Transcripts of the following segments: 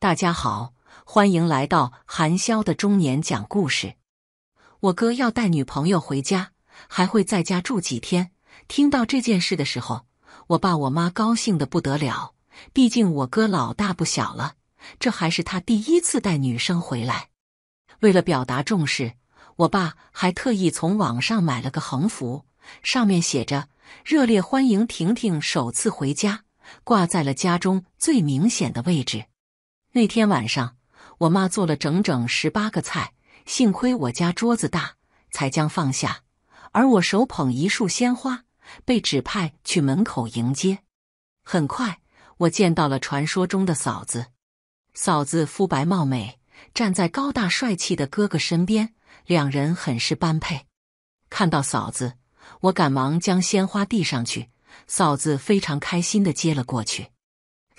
大家好，欢迎来到韩潇的中年讲故事。我哥要带女朋友回家，还会在家住几天。听到这件事的时候，我爸我妈高兴的不得了。毕竟我哥老大不小了，这还是他第一次带女生回来。为了表达重视，我爸还特意从网上买了个横幅，上面写着“热烈欢迎婷婷首次回家”，挂在了家中最明显的位置。那天晚上，我妈做了整整十八个菜，幸亏我家桌子大，才将放下。而我手捧一束鲜花，被指派去门口迎接。很快，我见到了传说中的嫂子。嫂子肤白貌美，站在高大帅气的哥哥身边，两人很是般配。看到嫂子，我赶忙将鲜花递上去，嫂子非常开心的接了过去。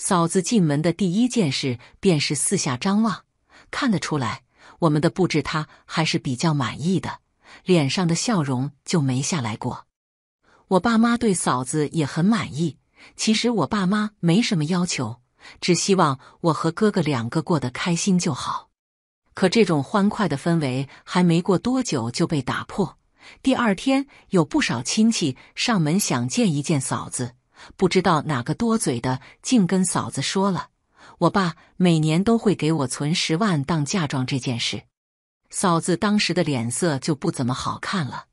嫂子进门的第一件事便是四下张望，看得出来，我们的布置她还是比较满意的，脸上的笑容就没下来过。我爸妈对嫂子也很满意，其实我爸妈没什么要求，只希望我和哥哥两个过得开心就好。可这种欢快的氛围还没过多久就被打破，第二天有不少亲戚上门想见一见嫂子。不知道哪个多嘴的，竟跟嫂子说了我爸每年都会给我存十万当嫁妆这件事。嫂子当时的脸色就不怎么好看了，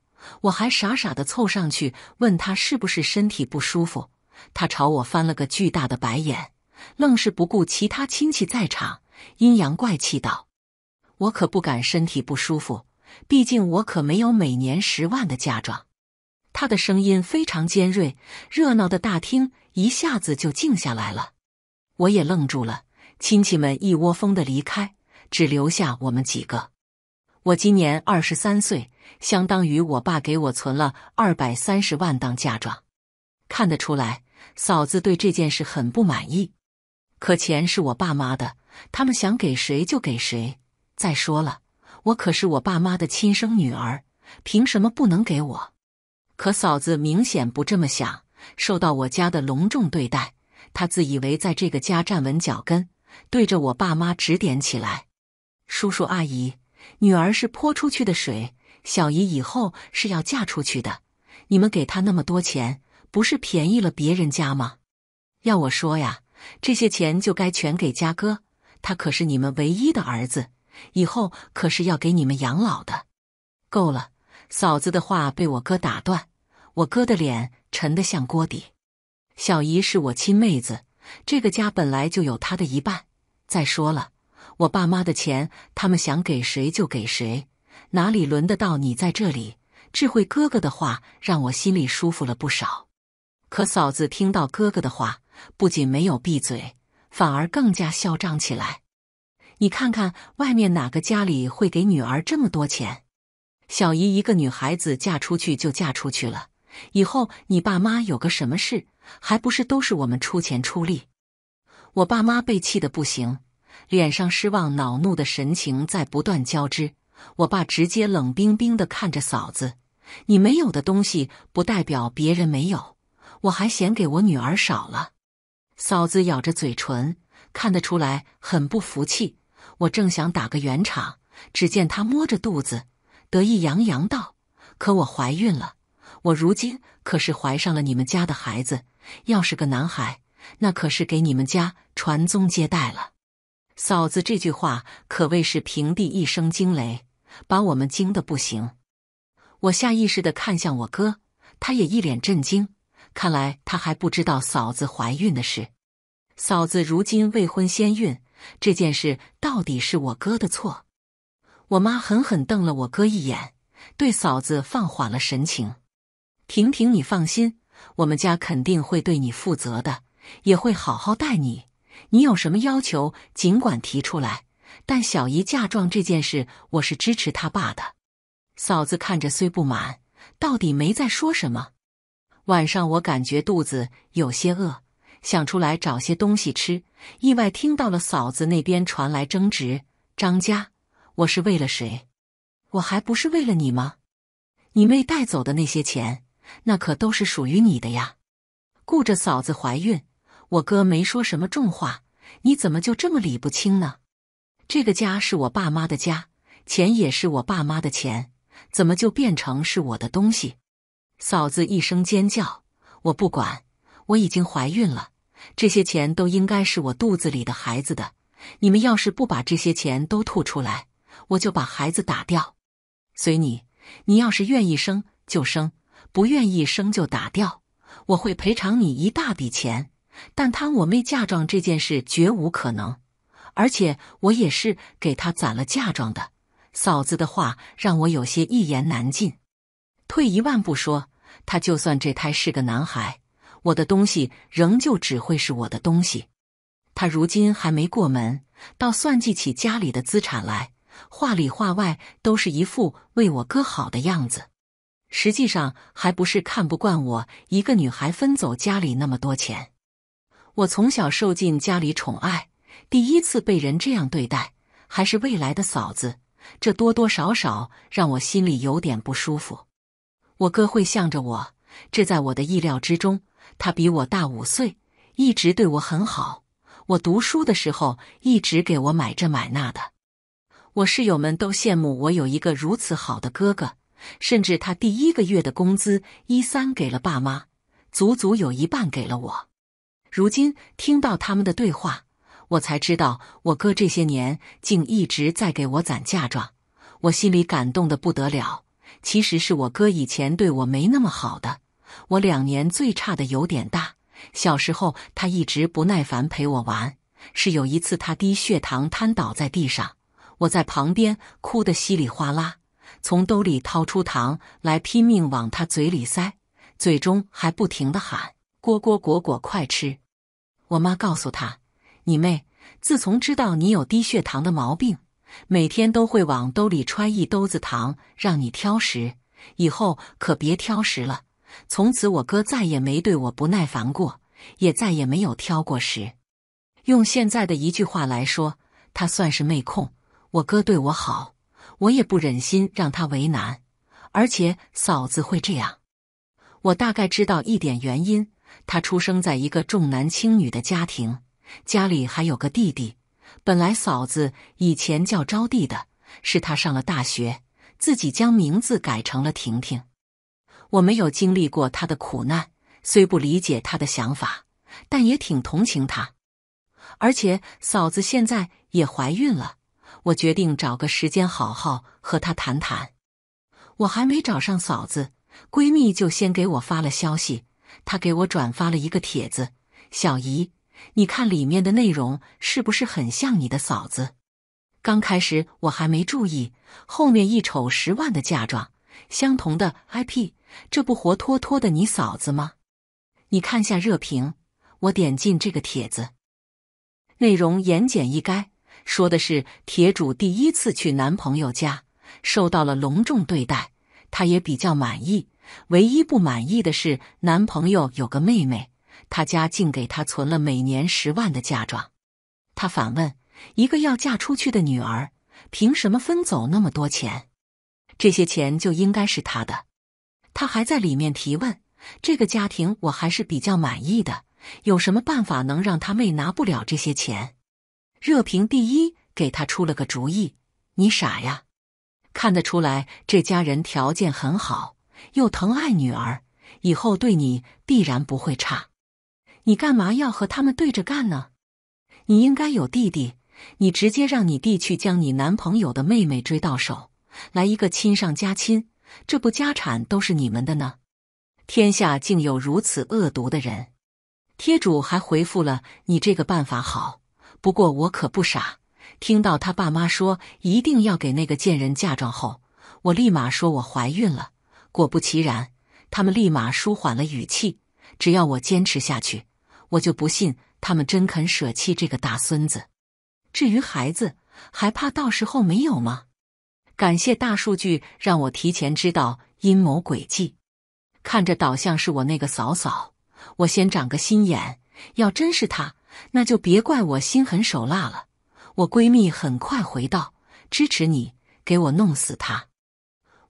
我还傻傻的凑上去问她是不是身体不舒服。他朝我翻了个巨大的白眼，愣是不顾其他亲戚在场，阴阳怪气道：“我可不敢身体不舒服，毕竟我可没有每年十万的嫁妆。”他的声音非常尖锐，热闹的大厅一下子就静下来了。我也愣住了，亲戚们一窝蜂的离开，只留下我们几个。我今年二十三岁，相当于我爸给我存了二百三十万当嫁妆。看得出来，嫂子对这件事很不满意。可钱是我爸妈的，他们想给谁就给谁。再说了，我可是我爸妈的亲生女儿，凭什么不能给我？可嫂子明显不这么想，受到我家的隆重对待，她自以为在这个家站稳脚跟，对着我爸妈指点起来：“叔叔阿姨，女儿是泼出去的水，小姨以后是要嫁出去的，你们给她那么多钱，不是便宜了别人家吗？要我说呀，这些钱就该全给家哥，他可是你们唯一的儿子，以后可是要给你们养老的。”够了，嫂子的话被我哥打断。我哥的脸沉得像锅底，小姨是我亲妹子，这个家本来就有她的一半。再说了，我爸妈的钱他们想给谁就给谁，哪里轮得到你在这里？智慧哥哥的话让我心里舒服了不少。可嫂子听到哥哥的话，不仅没有闭嘴，反而更加嚣张起来。你看看外面哪个家里会给女儿这么多钱？小姨一个女孩子嫁出去就嫁出去了。以后你爸妈有个什么事，还不是都是我们出钱出力？我爸妈被气得不行，脸上失望、恼怒的神情在不断交织。我爸直接冷冰冰地看着嫂子：“你没有的东西不代表别人没有，我还嫌给我女儿少了。”嫂子咬着嘴唇，看得出来很不服气。我正想打个圆场，只见她摸着肚子，得意洋洋道：“可我怀孕了。”我如今可是怀上了你们家的孩子，要是个男孩，那可是给你们家传宗接代了。嫂子这句话可谓是平地一声惊雷，把我们惊得不行。我下意识的看向我哥，他也一脸震惊，看来他还不知道嫂子怀孕的事。嫂子如今未婚先孕这件事，到底是我哥的错？我妈狠狠瞪了我哥一眼，对嫂子放缓了神情。婷婷，你放心，我们家肯定会对你负责的，也会好好待你。你有什么要求，尽管提出来。但小姨嫁妆这件事，我是支持他爸的。嫂子看着虽不满，到底没再说什么。晚上我感觉肚子有些饿，想出来找些东西吃，意外听到了嫂子那边传来争执：“张家，我是为了谁？我还不是为了你吗？你妹带走的那些钱。”那可都是属于你的呀！顾着嫂子怀孕，我哥没说什么重话，你怎么就这么理不清呢？这个家是我爸妈的家，钱也是我爸妈的钱，怎么就变成是我的东西？嫂子一声尖叫，我不管，我已经怀孕了，这些钱都应该是我肚子里的孩子的。你们要是不把这些钱都吐出来，我就把孩子打掉。随你，你要是愿意生就生。不愿意生就打掉，我会赔偿你一大笔钱。但贪我妹嫁妆这件事绝无可能，而且我也是给她攒了嫁妆的。嫂子的话让我有些一言难尽。退一万步说，他就算这胎是个男孩，我的东西仍旧只会是我的东西。他如今还没过门，倒算计起家里的资产来，话里话外都是一副为我哥好的样子。实际上还不是看不惯我一个女孩分走家里那么多钱。我从小受尽家里宠爱，第一次被人这样对待，还是未来的嫂子，这多多少少让我心里有点不舒服。我哥会向着我，这在我的意料之中。他比我大五岁，一直对我很好。我读书的时候，一直给我买这买那的。我室友们都羡慕我有一个如此好的哥哥。甚至他第一个月的工资一三给了爸妈，足足有一半给了我。如今听到他们的对话，我才知道我哥这些年竟一直在给我攒嫁妆，我心里感动的不得了。其实是我哥以前对我没那么好的，我两年最差的有点大。小时候他一直不耐烦陪我玩，是有一次他低血糖瘫倒在地上，我在旁边哭得稀里哗啦。从兜里掏出糖来，拼命往他嘴里塞，嘴中还不停的喊：“果果果果，快吃！”我妈告诉他：“你妹，自从知道你有低血糖的毛病，每天都会往兜里揣一兜子糖让你挑食，以后可别挑食了。”从此，我哥再也没对我不耐烦过，也再也没有挑过食。用现在的一句话来说，他算是妹控。我哥对我好。我也不忍心让他为难，而且嫂子会这样，我大概知道一点原因。她出生在一个重男轻女的家庭，家里还有个弟弟。本来嫂子以前叫招娣的，是她上了大学，自己将名字改成了婷婷。我没有经历过她的苦难，虽不理解她的想法，但也挺同情她。而且嫂子现在也怀孕了。我决定找个时间好好和她谈谈。我还没找上嫂子，闺蜜就先给我发了消息。她给我转发了一个帖子：“小姨，你看里面的内容是不是很像你的嫂子？”刚开始我还没注意，后面一瞅，十万的嫁妆，相同的 IP，这不活脱脱的你嫂子吗？你看下热评，我点进这个帖子，内容言简意赅。说的是铁主第一次去男朋友家，受到了隆重对待，他也比较满意。唯一不满意的是男朋友有个妹妹，他家竟给她存了每年十万的嫁妆。他反问：“一个要嫁出去的女儿，凭什么分走那么多钱？这些钱就应该是他的。”他还在里面提问：“这个家庭我还是比较满意的，有什么办法能让他妹拿不了这些钱？”热评第一给他出了个主意：“你傻呀！看得出来这家人条件很好，又疼爱女儿，以后对你必然不会差。你干嘛要和他们对着干呢？你应该有弟弟，你直接让你弟去将你男朋友的妹妹追到手，来一个亲上加亲，这不家产都是你们的呢？天下竟有如此恶毒的人！贴主还回复了：‘你这个办法好。’不过我可不傻，听到他爸妈说一定要给那个贱人嫁妆后，我立马说我怀孕了。果不其然，他们立马舒缓了语气。只要我坚持下去，我就不信他们真肯舍弃这个大孙子。至于孩子，还怕到时候没有吗？感谢大数据让我提前知道阴谋诡计。看着倒像是我那个嫂嫂，我先长个心眼。要真是他。那就别怪我心狠手辣了。我闺蜜很快回道：“支持你，给我弄死他！”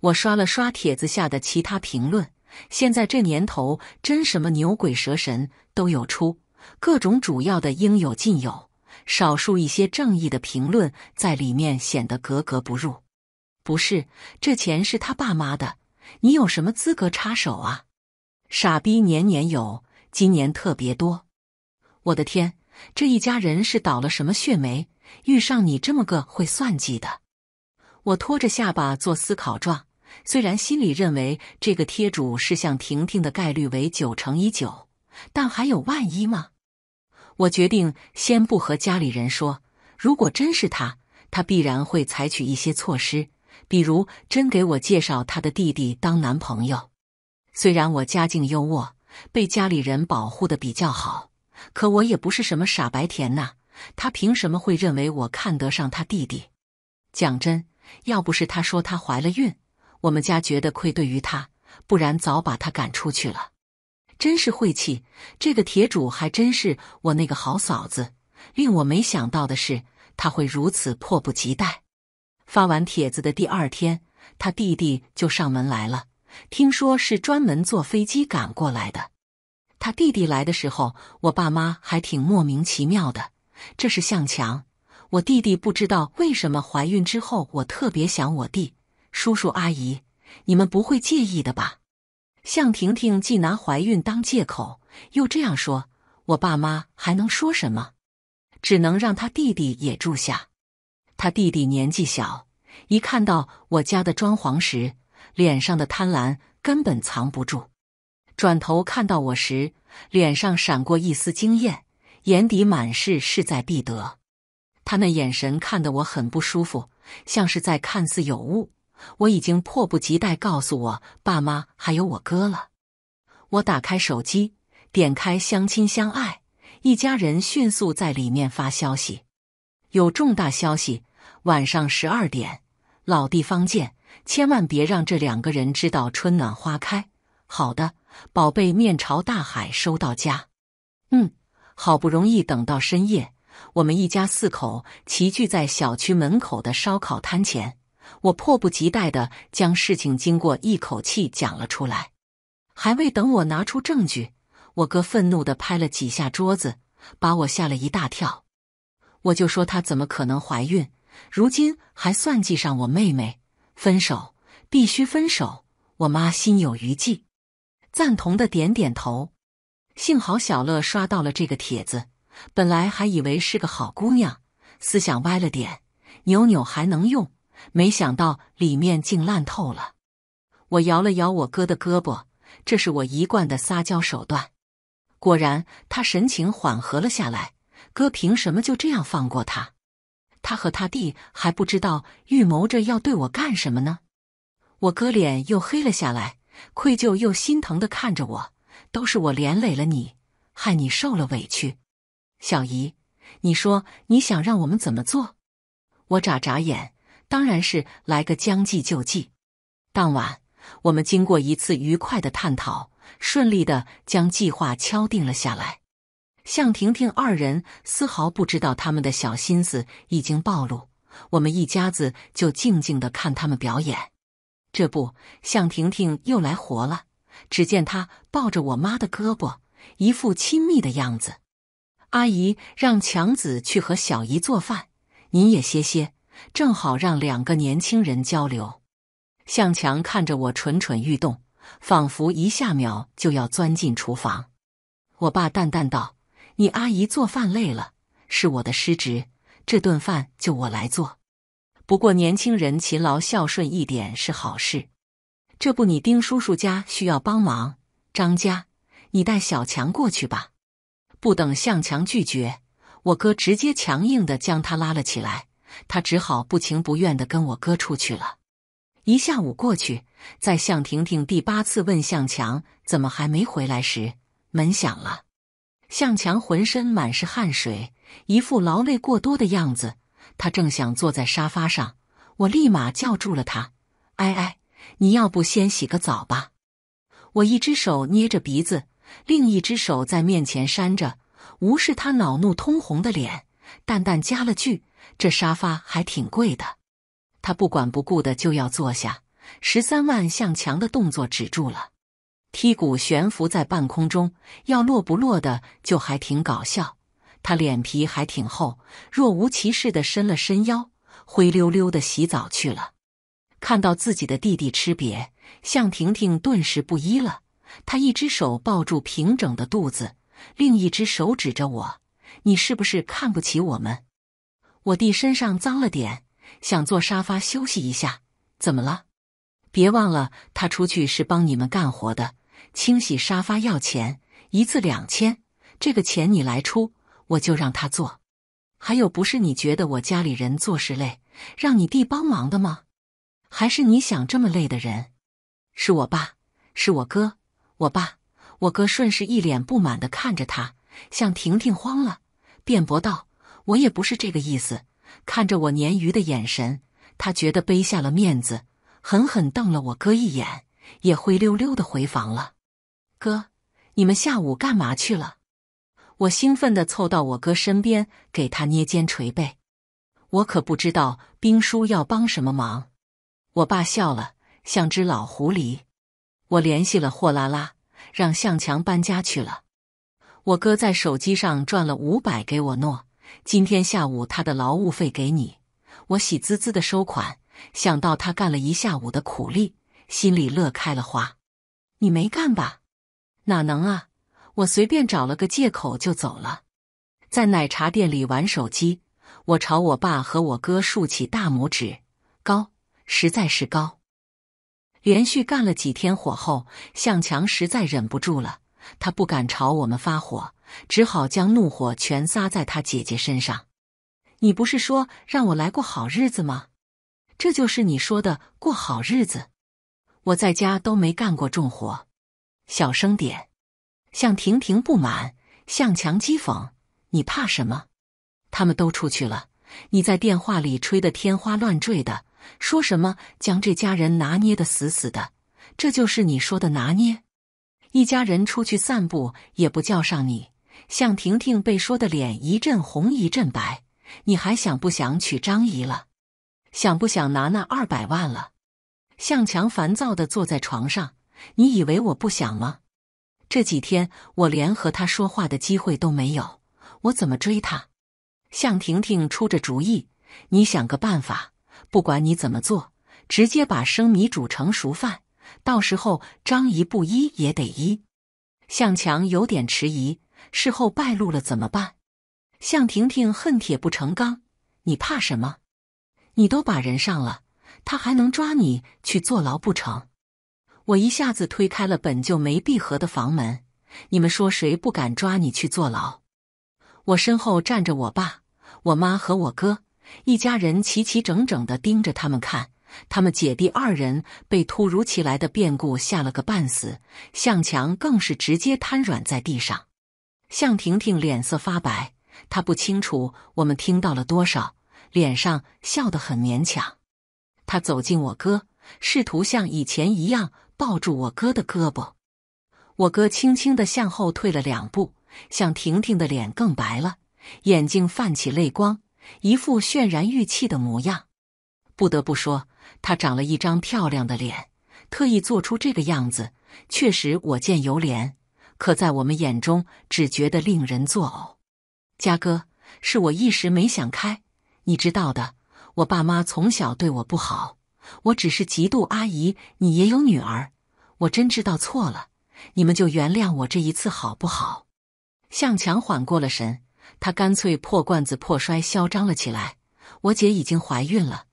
我刷了刷帖子下的其他评论。现在这年头，真什么牛鬼蛇神都有出，各种主要的应有尽有，少数一些正义的评论在里面显得格格不入。不是，这钱是他爸妈的，你有什么资格插手啊？傻逼年年有，今年特别多。我的天！这一家人是倒了什么血霉，遇上你这么个会算计的。我拖着下巴做思考状，虽然心里认为这个贴主是向婷婷的概率为九乘以九，但还有万一吗？我决定先不和家里人说。如果真是他，他必然会采取一些措施，比如真给我介绍他的弟弟当男朋友。虽然我家境优渥，被家里人保护的比较好。可我也不是什么傻白甜呐，他凭什么会认为我看得上他弟弟？讲真，要不是他说他怀了孕，我们家觉得愧对于他，不然早把他赶出去了。真是晦气，这个铁主还真是我那个好嫂子。令我没想到的是，他会如此迫不及待。发完帖子的第二天，他弟弟就上门来了，听说是专门坐飞机赶过来的。他弟弟来的时候，我爸妈还挺莫名其妙的。这是向强，我弟弟不知道为什么怀孕之后，我特别想我弟。叔叔阿姨，你们不会介意的吧？向婷婷既拿怀孕当借口，又这样说，我爸妈还能说什么？只能让他弟弟也住下。他弟弟年纪小，一看到我家的装潢时，脸上的贪婪根本藏不住。转头看到我时，脸上闪过一丝惊艳，眼底满是势在必得。他那眼神看得我很不舒服，像是在看似有误。我已经迫不及待告诉我爸妈还有我哥了。我打开手机，点开相亲相爱，一家人迅速在里面发消息。有重大消息，晚上十二点，老地方见。千万别让这两个人知道春暖花开。好的。宝贝面朝大海收到家，嗯，好不容易等到深夜，我们一家四口齐聚在小区门口的烧烤摊前。我迫不及待地将事情经过一口气讲了出来。还未等我拿出证据，我哥愤怒地拍了几下桌子，把我吓了一大跳。我就说他怎么可能怀孕？如今还算计上我妹妹，分手必须分手。我妈心有余悸。赞同的点点头，幸好小乐刷到了这个帖子，本来还以为是个好姑娘，思想歪了点，扭扭还能用，没想到里面竟烂透了。我摇了摇我哥的胳膊，这是我一贯的撒娇手段。果然，他神情缓和了下来。哥凭什么就这样放过他？他和他弟还不知道预谋着要对我干什么呢？我哥脸又黑了下来。愧疚又心疼的看着我，都是我连累了你，害你受了委屈。小姨，你说你想让我们怎么做？我眨眨眼，当然是来个将计就计。当晚，我们经过一次愉快的探讨，顺利的将计划敲定了下来。向婷婷二人丝毫不知道他们的小心思已经暴露，我们一家子就静静的看他们表演。这不向婷婷又来活了。只见她抱着我妈的胳膊，一副亲密的样子。阿姨让强子去和小姨做饭，您也歇歇，正好让两个年轻人交流。向强看着我，蠢蠢欲动，仿佛一下秒就要钻进厨房。我爸淡淡道：“你阿姨做饭累了，是我的失职，这顿饭就我来做。”不过，年轻人勤劳孝顺一点是好事。这不，你丁叔叔家需要帮忙，张家，你带小强过去吧。不等向强拒绝，我哥直接强硬的将他拉了起来，他只好不情不愿的跟我哥出去了。一下午过去，在向婷婷第八次问向强怎么还没回来时，门响了。向强浑身满是汗水，一副劳累过多的样子。他正想坐在沙发上，我立马叫住了他：“哎哎，你要不先洗个澡吧？”我一只手捏着鼻子，另一只手在面前扇着，无视他恼怒通红的脸，淡淡加了句：“这沙发还挺贵的。”他不管不顾的就要坐下，十三万向墙的动作止住了，踢骨悬浮在半空中，要落不落的，就还挺搞笑。他脸皮还挺厚，若无其事的伸了伸腰，灰溜溜的洗澡去了。看到自己的弟弟吃瘪，向婷婷顿时不依了。她一只手抱住平整的肚子，另一只手指着我：“你是不是看不起我们？”我弟身上脏了点，想坐沙发休息一下。怎么了？别忘了，他出去是帮你们干活的。清洗沙发要钱，一次两千，这个钱你来出。我就让他做，还有不是你觉得我家里人做事累，让你弟帮忙的吗？还是你想这么累的人？是我爸，是我哥。我爸、我哥顺势一脸不满的看着他，向婷婷慌了，辩驳道：“我也不是这个意思。”看着我鲶鱼的眼神，他觉得背下了面子，狠狠瞪了我哥一眼，也灰溜溜的回房了。哥，你们下午干嘛去了？我兴奋地凑到我哥身边，给他捏肩捶背。我可不知道兵叔要帮什么忙。我爸笑了，像只老狐狸。我联系了货拉拉，让向强搬家去了。我哥在手机上转了五百给我诺，今天下午他的劳务费给你。我喜滋滋的收款，想到他干了一下午的苦力，心里乐开了花。你没干吧？哪能啊！我随便找了个借口就走了，在奶茶店里玩手机。我朝我爸和我哥竖起大拇指，高，实在是高。连续干了几天活后，向强实在忍不住了，他不敢朝我们发火，只好将怒火全撒在他姐姐身上。你不是说让我来过好日子吗？这就是你说的过好日子？我在家都没干过重活，小声点。向婷婷不满，向强讥讽：“你怕什么？他们都出去了，你在电话里吹得天花乱坠的，说什么将这家人拿捏得死死的，这就是你说的拿捏？一家人出去散步也不叫上你。”向婷婷被说的脸一阵红一阵白。你还想不想娶张姨了？想不想拿那二百万了？向强烦躁的坐在床上，你以为我不想吗？这几天我连和他说话的机会都没有，我怎么追他？向婷婷出着主意，你想个办法，不管你怎么做，直接把生米煮成熟饭，到时候张仪不依也得依。向强有点迟疑，事后败露了怎么办？向婷婷恨铁不成钢，你怕什么？你都把人上了，他还能抓你去坐牢不成？我一下子推开了本就没闭合的房门。你们说谁不敢抓你去坐牢？我身后站着我爸、我妈和我哥，一家人齐齐整整的盯着他们看。他们姐弟二人被突如其来的变故吓了个半死，向强更是直接瘫软在地上。向婷婷脸色发白，她不清楚我们听到了多少，脸上笑得很勉强。她走近我哥，试图像以前一样。抱住我哥的胳膊，我哥轻轻的向后退了两步，向婷婷的脸更白了，眼睛泛起泪光，一副泫然欲泣的模样。不得不说，她长了一张漂亮的脸，特意做出这个样子，确实我见犹怜。可在我们眼中，只觉得令人作呕。佳哥，是我一时没想开，你知道的，我爸妈从小对我不好。我只是嫉妒阿姨，你也有女儿。我真知道错了，你们就原谅我这一次好不好？向强缓过了神，他干脆破罐子破摔，嚣张了起来。我姐已经怀孕了，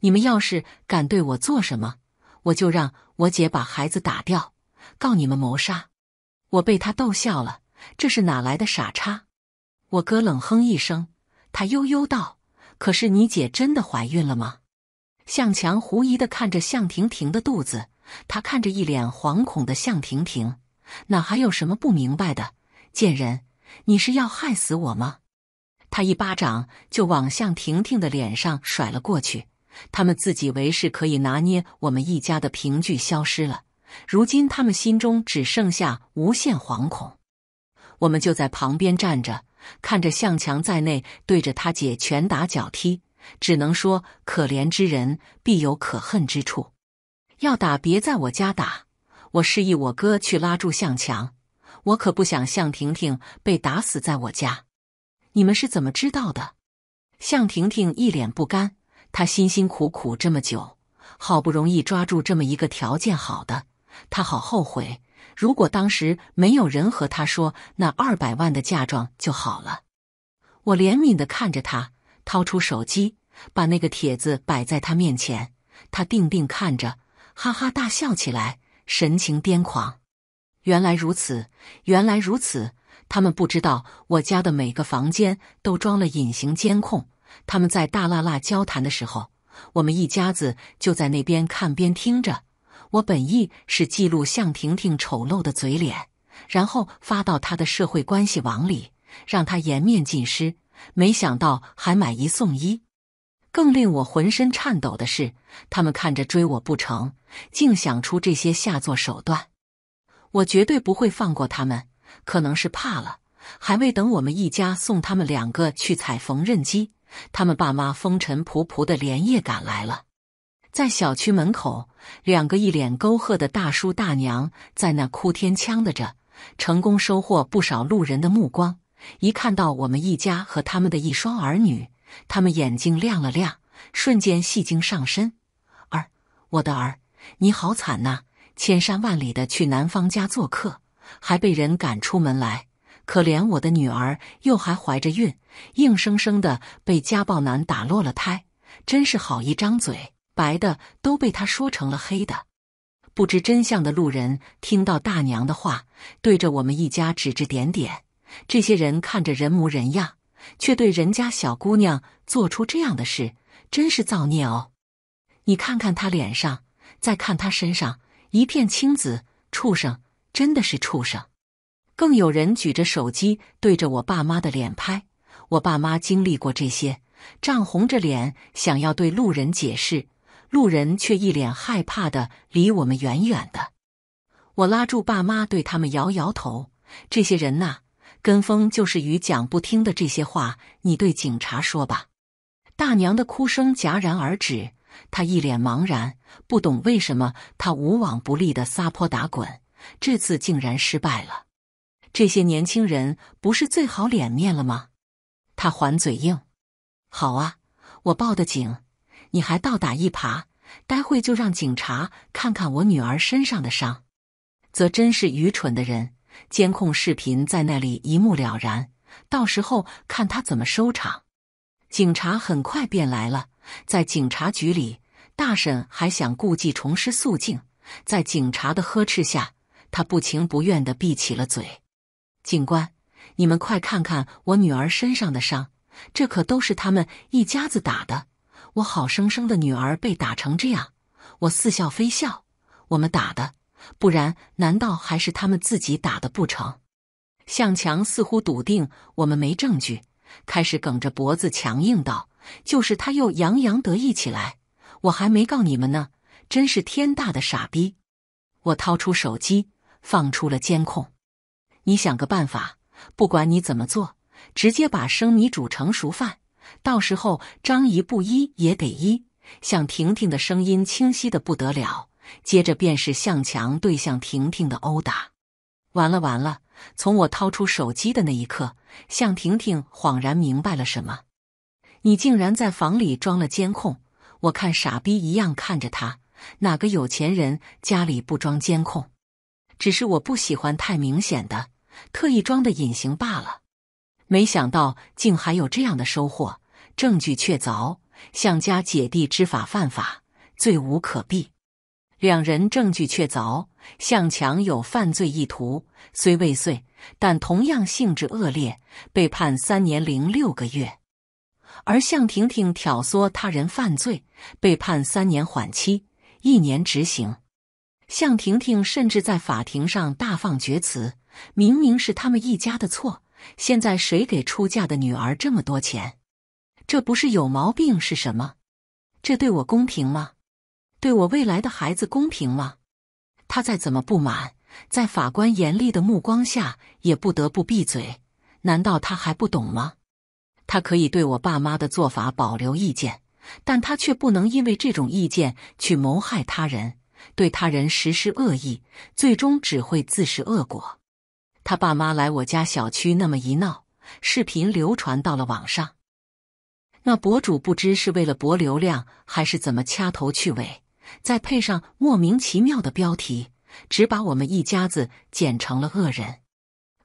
你们要是敢对我做什么，我就让我姐把孩子打掉，告你们谋杀。我被他逗笑了，这是哪来的傻叉？我哥冷哼一声，他悠悠道：“可是你姐真的怀孕了吗？”向强狐疑的看着向婷婷的肚子，他看着一脸惶恐的向婷婷，哪还有什么不明白的？贱人，你是要害死我吗？他一巴掌就往向婷婷的脸上甩了过去。他们自以为是可以拿捏我们一家的凭据消失了，如今他们心中只剩下无限惶恐。我们就在旁边站着，看着向强在内对着他姐拳打脚踢。只能说可怜之人必有可恨之处。要打别在我家打！我示意我哥去拉住向强，我可不想向婷婷被打死在我家。你们是怎么知道的？向婷婷一脸不甘，她辛辛苦苦这么久，好不容易抓住这么一个条件好的，她好后悔。如果当时没有人和她说那二百万的嫁妆就好了。我怜悯的看着她。掏出手机，把那个帖子摆在他面前。他定定看着，哈哈大笑起来，神情癫狂。原来如此，原来如此！他们不知道我家的每个房间都装了隐形监控。他们在大辣辣交谈的时候，我们一家子就在那边看边听着。我本意是记录向婷婷丑陋的嘴脸，然后发到她的社会关系网里，让她颜面尽失。没想到还买一送一，更令我浑身颤抖的是，他们看着追我不成，竟想出这些下作手段。我绝对不会放过他们。可能是怕了，还未等我们一家送他们两个去踩缝纫机，他们爸妈风尘仆仆的连夜赶来了。在小区门口，两个一脸沟壑的大叔大娘在那哭天抢的着，成功收获不少路人的目光。一看到我们一家和他们的一双儿女，他们眼睛亮了亮，瞬间戏精上身。儿，我的儿，你好惨呐！千山万里的去男方家做客，还被人赶出门来。可怜我的女儿，又还怀着孕，硬生生的被家暴男打落了胎。真是好一张嘴，白的都被他说成了黑的。不知真相的路人听到大娘的话，对着我们一家指指点点。这些人看着人模人样，却对人家小姑娘做出这样的事，真是造孽哦！你看看他脸上，再看他身上一片青紫，畜生，真的是畜生！更有人举着手机对着我爸妈的脸拍。我爸妈经历过这些，涨红着脸想要对路人解释，路人却一脸害怕的离我们远远的。我拉住爸妈，对他们摇摇头：“这些人呐。”跟风就是与讲不听的这些话，你对警察说吧。大娘的哭声戛然而止，她一脸茫然，不懂为什么她无往不利的撒泼打滚，这次竟然失败了。这些年轻人不是最好脸面了吗？他还嘴硬。好啊，我报的警，你还倒打一耙。待会就让警察看看我女儿身上的伤，则真是愚蠢的人。监控视频在那里一目了然，到时候看他怎么收场。警察很快便来了，在警察局里，大婶还想故技重施肃静，在警察的呵斥下，她不情不愿地闭起了嘴。警官，你们快看看我女儿身上的伤，这可都是他们一家子打的。我好生生的女儿被打成这样，我似笑非笑。我们打的。不然，难道还是他们自己打的不成？向强似乎笃定我们没证据，开始梗着脖子强硬道：“就是！”他又洋洋得意起来。我还没告你们呢，真是天大的傻逼！我掏出手机，放出了监控。你想个办法，不管你怎么做，直接把生米煮成熟饭。到时候张姨不依也得依。向婷婷的声音清晰的不得了。接着便是向强对向婷婷的殴打。完了完了！从我掏出手机的那一刻，向婷婷恍然明白了什么。你竟然在房里装了监控！我看傻逼一样看着他。哪个有钱人家里不装监控？只是我不喜欢太明显的，特意装的隐形罢了。没想到竟还有这样的收获，证据确凿。向家姐弟知法犯法，罪无可避。两人证据确凿，向强有犯罪意图，虽未遂，但同样性质恶劣，被判三年零六个月。而向婷婷挑唆他人犯罪，被判三年缓期一年执行。向婷婷甚至在法庭上大放厥词：“明明是他们一家的错，现在谁给出嫁的女儿这么多钱？这不是有毛病是什么？这对我公平吗？”对我未来的孩子公平吗？他再怎么不满，在法官严厉的目光下，也不得不闭嘴。难道他还不懂吗？他可以对我爸妈的做法保留意见，但他却不能因为这种意见去谋害他人，对他人实施恶意，最终只会自食恶果。他爸妈来我家小区那么一闹，视频流传到了网上，那博主不知是为了博流量，还是怎么掐头去尾。再配上莫名其妙的标题，只把我们一家子剪成了恶人。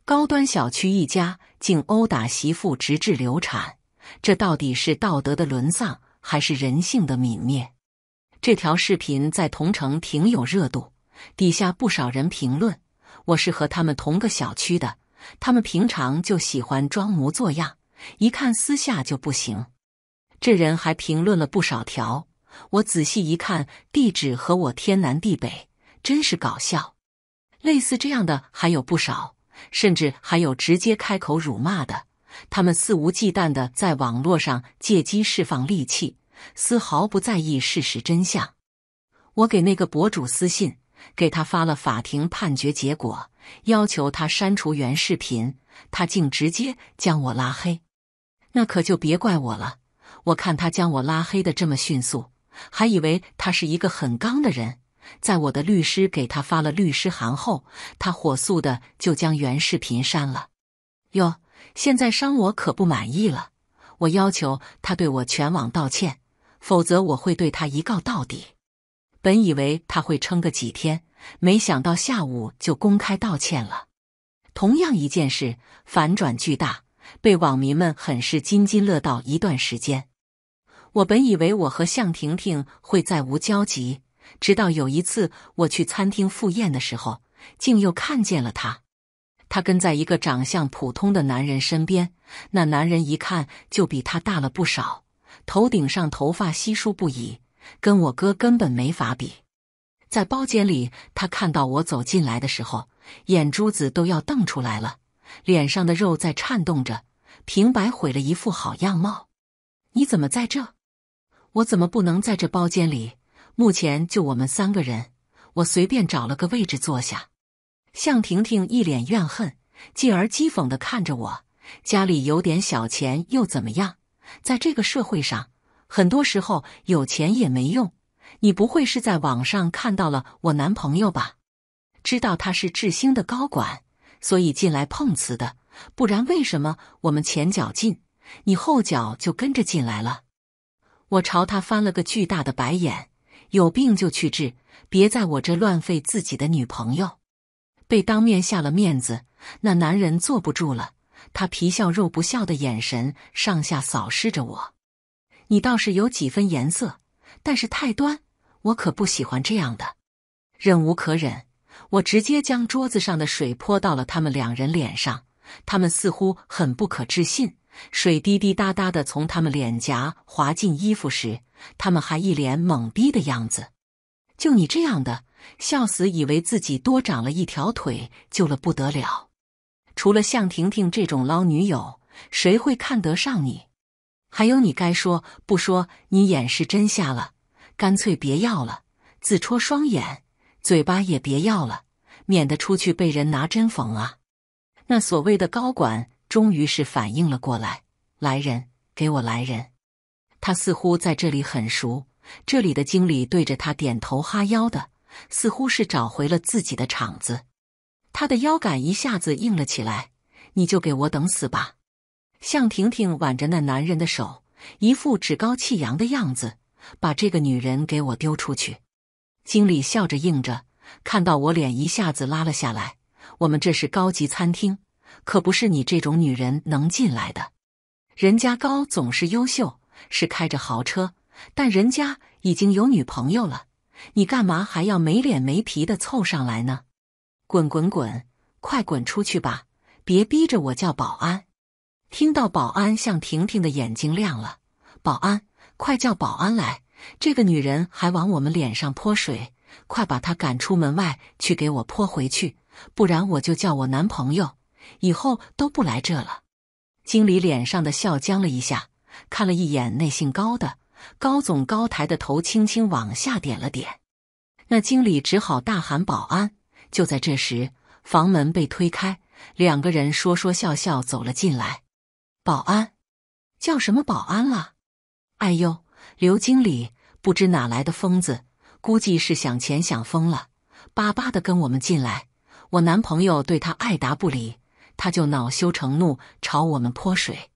高端小区一家竟殴打媳妇，直至流产，这到底是道德的沦丧，还是人性的泯灭？这条视频在同城挺有热度，底下不少人评论。我是和他们同个小区的，他们平常就喜欢装模作样，一看私下就不行。这人还评论了不少条。我仔细一看，地址和我天南地北，真是搞笑。类似这样的还有不少，甚至还有直接开口辱骂的。他们肆无忌惮的在网络上借机释放戾气，丝毫不在意事实真相。我给那个博主私信，给他发了法庭判决结果，要求他删除原视频，他竟直接将我拉黑。那可就别怪我了。我看他将我拉黑的这么迅速。还以为他是一个很刚的人，在我的律师给他发了律师函后，他火速的就将原视频删了。哟，现在删我可不满意了，我要求他对我全网道歉，否则我会对他一告到底。本以为他会撑个几天，没想到下午就公开道歉了。同样一件事，反转巨大，被网民们很是津津乐道一段时间。我本以为我和向婷婷会再无交集，直到有一次我去餐厅赴宴的时候，竟又看见了她。她跟在一个长相普通的男人身边，那男人一看就比她大了不少，头顶上头发稀疏不已，跟我哥根本没法比。在包间里，他看到我走进来的时候，眼珠子都要瞪出来了，脸上的肉在颤动着，平白毁了一副好样貌。你怎么在这？我怎么不能在这包间里？目前就我们三个人，我随便找了个位置坐下。向婷婷一脸怨恨，继而讥讽的看着我：“家里有点小钱又怎么样？在这个社会上，很多时候有钱也没用。你不会是在网上看到了我男朋友吧？知道他是志兴的高管，所以进来碰瓷的。不然为什么我们前脚进，你后脚就跟着进来了？”我朝他翻了个巨大的白眼，有病就去治，别在我这乱费自己的女朋友。被当面下了面子，那男人坐不住了，他皮笑肉不笑的眼神上下扫视着我。你倒是有几分颜色，但是太端，我可不喜欢这样的。忍无可忍，我直接将桌子上的水泼到了他们两人脸上，他们似乎很不可置信。水滴滴答答的从他们脸颊滑进衣服时，他们还一脸懵逼的样子。就你这样的，笑死！以为自己多长了一条腿，救了不得了。除了向婷婷这种捞女友，谁会看得上你？还有，你该说不说，你眼是真瞎了，干脆别要了，自戳双眼，嘴巴也别要了，免得出去被人拿针缝啊。那所谓的高管。终于是反应了过来，来人，给我来人！他似乎在这里很熟，这里的经理对着他点头哈腰的，似乎是找回了自己的场子。他的腰杆一下子硬了起来，你就给我等死吧！向婷婷挽着那男人的手，一副趾高气扬的样子，把这个女人给我丢出去。经理笑着应着，看到我脸一下子拉了下来。我们这是高级餐厅。可不是你这种女人能进来的，人家高总是优秀，是开着豪车，但人家已经有女朋友了，你干嘛还要没脸没皮的凑上来呢？滚滚滚，快滚出去吧！别逼着我叫保安。听到保安，向婷婷的眼睛亮了。保安，快叫保安来！这个女人还往我们脸上泼水，快把她赶出门外去，给我泼回去，不然我就叫我男朋友。以后都不来这了。经理脸上的笑僵了一下，看了一眼那姓高的高总，高抬的头轻轻往下点了点。那经理只好大喊：“保安！”就在这时，房门被推开，两个人说说笑笑走了进来。保安，叫什么保安了？哎呦，刘经理，不知哪来的疯子，估计是想钱想疯了，巴巴的跟我们进来。我男朋友对他爱答不理。他就恼羞成怒，朝我们泼水。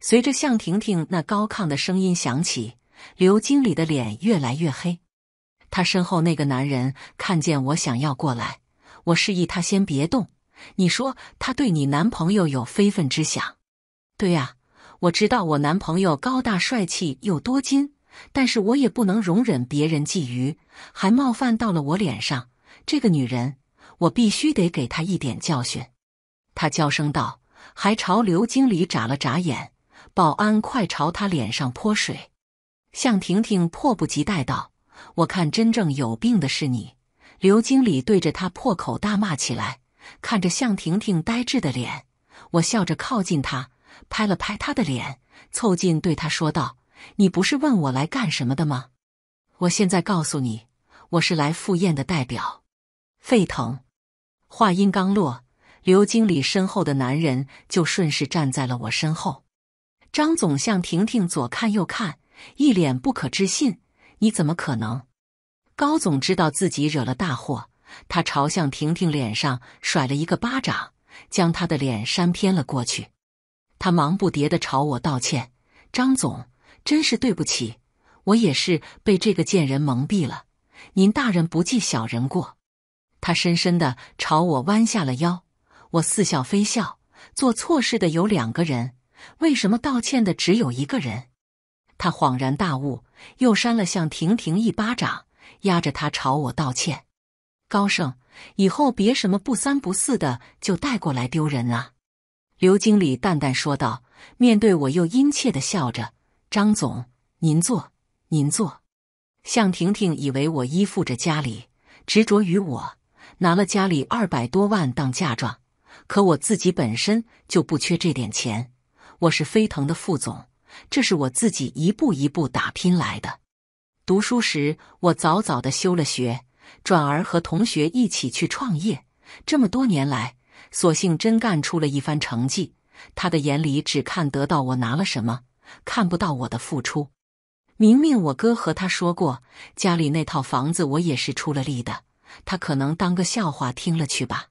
随着向婷婷那高亢的声音响起，刘经理的脸越来越黑。他身后那个男人看见我，想要过来，我示意他先别动。你说他对你男朋友有非分之想？对呀，我知道我男朋友高大帅气又多金，但是我也不能容忍别人觊觎，还冒犯到了我脸上。这个女人，我必须得给她一点教训。他娇声道，还朝刘经理眨了眨眼。保安快朝他脸上泼水。向婷婷迫不及待道：“我看真正有病的是你。”刘经理对着他破口大骂起来。看着向婷婷呆滞的脸，我笑着靠近他，拍了拍他的脸，凑近对他说道：“你不是问我来干什么的吗？我现在告诉你，我是来赴宴的代表。”沸腾。话音刚落。刘经理身后的男人就顺势站在了我身后。张总向婷婷左看右看，一脸不可置信：“你怎么可能？”高总知道自己惹了大祸，他朝向婷婷脸上甩了一个巴掌，将她的脸扇偏了过去。他忙不迭地朝我道歉：“张总，真是对不起，我也是被这个贱人蒙蔽了。您大人不计小人过。”他深深地朝我弯下了腰。我似笑非笑，做错事的有两个人，为什么道歉的只有一个人？他恍然大悟，又扇了向婷婷一巴掌，压着她朝我道歉。高盛以后别什么不三不四的就带过来丢人啊！刘经理淡淡说道，面对我又殷切的笑着。张总，您坐，您坐。向婷婷以为我依附着家里，执着于我，拿了家里二百多万当嫁妆。可我自己本身就不缺这点钱，我是飞腾的副总，这是我自己一步一步打拼来的。读书时，我早早的休了学，转而和同学一起去创业。这么多年来，索性真干出了一番成绩。他的眼里只看得到我拿了什么，看不到我的付出。明明我哥和他说过，家里那套房子我也是出了力的，他可能当个笑话听了去吧。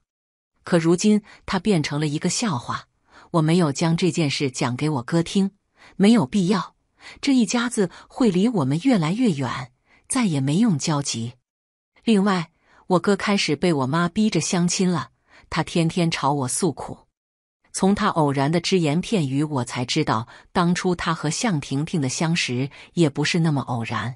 可如今，他变成了一个笑话。我没有将这件事讲给我哥听，没有必要。这一家子会离我们越来越远，再也没用交集。另外，我哥开始被我妈逼着相亲了，他天天朝我诉苦。从他偶然的只言片语，我才知道，当初他和向婷婷的相识也不是那么偶然。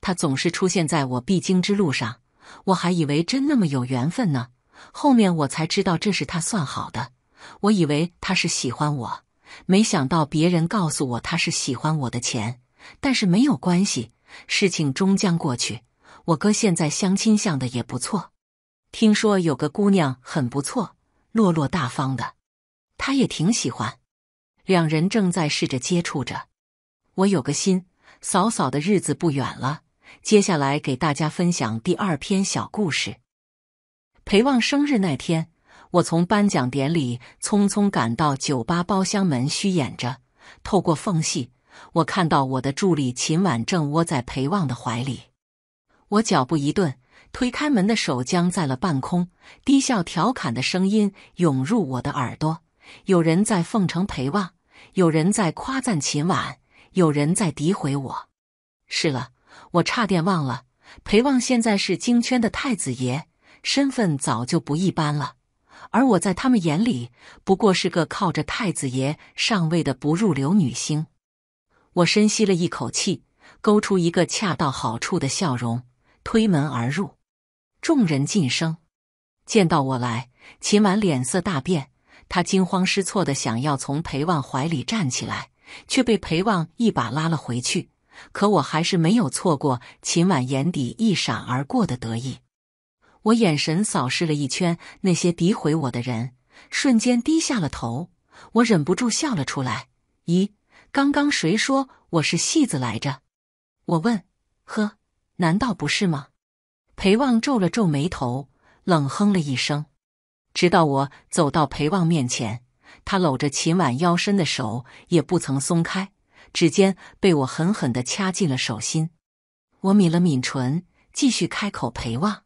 他总是出现在我必经之路上，我还以为真那么有缘分呢。后面我才知道这是他算好的，我以为他是喜欢我，没想到别人告诉我他是喜欢我的钱。但是没有关系，事情终将过去。我哥现在相亲相的也不错，听说有个姑娘很不错，落落大方的，他也挺喜欢。两人正在试着接触着。我有个心，嫂嫂的日子不远了。接下来给大家分享第二篇小故事。裴望生日那天，我从颁奖典礼匆匆赶到酒吧包厢门虚掩着，透过缝隙，我看到我的助理秦婉正窝在裴望的怀里。我脚步一顿，推开门的手僵在了半空，低笑调侃的声音涌入我的耳朵：有人在奉承裴望，有人在夸赞秦婉，有人在诋毁我。是了，我差点忘了，裴望现在是京圈的太子爷。身份早就不一般了，而我在他们眼里不过是个靠着太子爷上位的不入流女星。我深吸了一口气，勾出一个恰到好处的笑容，推门而入。众人噤声，见到我来，秦婉脸色大变，她惊慌失措的想要从裴望怀里站起来，却被裴望一把拉了回去。可我还是没有错过秦婉眼底一闪而过的得意。我眼神扫视了一圈那些诋毁我的人，瞬间低下了头。我忍不住笑了出来：“咦，刚刚谁说我是戏子来着？”我问。“呵，难道不是吗？”裴望皱了皱眉头，冷哼了一声。直到我走到裴望面前，他搂着秦婉腰身的手也不曾松开，指尖被我狠狠的掐进了手心。我抿了抿唇，继续开口：“裴望。”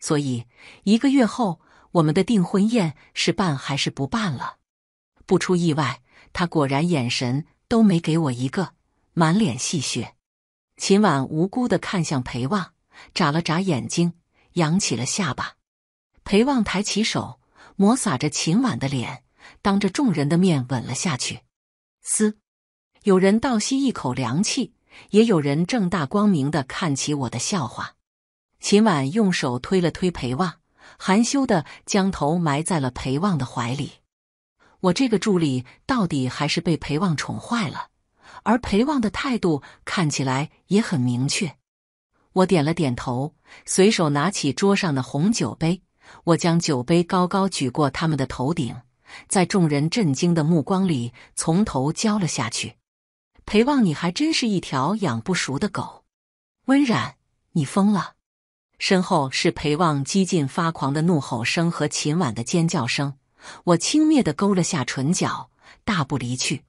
所以，一个月后，我们的订婚宴是办还是不办了？不出意外，他果然眼神都没给我一个，满脸戏谑。秦婉无辜的看向裴望，眨了眨眼睛，扬起了下巴。裴望抬起手，摩挲着秦婉的脸，当着众人的面吻了下去。嘶，有人倒吸一口凉气，也有人正大光明的看起我的笑话。秦婉用手推了推裴望，含羞的将头埋在了裴望的怀里。我这个助理到底还是被裴望宠坏了，而裴望的态度看起来也很明确。我点了点头，随手拿起桌上的红酒杯，我将酒杯高高举过他们的头顶，在众人震惊的目光里，从头浇了下去。裴望，你还真是一条养不熟的狗。温染，你疯了！身后是裴望几近发狂的怒吼声和秦婉的尖叫声，我轻蔑地勾了下唇角，大步离去。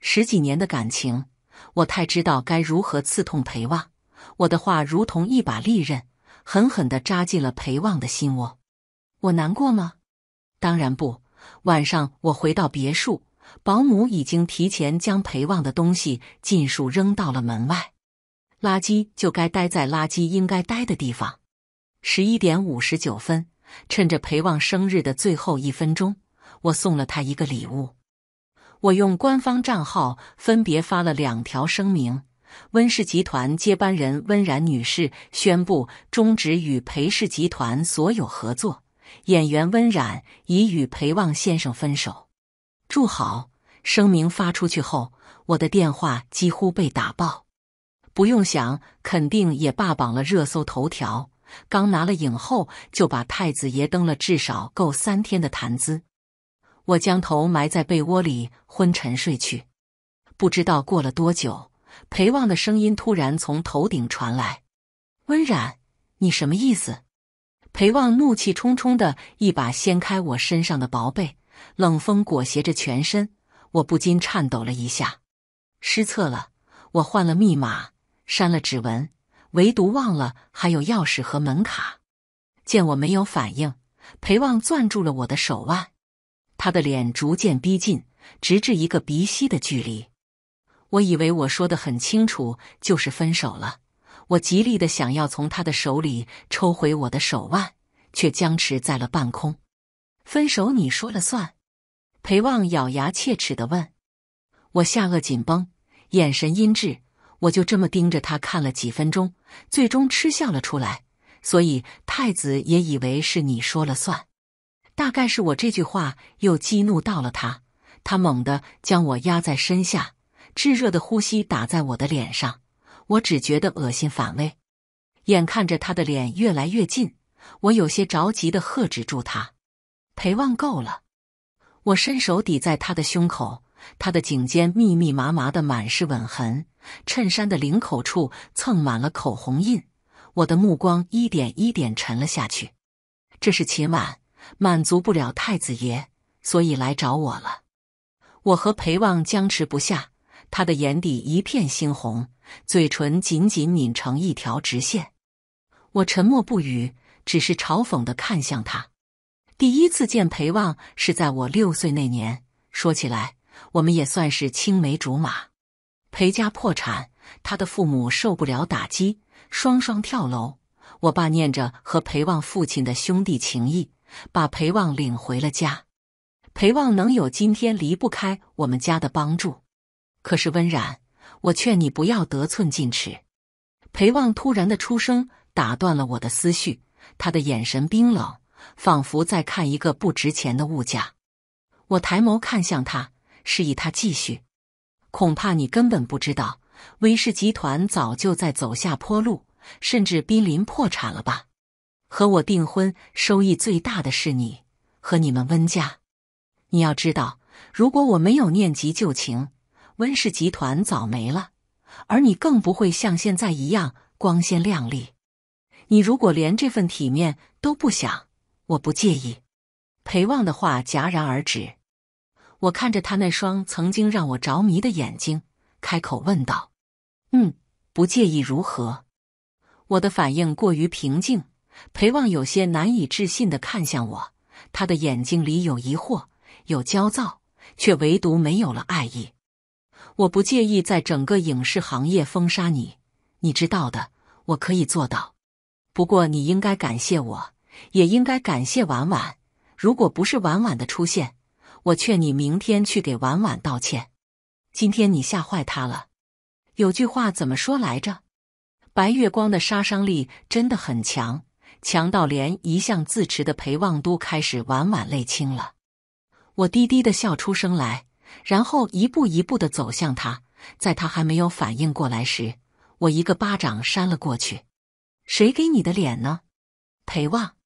十几年的感情，我太知道该如何刺痛裴望。我的话如同一把利刃，狠狠地扎进了裴望的心窝。我难过吗？当然不。晚上我回到别墅，保姆已经提前将裴望的东西尽数扔到了门外，垃圾就该待在垃圾应该待的地方。十一点五十九分，趁着裴望生日的最后一分钟，我送了他一个礼物。我用官方账号分别发了两条声明：温氏集团接班人温冉女士宣布终止与裴氏集团所有合作；演员温冉已与裴望先生分手。祝好！声明发出去后，我的电话几乎被打爆。不用想，肯定也霸榜了热搜头条。刚拿了影后，就把太子爷登了至少够三天的谈资。我将头埋在被窝里昏沉睡去。不知道过了多久，裴望的声音突然从头顶传来：“温染，你什么意思？”裴望怒气冲冲的一把掀开我身上的薄被，冷风裹挟着全身，我不禁颤抖了一下。失策了，我换了密码，删了指纹。唯独忘了还有钥匙和门卡。见我没有反应，裴望攥住了我的手腕，他的脸逐渐逼近，直至一个鼻息的距离。我以为我说的很清楚，就是分手了。我极力的想要从他的手里抽回我的手腕，却僵持在了半空。分手，你说了算。裴望咬牙切齿的问。我下颚紧绷，眼神阴鸷。我就这么盯着他看了几分钟，最终嗤笑了出来。所以太子也以为是你说了算。大概是我这句话又激怒到了他，他猛地将我压在身下，炙热的呼吸打在我的脸上，我只觉得恶心反胃。眼看着他的脸越来越近，我有些着急的喝止住他：“陪望够了。”我伸手抵在他的胸口，他的颈间密密麻麻的满是吻痕。衬衫的领口处蹭满了口红印，我的目光一点一点沉了下去。这是秦婉满足不了太子爷，所以来找我了。我和裴望僵持不下，他的眼底一片猩红，嘴唇紧紧抿成一条直线。我沉默不语，只是嘲讽的看向他。第一次见裴望是在我六岁那年，说起来，我们也算是青梅竹马。裴家破产，他的父母受不了打击，双双跳楼。我爸念着和裴望父亲的兄弟情谊，把裴望领回了家。裴望能有今天，离不开我们家的帮助。可是温冉，我劝你不要得寸进尺。裴望突然的出声打断了我的思绪，他的眼神冰冷，仿佛在看一个不值钱的物件。我抬眸看向他，示意他继续。恐怕你根本不知道，温氏集团早就在走下坡路，甚至濒临破产了吧？和我订婚，收益最大的是你和你们温家。你要知道，如果我没有念及旧情，温氏集团早没了，而你更不会像现在一样光鲜亮丽。你如果连这份体面都不想，我不介意。裴望的话戛然而止。我看着他那双曾经让我着迷的眼睛，开口问道：“嗯，不介意如何？”我的反应过于平静，裴望有些难以置信的看向我，他的眼睛里有疑惑，有焦躁，却唯独没有了爱意。我不介意在整个影视行业封杀你，你知道的，我可以做到。不过，你应该感谢我，也应该感谢婉婉。如果不是婉婉的出现，我劝你明天去给婉婉道歉，今天你吓坏她了。有句话怎么说来着？白月光的杀伤力真的很强，强到连一向自持的裴望都开始婉婉泪青了。我低低的笑出声来，然后一步一步的走向他，在他还没有反应过来时，我一个巴掌扇了过去。谁给你的脸呢？裴望。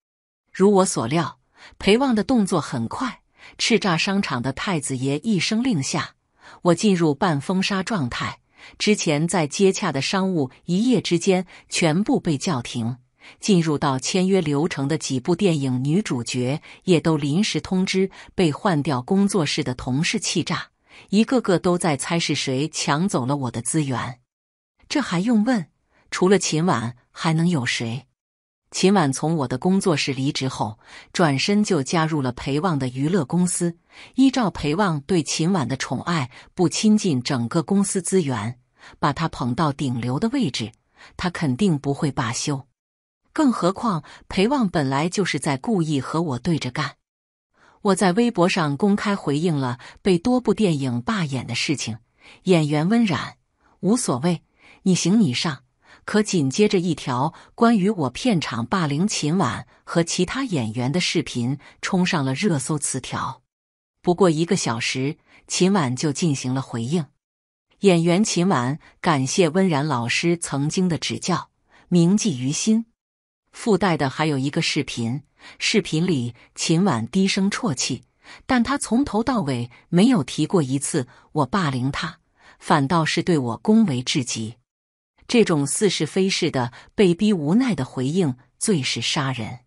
如我所料，裴望的动作很快。叱咤商场的太子爷一声令下，我进入半封杀状态。之前在接洽的商务一夜之间全部被叫停，进入到签约流程的几部电影女主角也都临时通知被换掉。工作室的同事气炸，一个个都在猜是谁抢走了我的资源。这还用问？除了秦婉，还能有谁？秦婉从我的工作室离职后，转身就加入了裴望的娱乐公司。依照裴望对秦婉的宠爱，不倾尽整个公司资源，把他捧到顶流的位置，他肯定不会罢休。更何况裴望本来就是在故意和我对着干。我在微博上公开回应了被多部电影罢演的事情，演员温冉无所谓，你行你上。可紧接着，一条关于我片场霸凌秦婉和其他演员的视频冲上了热搜词条。不过一个小时，秦婉就进行了回应。演员秦婉感谢温然老师曾经的指教，铭记于心。附带的还有一个视频，视频里秦婉低声啜泣，但他从头到尾没有提过一次我霸凌他，反倒是对我恭维至极。这种似是非是的被逼无奈的回应，最是杀人。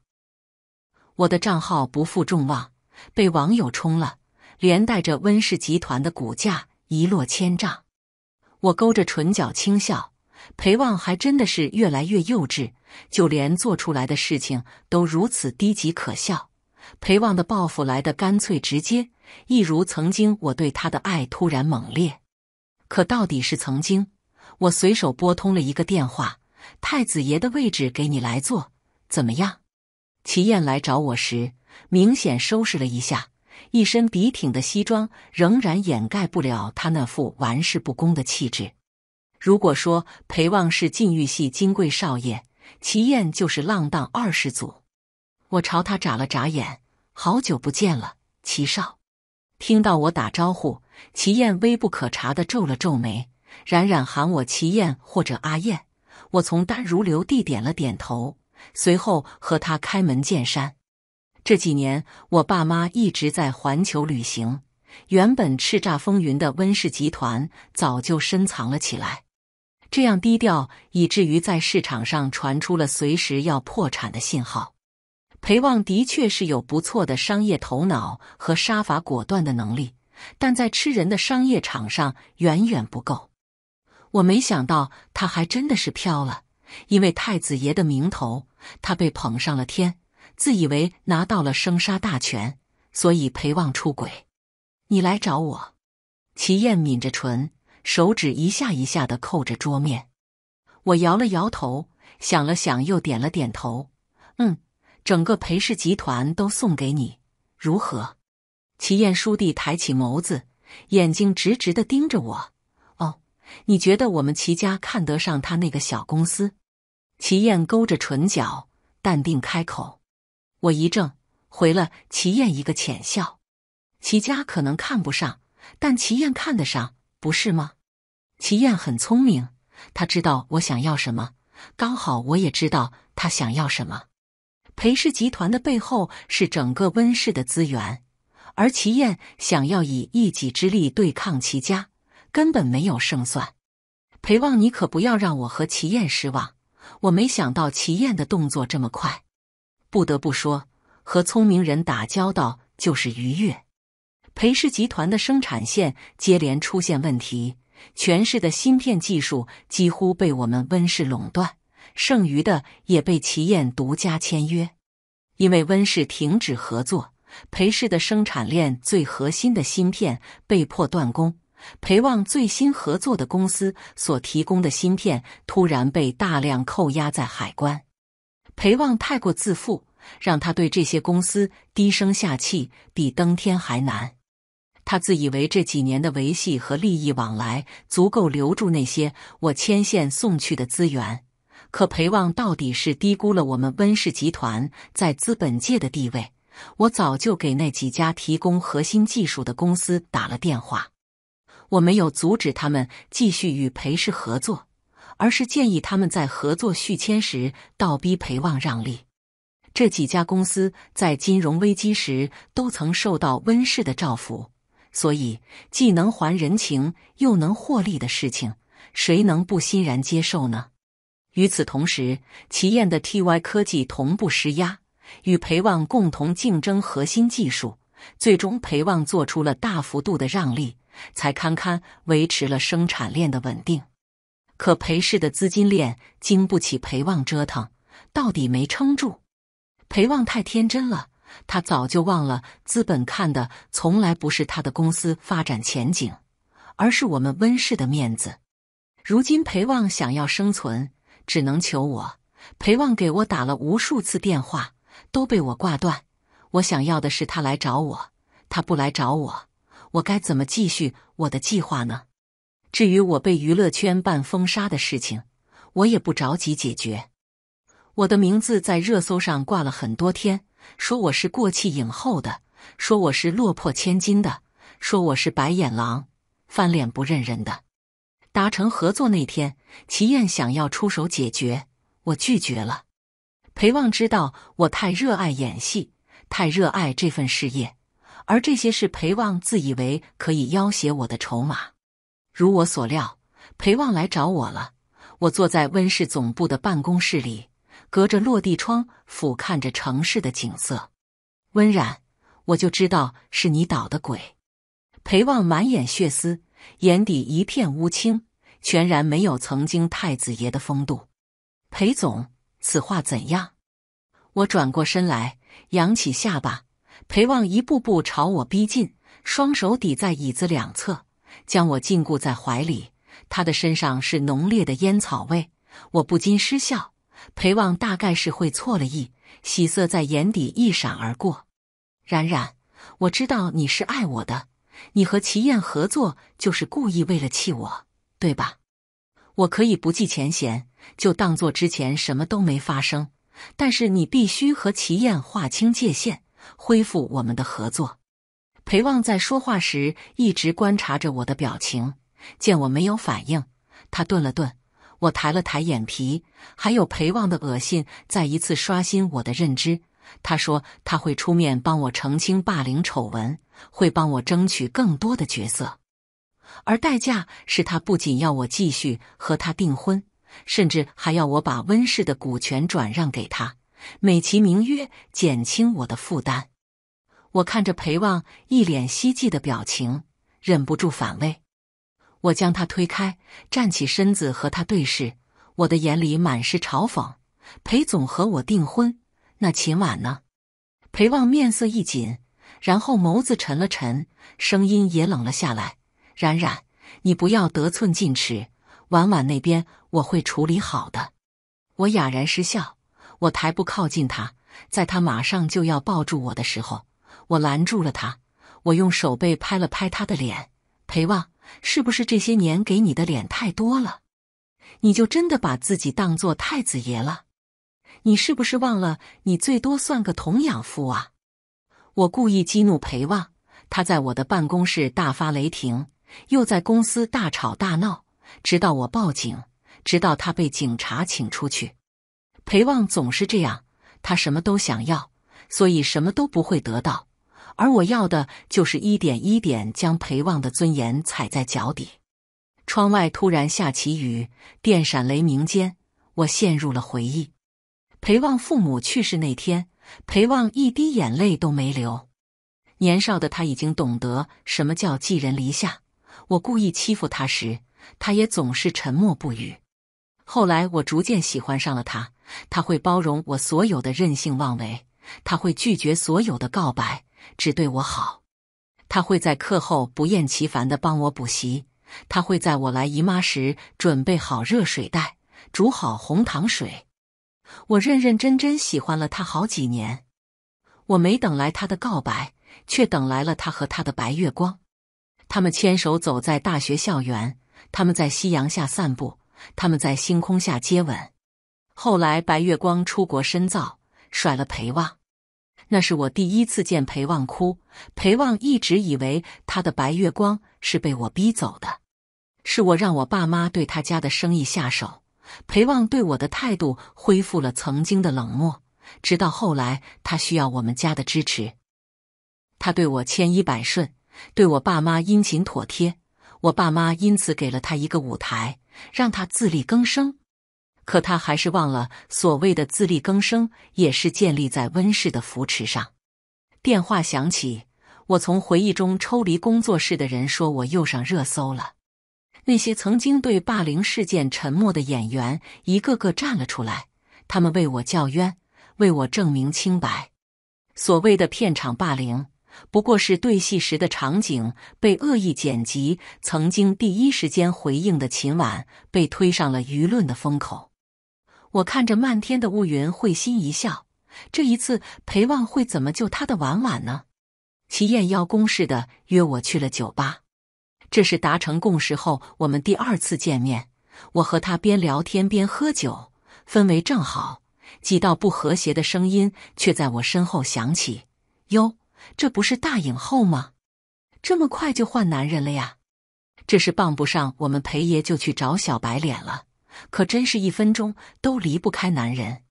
我的账号不负众望，被网友冲了，连带着温氏集团的股价一落千丈。我勾着唇角轻笑，裴望还真的是越来越幼稚，就连做出来的事情都如此低级可笑。裴望的报复来得干脆直接，一如曾经我对他的爱突然猛烈，可到底是曾经。我随手拨通了一个电话，太子爷的位置给你来坐，怎么样？齐燕来找我时，明显收拾了一下，一身笔挺的西装仍然掩盖不了他那副玩世不恭的气质。如果说裴望是禁欲系金贵少爷，齐燕就是浪荡二世祖。我朝他眨了眨眼，好久不见了，齐少。听到我打招呼，齐燕微不可察地皱了皱眉。冉冉喊我齐燕或者阿燕，我从丹如流地点了点头，随后和他开门见山。这几年我爸妈一直在环球旅行，原本叱咤风云的温氏集团早就深藏了起来，这样低调以至于在市场上传出了随时要破产的信号。裴望的确是有不错的商业头脑和杀伐果断的能力，但在吃人的商业场上远远不够。我没想到他还真的是飘了，因为太子爷的名头，他被捧上了天，自以为拿到了生杀大权，所以裴望出轨。你来找我，齐燕抿着唇，手指一下一下的扣着桌面。我摇了摇头，想了想，又点了点头。嗯，整个裴氏集团都送给你，如何？齐燕倏地抬起眸子，眼睛直直的盯着我。你觉得我们齐家看得上他那个小公司？齐燕勾着唇角，淡定开口。我一怔，回了齐燕一个浅笑。齐家可能看不上，但齐燕看得上，不是吗？齐燕很聪明，他知道我想要什么，刚好我也知道他想要什么。裴氏集团的背后是整个温氏的资源，而齐燕想要以一己之力对抗齐家。根本没有胜算，裴望，你可不要让我和齐燕失望。我没想到齐燕的动作这么快，不得不说，和聪明人打交道就是愉悦。裴氏集团的生产线接连出现问题，全市的芯片技术几乎被我们温氏垄断，剩余的也被齐燕独家签约。因为温氏停止合作，裴氏的生产链最核心的芯片被迫断供。裴望最新合作的公司所提供的芯片突然被大量扣押在海关。裴望太过自负，让他对这些公司低声下气，比登天还难。他自以为这几年的维系和利益往来足够留住那些我牵线送去的资源，可裴望到底是低估了我们温氏集团在资本界的地位。我早就给那几家提供核心技术的公司打了电话。我没有阻止他们继续与裴氏合作，而是建议他们在合作续签时倒逼裴望让利。这几家公司在金融危机时都曾受到温氏的照拂，所以既能还人情又能获利的事情，谁能不欣然接受呢？与此同时，齐燕的 TY 科技同步施压，与裴望共同竞争核心技术，最终裴望做出了大幅度的让利。才堪堪维持了生产链的稳定，可裴氏的资金链经不起裴旺折腾，到底没撑住。裴旺太天真了，他早就忘了资本看的从来不是他的公司发展前景，而是我们温氏的面子。如今裴旺想要生存，只能求我。裴旺给我打了无数次电话，都被我挂断。我想要的是他来找我，他不来找我。我该怎么继续我的计划呢？至于我被娱乐圈办封杀的事情，我也不着急解决。我的名字在热搜上挂了很多天，说我是过气影后的，说我是落魄千金的，说我是白眼狼，翻脸不认人的。达成合作那天，齐燕想要出手解决，我拒绝了。裴望知道我太热爱演戏，太热爱这份事业。而这些是裴望自以为可以要挟我的筹码。如我所料，裴望来找我了。我坐在温氏总部的办公室里，隔着落地窗俯瞰着城市的景色。温冉，我就知道是你捣的鬼。裴望满眼血丝，眼底一片乌青，全然没有曾经太子爷的风度。裴总，此话怎样？我转过身来，扬起下巴。裴望一步步朝我逼近，双手抵在椅子两侧，将我禁锢在怀里。他的身上是浓烈的烟草味，我不禁失笑。裴望大概是会错了意，喜色在眼底一闪而过。冉冉，我知道你是爱我的，你和齐燕合作就是故意为了气我，对吧？我可以不计前嫌，就当做之前什么都没发生。但是你必须和齐燕划清界限。恢复我们的合作。裴望在说话时一直观察着我的表情，见我没有反应，他顿了顿。我抬了抬眼皮，还有裴望的恶心再一次刷新我的认知。他说他会出面帮我澄清霸凌丑闻，会帮我争取更多的角色，而代价是他不仅要我继续和他订婚，甚至还要我把温氏的股权转让给他。美其名曰减轻我的负担，我看着裴望一脸希冀的表情，忍不住反胃。我将他推开，站起身子和他对视，我的眼里满是嘲讽。裴总和我订婚，那秦婉呢？裴望面色一紧，然后眸子沉了沉，声音也冷了下来：“冉冉，你不要得寸进尺，婉婉那边我会处理好的。”我哑然失笑。我抬步靠近他，在他马上就要抱住我的时候，我拦住了他。我用手背拍了拍他的脸，裴望，是不是这些年给你的脸太多了？你就真的把自己当做太子爷了？你是不是忘了，你最多算个童养夫啊？我故意激怒裴望，他在我的办公室大发雷霆，又在公司大吵大闹，直到我报警，直到他被警察请出去。裴望总是这样，他什么都想要，所以什么都不会得到。而我要的就是一点一点将裴望的尊严踩在脚底。窗外突然下起雨，电闪雷鸣间，我陷入了回忆。裴望父母去世那天，裴望一滴眼泪都没流。年少的他已经懂得什么叫寄人篱下。我故意欺负他时，他也总是沉默不语。后来，我逐渐喜欢上了他。他会包容我所有的任性妄为，他会拒绝所有的告白，只对我好。他会在课后不厌其烦地帮我补习，他会在我来姨妈时准备好热水袋，煮好红糖水。我认认真真喜欢了他好几年，我没等来他的告白，却等来了他和他的白月光。他们牵手走在大学校园，他们在夕阳下散步，他们在星空下接吻。后来，白月光出国深造，甩了裴望。那是我第一次见裴望哭。裴望一直以为他的白月光是被我逼走的，是我让我爸妈对他家的生意下手。裴望对我的态度恢复了曾经的冷漠，直到后来他需要我们家的支持，他对我千依百顺，对我爸妈殷勤妥帖。我爸妈因此给了他一个舞台，让他自力更生。可他还是忘了，所谓的自力更生也是建立在温室的扶持上。电话响起，我从回忆中抽离。工作室的人说我又上热搜了。那些曾经对霸凌事件沉默的演员一个个站了出来，他们为我叫冤，为我证明清白。所谓的片场霸凌，不过是对戏时的场景被恶意剪辑。曾经第一时间回应的秦婉被推上了舆论的风口。我看着漫天的乌云，会心一笑。这一次，裴望会怎么救他的婉婉呢？齐燕邀功似的约我去了酒吧。这是达成共识后我们第二次见面。我和他边聊天边喝酒，氛围正好。几道不和谐的声音却在我身后响起：“哟，这不是大影后吗？这么快就换男人了呀？这是傍不上我们裴爷，就去找小白脸了。”可真是一分钟都离不开男人！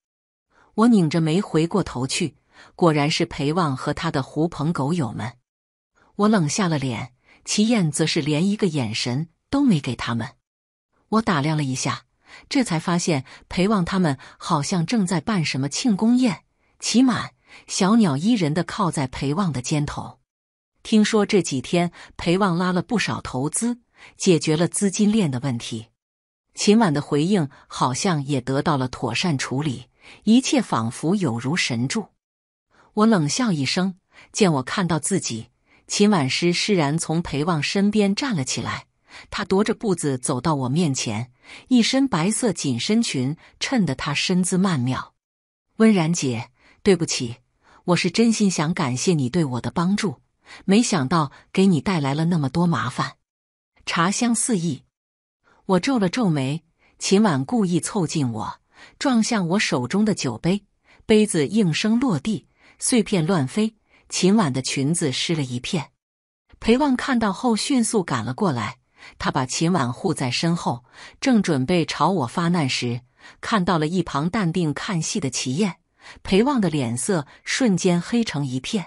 我拧着眉回过头去，果然是裴望和他的狐朋狗友们。我冷下了脸，齐燕则是连一个眼神都没给他们。我打量了一下，这才发现裴望他们好像正在办什么庆功宴。齐满小鸟依人的靠在裴望的肩头，听说这几天裴望拉了不少投资，解决了资金链的问题。秦婉的回应好像也得到了妥善处理，一切仿佛有如神助。我冷笑一声，见我看到自己，秦婉师释然从裴望身边站了起来，他踱着步子走到我面前，一身白色紧身裙衬得他身姿曼妙。温然姐，对不起，我是真心想感谢你对我的帮助，没想到给你带来了那么多麻烦。茶香四溢。我皱了皱眉，秦婉故意凑近我，撞向我手中的酒杯，杯子应声落地，碎片乱飞，秦婉的裙子湿了一片。裴望看到后迅速赶了过来，他把秦婉护在身后，正准备朝我发难时，看到了一旁淡定看戏的齐燕，裴望的脸色瞬间黑成一片。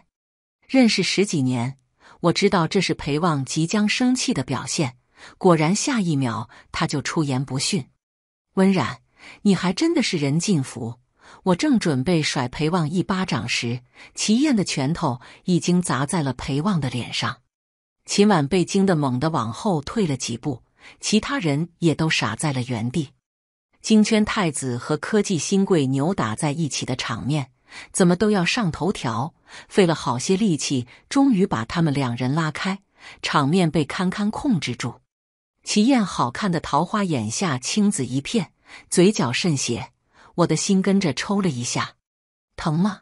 认识十几年，我知道这是裴望即将生气的表现。果然，下一秒他就出言不逊：“温冉，你还真的是人尽服！”我正准备甩裴望一巴掌时，齐燕的拳头已经砸在了裴望的脸上。秦婉被惊得猛地往后退了几步，其他人也都傻在了原地。京圈太子和科技新贵扭打在一起的场面，怎么都要上头条。费了好些力气，终于把他们两人拉开，场面被堪堪控制住。齐燕好看的桃花眼下青紫一片，嘴角渗血，我的心跟着抽了一下。疼吗？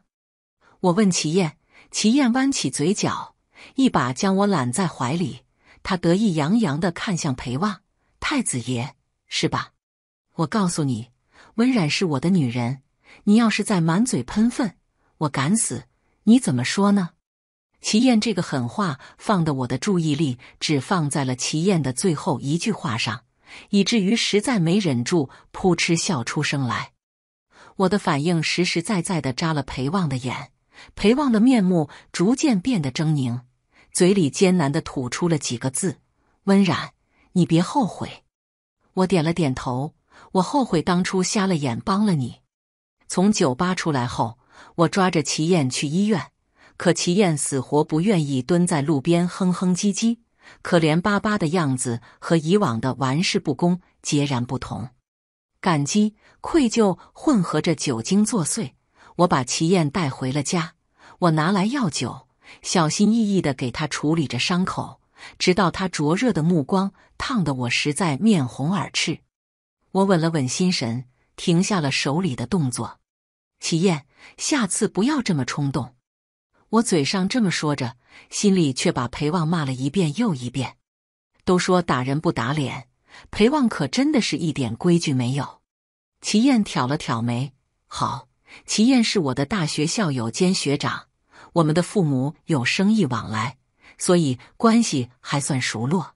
我问齐燕。齐燕弯起嘴角，一把将我揽在怀里。她得意洋洋的看向裴望，太子爷是吧？我告诉你，温冉是我的女人，你要是在满嘴喷粪，我敢死。你怎么说呢？齐燕这个狠话放的，我的注意力只放在了齐燕的最后一句话上，以至于实在没忍住，扑哧笑出声来。我的反应实实在在的扎了裴望的眼，裴望的面目逐渐变得狰狞，嘴里艰难的吐出了几个字：“温冉，你别后悔。”我点了点头，我后悔当初瞎了眼帮了你。从酒吧出来后，我抓着齐燕去医院。可齐燕死活不愿意蹲在路边哼哼唧唧，可怜巴巴的样子和以往的玩世不恭截然不同，感激、愧疚混合着酒精作祟，我把齐燕带回了家。我拿来药酒，小心翼翼地给她处理着伤口，直到她灼热的目光烫得我实在面红耳赤。我稳了稳心神，停下了手里的动作。齐燕，下次不要这么冲动。我嘴上这么说着，心里却把裴望骂了一遍又一遍。都说打人不打脸，裴望可真的是一点规矩没有。齐燕挑了挑眉：“好，齐燕是我的大学校友兼学长，我们的父母有生意往来，所以关系还算熟络。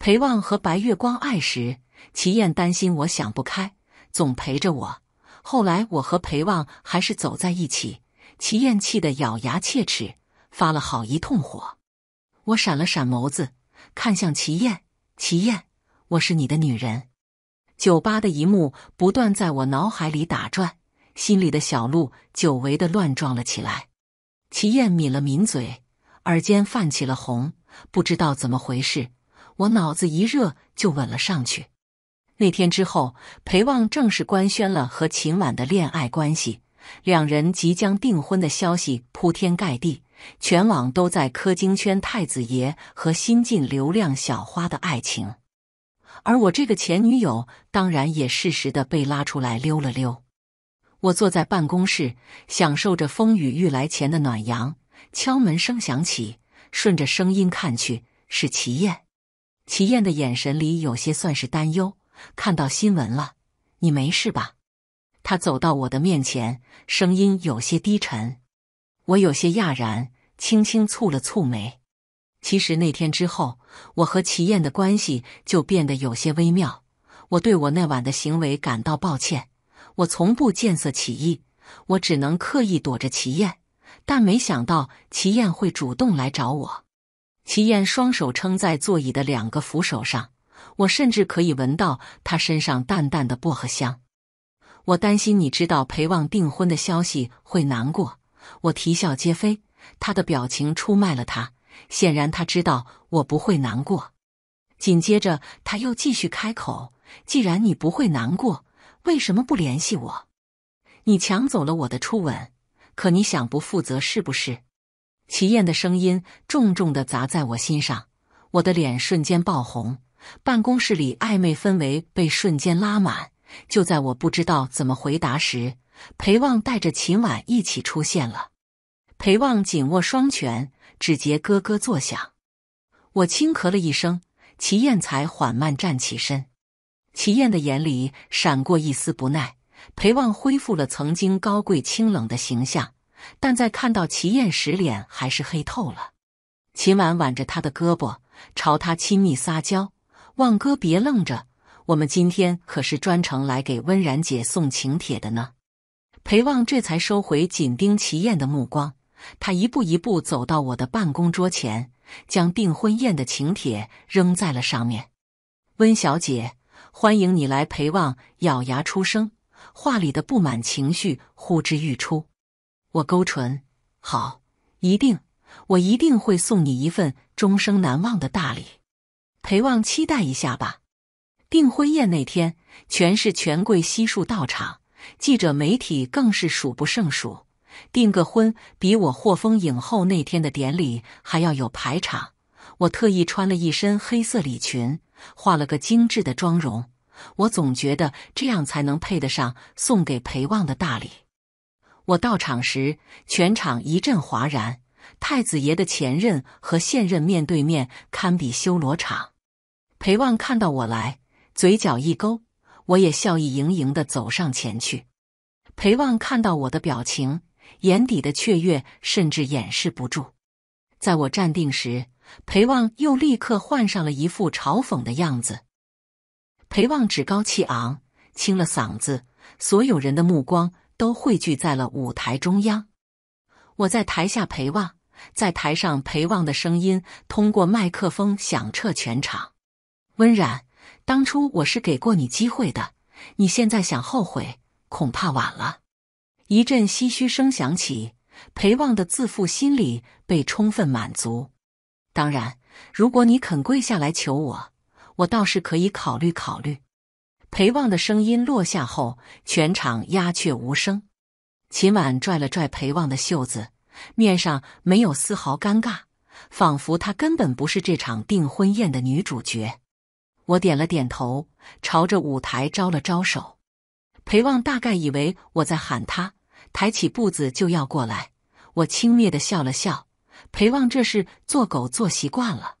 裴望和白月光爱时，齐燕担心我想不开，总陪着我。后来我和裴望还是走在一起。”齐燕气得咬牙切齿，发了好一通火。我闪了闪眸子，看向齐燕。齐燕，我是你的女人。酒吧的一幕不断在我脑海里打转，心里的小鹿久违的乱撞了起来。齐燕抿了抿嘴，耳尖泛起了红，不知道怎么回事，我脑子一热就吻了上去。那天之后，裴望正式官宣了和秦婉的恋爱关系。两人即将订婚的消息铺天盖地，全网都在磕金圈太子爷和新晋流量小花的爱情。而我这个前女友，当然也适时的被拉出来溜了溜。我坐在办公室，享受着风雨欲来前的暖阳。敲门声响起，顺着声音看去，是齐燕。齐燕的眼神里有些算是担忧。看到新闻了，你没事吧？他走到我的面前，声音有些低沉。我有些讶然，轻轻蹙了蹙眉。其实那天之后，我和齐燕的关系就变得有些微妙。我对我那晚的行为感到抱歉。我从不见色起意，我只能刻意躲着齐燕，但没想到齐燕会主动来找我。齐燕双手撑在座椅的两个扶手上，我甚至可以闻到他身上淡淡的薄荷香。我担心你知道裴望订婚的消息会难过，我啼笑皆非，他的表情出卖了他，显然他知道我不会难过。紧接着他又继续开口：“既然你不会难过，为什么不联系我？你抢走了我的初吻，可你想不负责是不是？”齐燕的声音重重地砸在我心上，我的脸瞬间爆红，办公室里暧昧氛围被瞬间拉满。就在我不知道怎么回答时，裴望带着秦婉一起出现了。裴望紧握双拳，指节咯咯作响。我轻咳了一声，齐燕才缓慢站起身。齐燕的眼里闪过一丝不耐。裴望恢复了曾经高贵清冷的形象，但在看到齐燕时，脸还是黑透了。秦婉挽着他的胳膊，朝他亲密撒娇：“望哥，别愣着。”我们今天可是专程来给温然姐送请帖的呢。裴望这才收回紧盯齐燕的目光，他一步一步走到我的办公桌前，将订婚宴的请帖扔在了上面。温小姐，欢迎你来！裴望咬牙出声，话里的不满情绪呼之欲出。我勾唇：“好，一定，我一定会送你一份终生难忘的大礼。”裴望，期待一下吧。订婚宴那天，全是权贵悉数到场，记者媒体更是数不胜数。订个婚比我获封影后那天的典礼还要有排场。我特意穿了一身黑色礼裙，化了个精致的妆容。我总觉得这样才能配得上送给裴望的大礼。我到场时，全场一阵哗然。太子爷的前任和现任面对面，堪比修罗场。裴望看到我来。嘴角一勾，我也笑意盈盈的走上前去。裴望看到我的表情，眼底的雀跃甚至掩饰不住。在我站定时，裴望又立刻换上了一副嘲讽的样子。裴望趾高气昂，清了嗓子，所有人的目光都汇聚在了舞台中央。我在台下，陪望在台上，陪望的声音通过麦克风响彻全场。温冉，当初我是给过你机会的，你现在想后悔，恐怕晚了。一阵唏嘘声响起，裴望的自负心理被充分满足。当然，如果你肯跪下来求我，我倒是可以考虑考虑。裴望的声音落下后，全场鸦雀无声。秦婉拽了拽裴望的袖子，面上没有丝毫尴尬，仿佛她根本不是这场订婚宴的女主角。我点了点头，朝着舞台招了招手。裴望大概以为我在喊他，抬起步子就要过来。我轻蔑的笑了笑，裴望这是做狗做习惯了。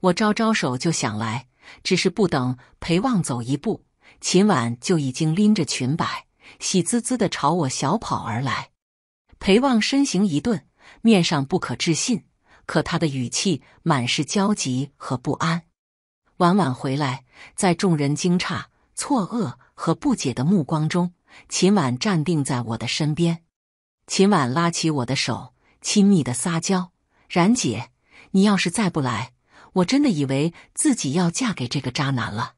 我招招手就想来，只是不等裴望走一步，秦婉就已经拎着裙摆，喜滋滋的朝我小跑而来。裴望身形一顿，面上不可置信，可他的语气满是焦急和不安。晚晚回来，在众人惊诧、错愕和不解的目光中，秦婉站定在我的身边。秦婉拉起我的手，亲密的撒娇：“冉姐，你要是再不来，我真的以为自己要嫁给这个渣男了。”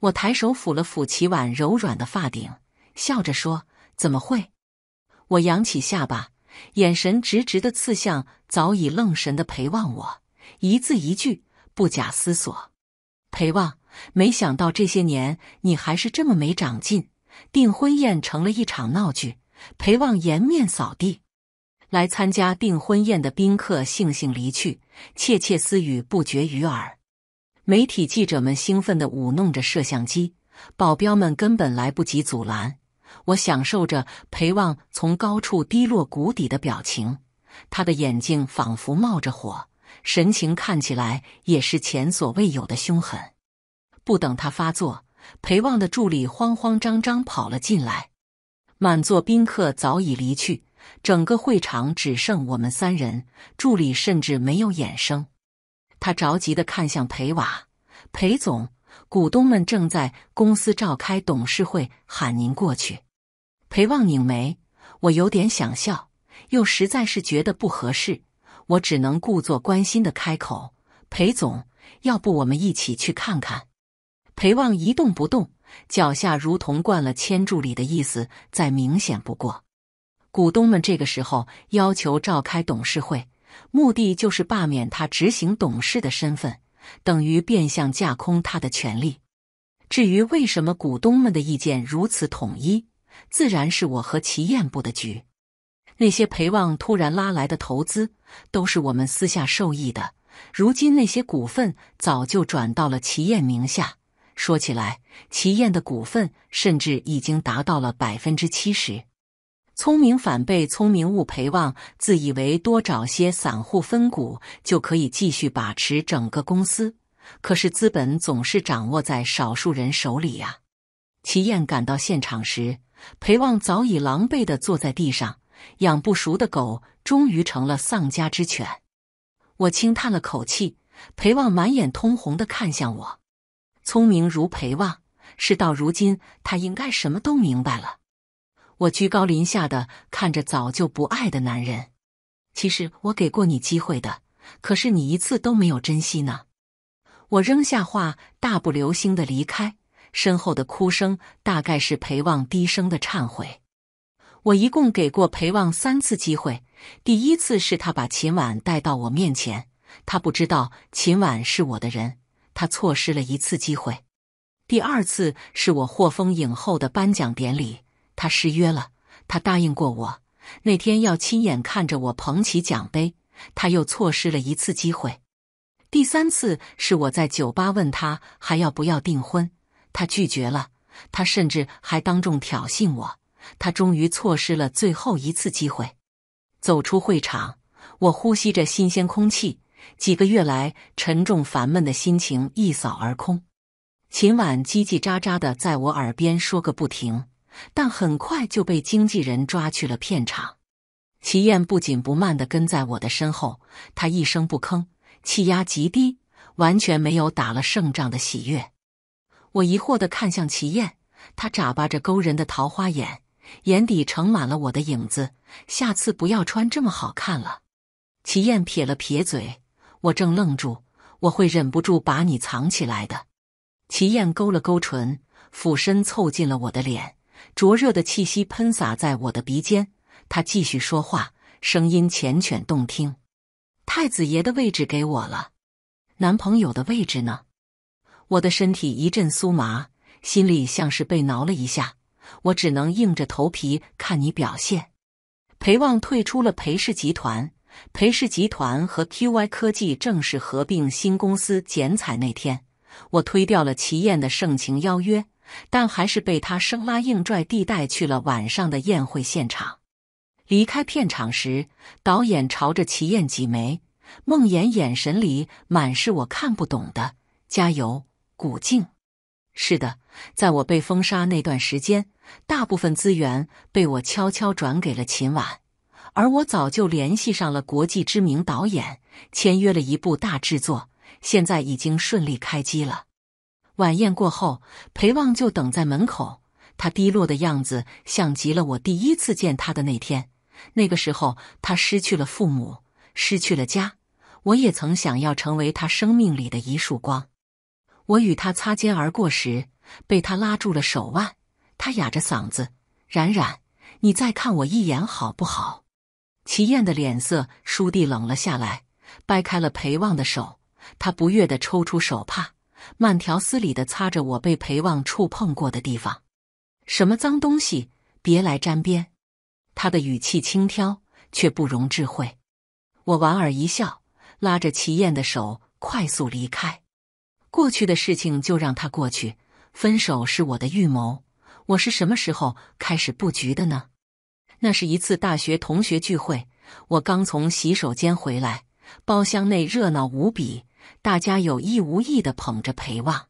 我抬手抚了抚秦婉柔软的发顶，笑着说：“怎么会？”我扬起下巴，眼神直直的刺向早已愣神的裴望，我一字一句，不假思索。裴望，没想到这些年你还是这么没长进。订婚宴成了一场闹剧，裴望颜面扫地。来参加订婚宴的宾客悻悻离去，窃窃私语不绝于耳。媒体记者们兴奋地舞弄着摄像机，保镖们根本来不及阻拦。我享受着裴望从高处低落谷底的表情，他的眼睛仿佛冒着火。神情看起来也是前所未有的凶狠。不等他发作，裴旺的助理慌慌张张跑了进来。满座宾客早已离去，整个会场只剩我们三人。助理甚至没有眼生，他着急的看向裴瓦：“裴总，股东们正在公司召开董事会，喊您过去。”裴旺拧眉，我有点想笑，又实在是觉得不合适。我只能故作关心的开口：“裴总，要不我们一起去看看？”裴望一动不动，脚下如同灌了。铅助理的意思再明显不过。股东们这个时候要求召开董事会，目的就是罢免他执行董事的身份，等于变相架空他的权利。至于为什么股东们的意见如此统一，自然是我和齐燕部的局。那些裴望突然拉来的投资，都是我们私下受益的。如今那些股份早就转到了齐燕名下。说起来，齐燕的股份甚至已经达到了百分之七十。聪明反被聪明误，裴望自以为多找些散户分股就可以继续把持整个公司，可是资本总是掌握在少数人手里呀。齐燕赶到现场时，裴望早已狼狈地坐在地上。养不熟的狗，终于成了丧家之犬。我轻叹了口气，裴望满眼通红的看向我。聪明如裴望，事到如今，他应该什么都明白了。我居高临下的看着早就不爱的男人。其实我给过你机会的，可是你一次都没有珍惜呢。我扔下话，大步流星的离开，身后的哭声大概是裴望低声的忏悔。我一共给过裴望三次机会。第一次是他把秦婉带到我面前，他不知道秦婉是我的人，他错失了一次机会。第二次是我获封影后的颁奖典礼，他失约了，他答应过我那天要亲眼看着我捧起奖杯，他又错失了一次机会。第三次是我在酒吧问他还要不要订婚，他拒绝了，他甚至还当众挑衅我。他终于错失了最后一次机会。走出会场，我呼吸着新鲜空气，几个月来沉重烦闷的心情一扫而空。秦婉叽叽喳喳的在我耳边说个不停，但很快就被经纪人抓去了片场。齐燕不紧不慢的跟在我的身后，他一声不吭，气压极低，完全没有打了胜仗的喜悦。我疑惑的看向齐燕，他眨巴着勾人的桃花眼。眼底盛满了我的影子，下次不要穿这么好看了。齐燕撇了撇嘴，我正愣住，我会忍不住把你藏起来的。齐燕勾了勾唇，俯身凑近了我的脸，灼热的气息喷洒在我的鼻尖。她继续说话，声音缱绻动听：“太子爷的位置给我了，男朋友的位置呢？”我的身体一阵酥麻，心里像是被挠了一下。我只能硬着头皮看你表现。裴望退出了裴氏集团，裴氏集团和 QY 科技正式合并新公司剪彩那天，我推掉了齐燕的盛情邀约，但还是被他生拉硬拽地带去了晚上的宴会现场。离开片场时，导演朝着齐燕挤眉，梦言眼神里满是我看不懂的，加油，古静。是的，在我被封杀那段时间，大部分资源被我悄悄转给了秦婉，而我早就联系上了国际知名导演，签约了一部大制作，现在已经顺利开机了。晚宴过后，裴望就等在门口，他低落的样子像极了我第一次见他的那天，那个时候他失去了父母，失去了家，我也曾想要成为他生命里的一束光。我与他擦肩而过时，被他拉住了手腕。他哑着嗓子：“冉冉，你再看我一眼好不好？”齐燕的脸色倏地冷了下来，掰开了裴望的手。他不悦地抽出手帕，慢条斯理地擦着我被裴望触碰过的地方。“什么脏东西，别来沾边。”他的语气轻佻，却不容置喙。我莞尔一笑，拉着齐燕的手，快速离开。过去的事情就让它过去。分手是我的预谋。我是什么时候开始布局的呢？那是一次大学同学聚会，我刚从洗手间回来，包厢内热闹无比，大家有意无意的捧着裴望。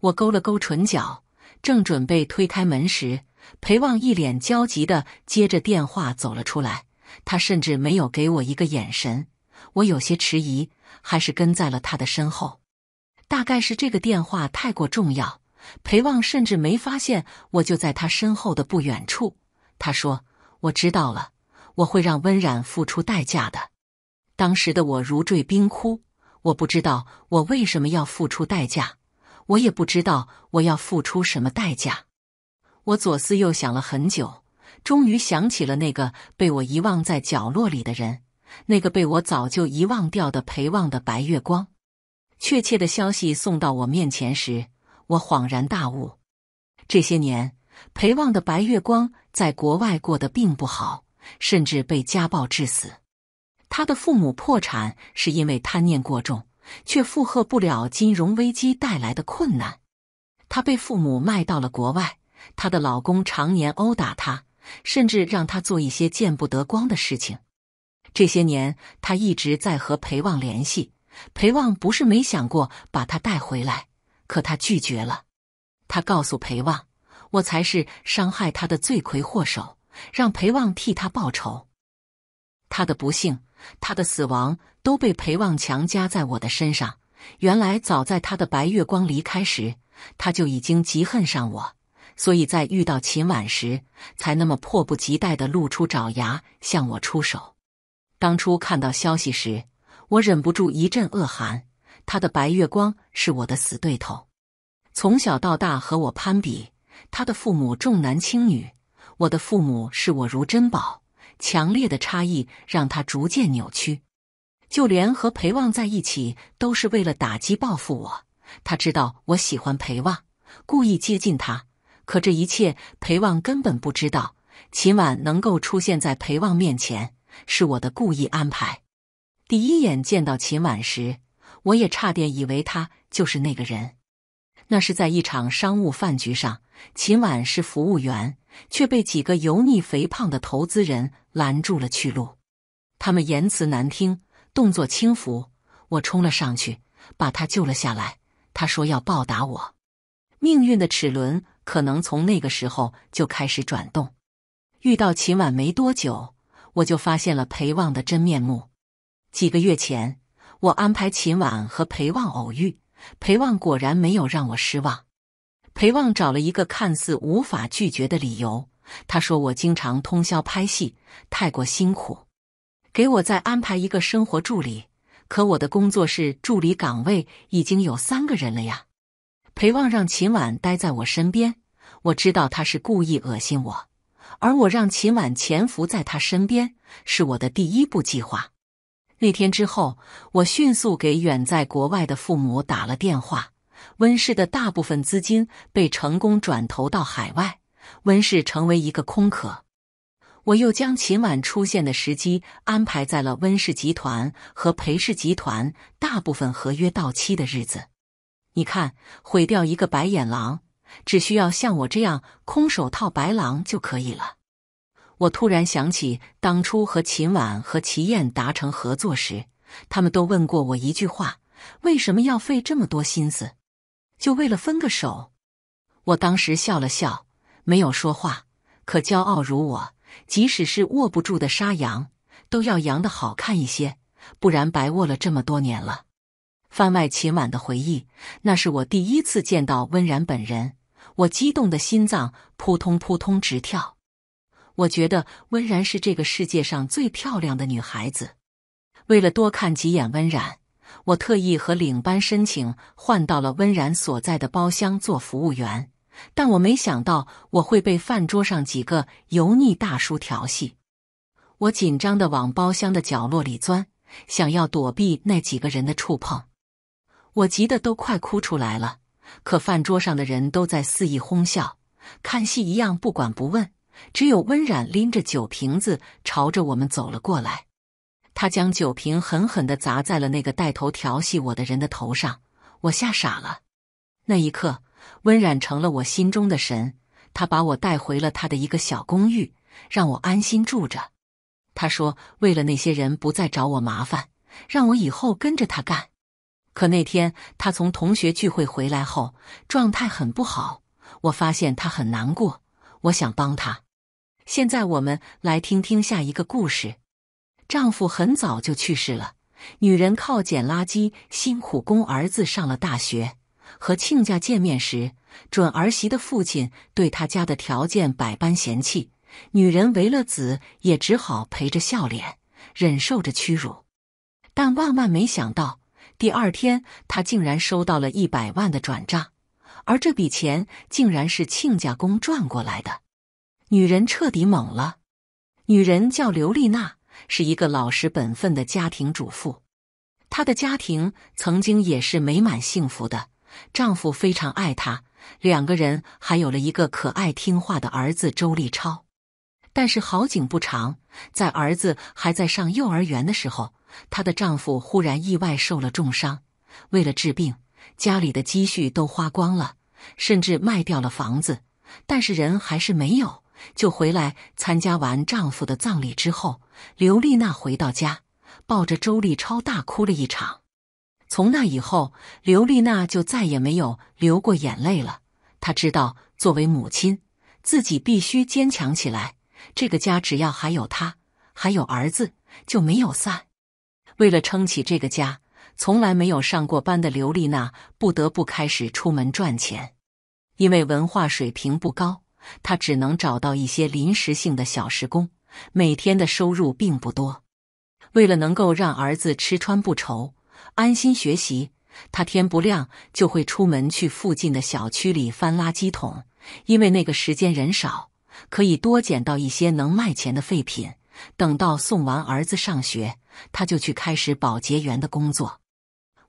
我勾了勾唇角，正准备推开门时，裴望一脸焦急的接着电话走了出来，他甚至没有给我一个眼神。我有些迟疑，还是跟在了他的身后。大概是这个电话太过重要，裴望甚至没发现我就在他身后的不远处。他说：“我知道了，我会让温冉付出代价的。”当时的我如坠冰窟，我不知道我为什么要付出代价，我也不知道我要付出什么代价。我左思右想了很久，终于想起了那个被我遗忘在角落里的人，那个被我早就遗忘掉的裴望的白月光。确切的消息送到我面前时，我恍然大悟：这些年，裴望的白月光在国外过得并不好，甚至被家暴致死。他的父母破产是因为贪念过重，却负荷不了金融危机带来的困难。他被父母卖到了国外，她的老公常年殴打她，甚至让她做一些见不得光的事情。这些年，她一直在和裴望联系。裴望不是没想过把他带回来，可他拒绝了。他告诉裴望：“我才是伤害他的罪魁祸首，让裴望替他报仇。他的不幸，他的死亡都被裴望强加在我的身上。原来早在他的白月光离开时，他就已经嫉恨上我，所以在遇到秦婉时才那么迫不及待的露出爪牙向我出手。当初看到消息时。”我忍不住一阵恶寒。他的白月光是我的死对头，从小到大和我攀比。他的父母重男轻女，我的父母视我如珍宝。强烈的差异让他逐渐扭曲。就连和裴望在一起，都是为了打击报复我。他知道我喜欢裴望，故意接近他。可这一切，裴望根本不知道。秦婉能够出现在裴望面前，是我的故意安排。第一眼见到秦婉时，我也差点以为他就是那个人。那是在一场商务饭局上，秦婉是服务员，却被几个油腻肥胖的投资人拦住了去路。他们言辞难听，动作轻浮。我冲了上去，把他救了下来。他说要报答我。命运的齿轮可能从那个时候就开始转动。遇到秦婉没多久，我就发现了裴望的真面目。几个月前，我安排秦婉和裴望偶遇，裴望果然没有让我失望。裴望找了一个看似无法拒绝的理由，他说我经常通宵拍戏，太过辛苦，给我再安排一个生活助理。可我的工作室助理岗位已经有三个人了呀。裴望让秦婉待在我身边，我知道他是故意恶心我，而我让秦婉潜伏在他身边，是我的第一步计划。那天之后，我迅速给远在国外的父母打了电话。温氏的大部分资金被成功转投到海外，温氏成为一个空壳。我又将秦婉出现的时机安排在了温氏集团和裴氏集团大部分合约到期的日子。你看，毁掉一个白眼狼，只需要像我这样空手套白狼就可以了。我突然想起当初和秦婉和齐燕达成合作时，他们都问过我一句话：“为什么要费这么多心思，就为了分个手？”我当时笑了笑，没有说话。可骄傲如我，即使是握不住的沙羊，都要扬的好看一些，不然白握了这么多年了。番外秦婉的回忆，那是我第一次见到温然本人，我激动的心脏扑通扑通直跳。我觉得温然是这个世界上最漂亮的女孩子。为了多看几眼温然，我特意和领班申请换到了温然所在的包厢做服务员。但我没想到我会被饭桌上几个油腻大叔调戏。我紧张的往包厢的角落里钻，想要躲避那几个人的触碰。我急得都快哭出来了，可饭桌上的人都在肆意哄笑，看戏一样不管不问。只有温冉拎着酒瓶子朝着我们走了过来，他将酒瓶狠狠地砸在了那个带头调戏我的人的头上，我吓傻了。那一刻，温冉成了我心中的神。他把我带回了他的一个小公寓，让我安心住着。他说，为了那些人不再找我麻烦，让我以后跟着他干。可那天他从同学聚会回来后，状态很不好，我发现他很难过，我想帮他。现在我们来听听下一个故事。丈夫很早就去世了，女人靠捡垃圾辛苦供儿子上了大学。和亲家见面时，准儿媳的父亲对她家的条件百般嫌弃，女人为了子也只好陪着笑脸，忍受着屈辱。但万万没想到，第二天她竟然收到了一百万的转账，而这笔钱竟然是亲家公赚过来的。女人彻底懵了。女人叫刘丽娜，是一个老实本分的家庭主妇。她的家庭曾经也是美满幸福的，丈夫非常爱她，两个人还有了一个可爱听话的儿子周立超。但是好景不长，在儿子还在上幼儿园的时候，她的丈夫忽然意外受了重伤。为了治病，家里的积蓄都花光了，甚至卖掉了房子，但是人还是没有。就回来参加完丈夫的葬礼之后，刘丽娜回到家，抱着周立超大哭了一场。从那以后，刘丽娜就再也没有流过眼泪了。她知道，作为母亲，自己必须坚强起来。这个家只要还有她，还有儿子，就没有散。为了撑起这个家，从来没有上过班的刘丽娜不得不开始出门赚钱，因为文化水平不高。他只能找到一些临时性的小时工，每天的收入并不多。为了能够让儿子吃穿不愁，安心学习，他天不亮就会出门去附近的小区里翻垃圾桶，因为那个时间人少，可以多捡到一些能卖钱的废品。等到送完儿子上学，他就去开始保洁员的工作。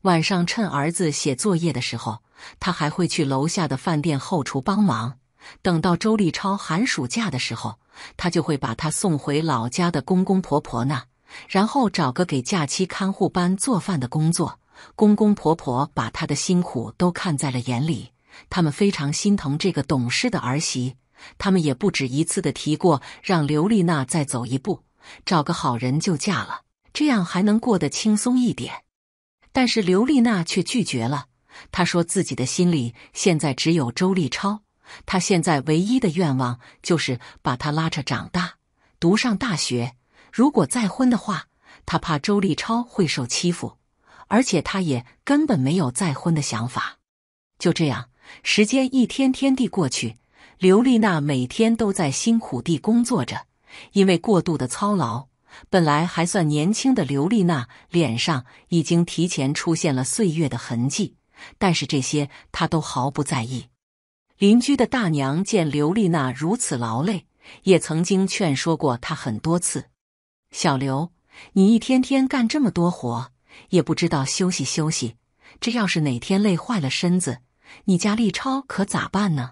晚上趁儿子写作业的时候，他还会去楼下的饭店后厨帮忙。等到周立超寒暑假的时候，他就会把他送回老家的公公婆婆那，然后找个给假期看护班做饭的工作。公公婆婆把他的辛苦都看在了眼里，他们非常心疼这个懂事的儿媳。他们也不止一次的提过，让刘丽娜再走一步，找个好人就嫁了，这样还能过得轻松一点。但是刘丽娜却拒绝了，她说自己的心里现在只有周立超。他现在唯一的愿望就是把他拉扯长大，读上大学。如果再婚的话，他怕周立超会受欺负，而且他也根本没有再婚的想法。就这样，时间一天天地过去，刘丽娜每天都在辛苦地工作着。因为过度的操劳，本来还算年轻的刘丽娜脸上已经提前出现了岁月的痕迹，但是这些她都毫不在意。邻居的大娘见刘丽娜如此劳累，也曾经劝说过她很多次：“小刘，你一天天干这么多活，也不知道休息休息。这要是哪天累坏了身子，你家立超可咋办呢？”“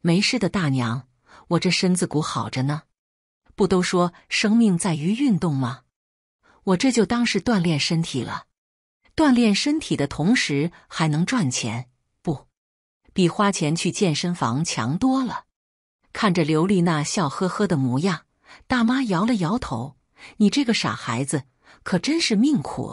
没事的大娘，我这身子骨好着呢。不都说生命在于运动吗？我这就当是锻炼身体了，锻炼身体的同时还能赚钱。”比花钱去健身房强多了。看着刘丽娜笑呵呵的模样，大妈摇了摇头：“你这个傻孩子，可真是命苦。”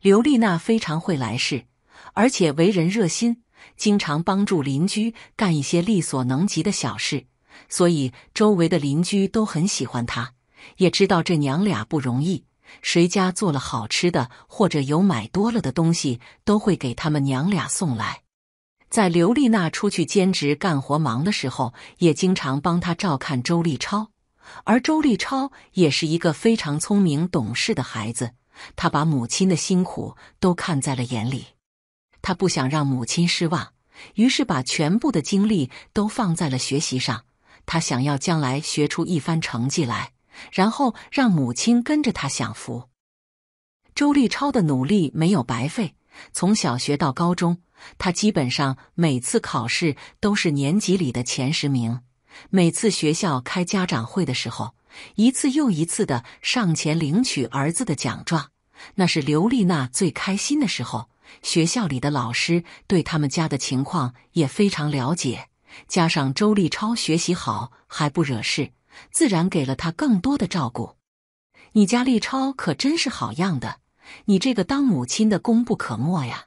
刘丽娜非常会来事，而且为人热心，经常帮助邻居干一些力所能及的小事，所以周围的邻居都很喜欢她。也知道这娘俩不容易，谁家做了好吃的或者有买多了的东西，都会给他们娘俩送来。在刘丽娜出去兼职干活忙的时候，也经常帮她照看周立超。而周立超也是一个非常聪明懂事的孩子，他把母亲的辛苦都看在了眼里。他不想让母亲失望，于是把全部的精力都放在了学习上。他想要将来学出一番成绩来，然后让母亲跟着他享福。周立超的努力没有白费，从小学到高中。他基本上每次考试都是年级里的前十名。每次学校开家长会的时候，一次又一次的上前领取儿子的奖状，那是刘丽娜最开心的时候。学校里的老师对他们家的情况也非常了解，加上周立超学习好还不惹事，自然给了他更多的照顾。你家立超可真是好样的，你这个当母亲的功不可没呀。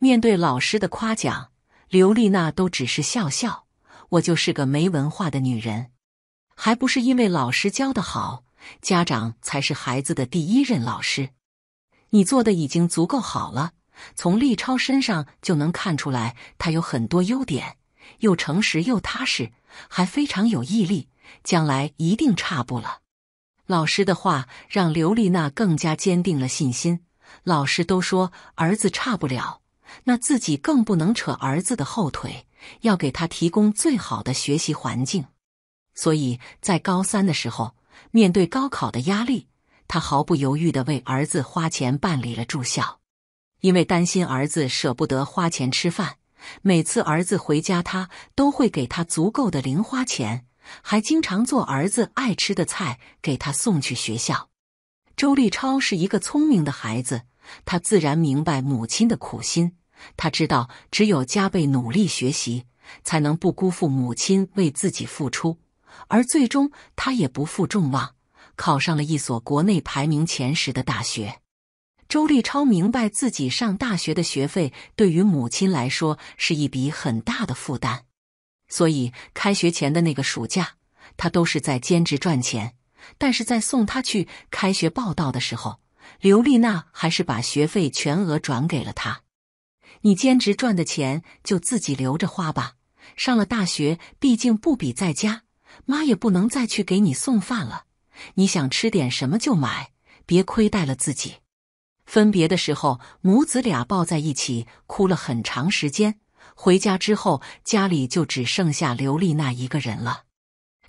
面对老师的夸奖，刘丽娜都只是笑笑。我就是个没文化的女人，还不是因为老师教的好？家长才是孩子的第一任老师。你做的已经足够好了，从立超身上就能看出来，他有很多优点，又诚实又踏实，还非常有毅力，将来一定差不了。老师的话让刘丽娜更加坚定了信心。老师都说儿子差不了。那自己更不能扯儿子的后腿，要给他提供最好的学习环境。所以在高三的时候，面对高考的压力，他毫不犹豫地为儿子花钱办理了住校。因为担心儿子舍不得花钱吃饭，每次儿子回家，他都会给他足够的零花钱，还经常做儿子爱吃的菜给他送去学校。周立超是一个聪明的孩子。他自然明白母亲的苦心，他知道只有加倍努力学习，才能不辜负母亲为自己付出。而最终，他也不负众望，考上了一所国内排名前十的大学。周立超明白，自己上大学的学费对于母亲来说是一笔很大的负担，所以开学前的那个暑假，他都是在兼职赚钱。但是在送他去开学报道的时候。刘丽娜还是把学费全额转给了他。你兼职赚的钱就自己留着花吧。上了大学，毕竟不比在家，妈也不能再去给你送饭了。你想吃点什么就买，别亏待了自己。分别的时候，母子俩抱在一起哭了很长时间。回家之后，家里就只剩下刘丽娜一个人了。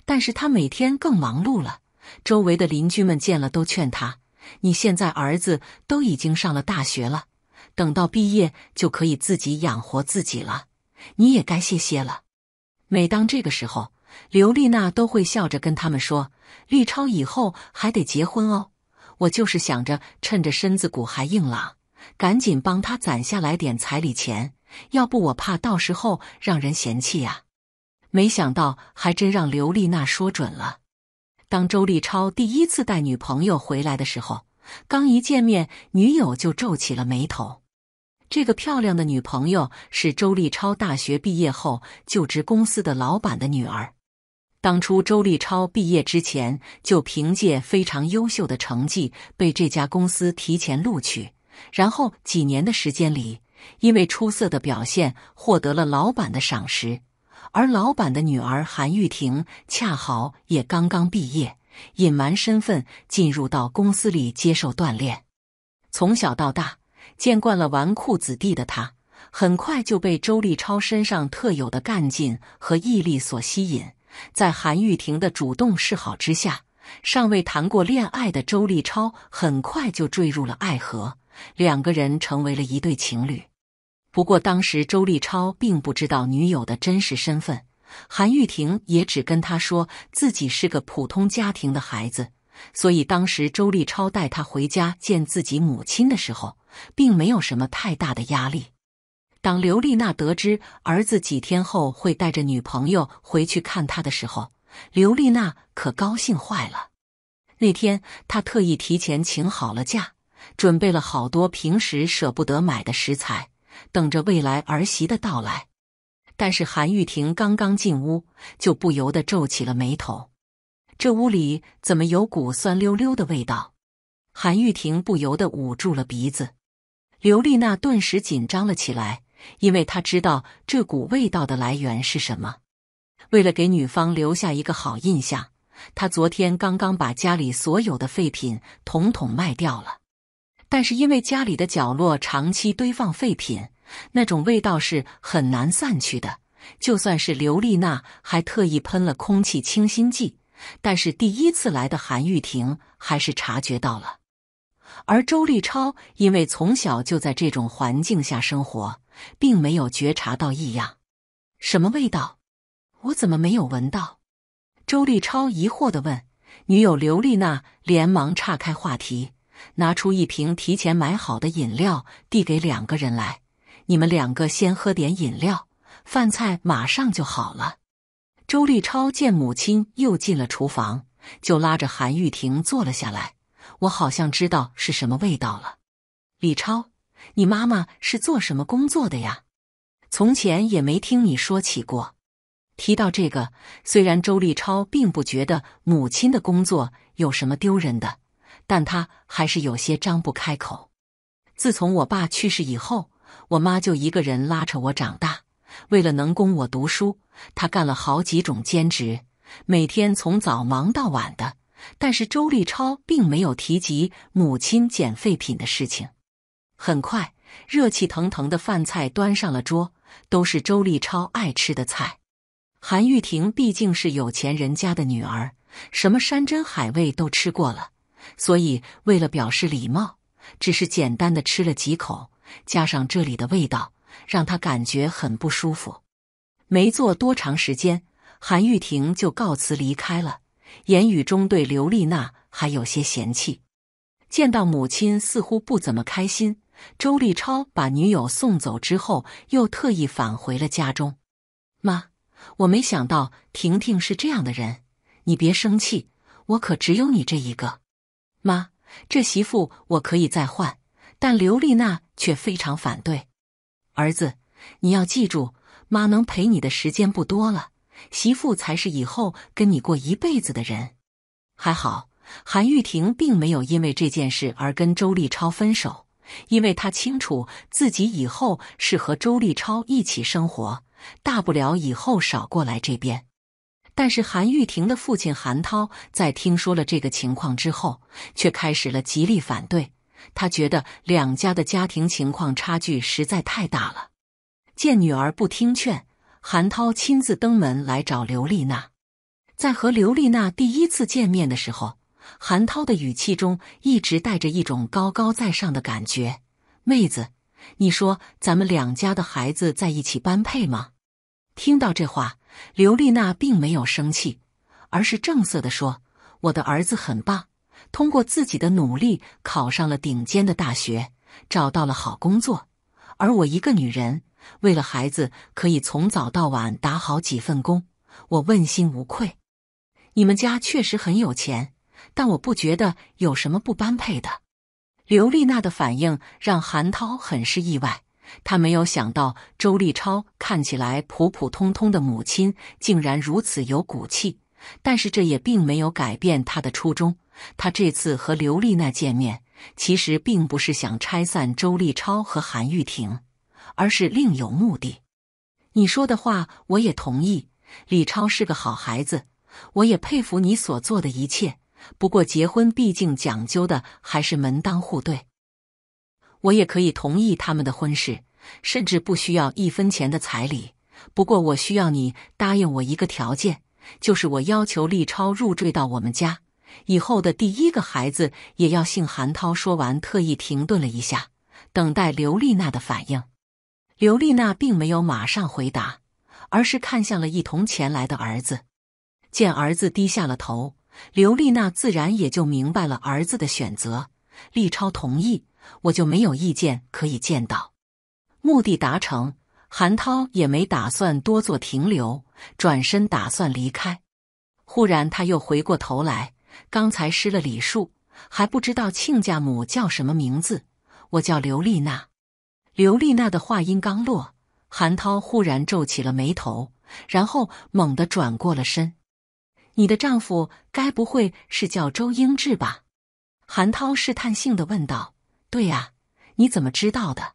但是她每天更忙碌了。周围的邻居们见了都劝她。你现在儿子都已经上了大学了，等到毕业就可以自己养活自己了，你也该歇歇了。每当这个时候，刘丽娜都会笑着跟他们说：“绿超以后还得结婚哦，我就是想着趁着身子骨还硬朗，赶紧帮他攒下来点彩礼钱，要不我怕到时候让人嫌弃呀。”没想到还真让刘丽娜说准了。当周立超第一次带女朋友回来的时候，刚一见面，女友就皱起了眉头。这个漂亮的女朋友是周立超大学毕业后就职公司的老板的女儿。当初周立超毕业之前，就凭借非常优秀的成绩被这家公司提前录取，然后几年的时间里，因为出色的表现获得了老板的赏识。而老板的女儿韩玉婷恰好也刚刚毕业，隐瞒身份进入到公司里接受锻炼。从小到大见惯了纨绔子弟的她，很快就被周立超身上特有的干劲和毅力所吸引。在韩玉婷的主动示好之下，尚未谈过恋爱的周立超很快就坠入了爱河，两个人成为了一对情侣。不过当时周立超并不知道女友的真实身份，韩玉婷也只跟他说自己是个普通家庭的孩子，所以当时周立超带她回家见自己母亲的时候，并没有什么太大的压力。当刘丽娜得知儿子几天后会带着女朋友回去看他的时候，刘丽娜可高兴坏了。那天她特意提前请好了假，准备了好多平时舍不得买的食材。等着未来儿媳的到来，但是韩玉婷刚刚进屋就不由得皱起了眉头，这屋里怎么有股酸溜溜的味道？韩玉婷不由得捂住了鼻子，刘丽娜顿时紧张了起来，因为她知道这股味道的来源是什么。为了给女方留下一个好印象，她昨天刚刚把家里所有的废品统统卖掉了，但是因为家里的角落长期堆放废品。那种味道是很难散去的，就算是刘丽娜还特意喷了空气清新剂，但是第一次来的韩玉婷还是察觉到了。而周立超因为从小就在这种环境下生活，并没有觉察到异样。什么味道？我怎么没有闻到？周立超疑惑地问。女友刘丽娜连忙岔开话题，拿出一瓶提前买好的饮料递给两个人来。你们两个先喝点饮料，饭菜马上就好了。周立超见母亲又进了厨房，就拉着韩玉婷坐了下来。我好像知道是什么味道了。李超，你妈妈是做什么工作的呀？从前也没听你说起过。提到这个，虽然周立超并不觉得母亲的工作有什么丢人的，但他还是有些张不开口。自从我爸去世以后。我妈就一个人拉扯我长大，为了能供我读书，她干了好几种兼职，每天从早忙到晚的。但是周立超并没有提及母亲捡废品的事情。很快，热气腾腾的饭菜端上了桌，都是周立超爱吃的菜。韩玉婷毕竟是有钱人家的女儿，什么山珍海味都吃过了，所以为了表示礼貌，只是简单的吃了几口。加上这里的味道，让他感觉很不舒服。没坐多长时间，韩玉婷就告辞离开了，言语中对刘丽娜还有些嫌弃。见到母亲似乎不怎么开心，周立超把女友送走之后，又特意返回了家中。妈，我没想到婷婷是这样的人，你别生气，我可只有你这一个。妈，这媳妇我可以再换，但刘丽娜。却非常反对，儿子，你要记住，妈能陪你的时间不多了，媳妇才是以后跟你过一辈子的人。还好，韩玉婷并没有因为这件事而跟周立超分手，因为她清楚自己以后是和周立超一起生活，大不了以后少过来这边。但是，韩玉婷的父亲韩涛在听说了这个情况之后，却开始了极力反对。他觉得两家的家庭情况差距实在太大了。见女儿不听劝，韩涛亲自登门来找刘丽娜。在和刘丽娜第一次见面的时候，韩涛的语气中一直带着一种高高在上的感觉：“妹子，你说咱们两家的孩子在一起般配吗？”听到这话，刘丽娜并没有生气，而是正色的说：“我的儿子很棒。”通过自己的努力考上了顶尖的大学，找到了好工作。而我一个女人，为了孩子，可以从早到晚打好几份工，我问心无愧。你们家确实很有钱，但我不觉得有什么不般配的。刘丽娜的反应让韩涛很是意外，他没有想到周立超看起来普普通通的母亲竟然如此有骨气。但是这也并没有改变他的初衷。他这次和刘丽娜见面，其实并不是想拆散周立超和韩玉婷，而是另有目的。你说的话我也同意，李超是个好孩子，我也佩服你所做的一切。不过结婚毕竟讲究的还是门当户对，我也可以同意他们的婚事，甚至不需要一分钱的彩礼。不过我需要你答应我一个条件，就是我要求立超入赘到我们家。以后的第一个孩子也要姓韩涛。说完，特意停顿了一下，等待刘丽娜的反应。刘丽娜并没有马上回答，而是看向了一同前来的儿子。见儿子低下了头，刘丽娜自然也就明白了儿子的选择。立超同意，我就没有意见。可以见到，目的达成，韩涛也没打算多做停留，转身打算离开。忽然，他又回过头来。刚才失了礼数，还不知道亲家母叫什么名字。我叫刘丽娜。刘丽娜的话音刚落，韩涛忽然皱起了眉头，然后猛地转过了身。你的丈夫该不会是叫周英志吧？韩涛试探性的问道。对呀，你怎么知道的？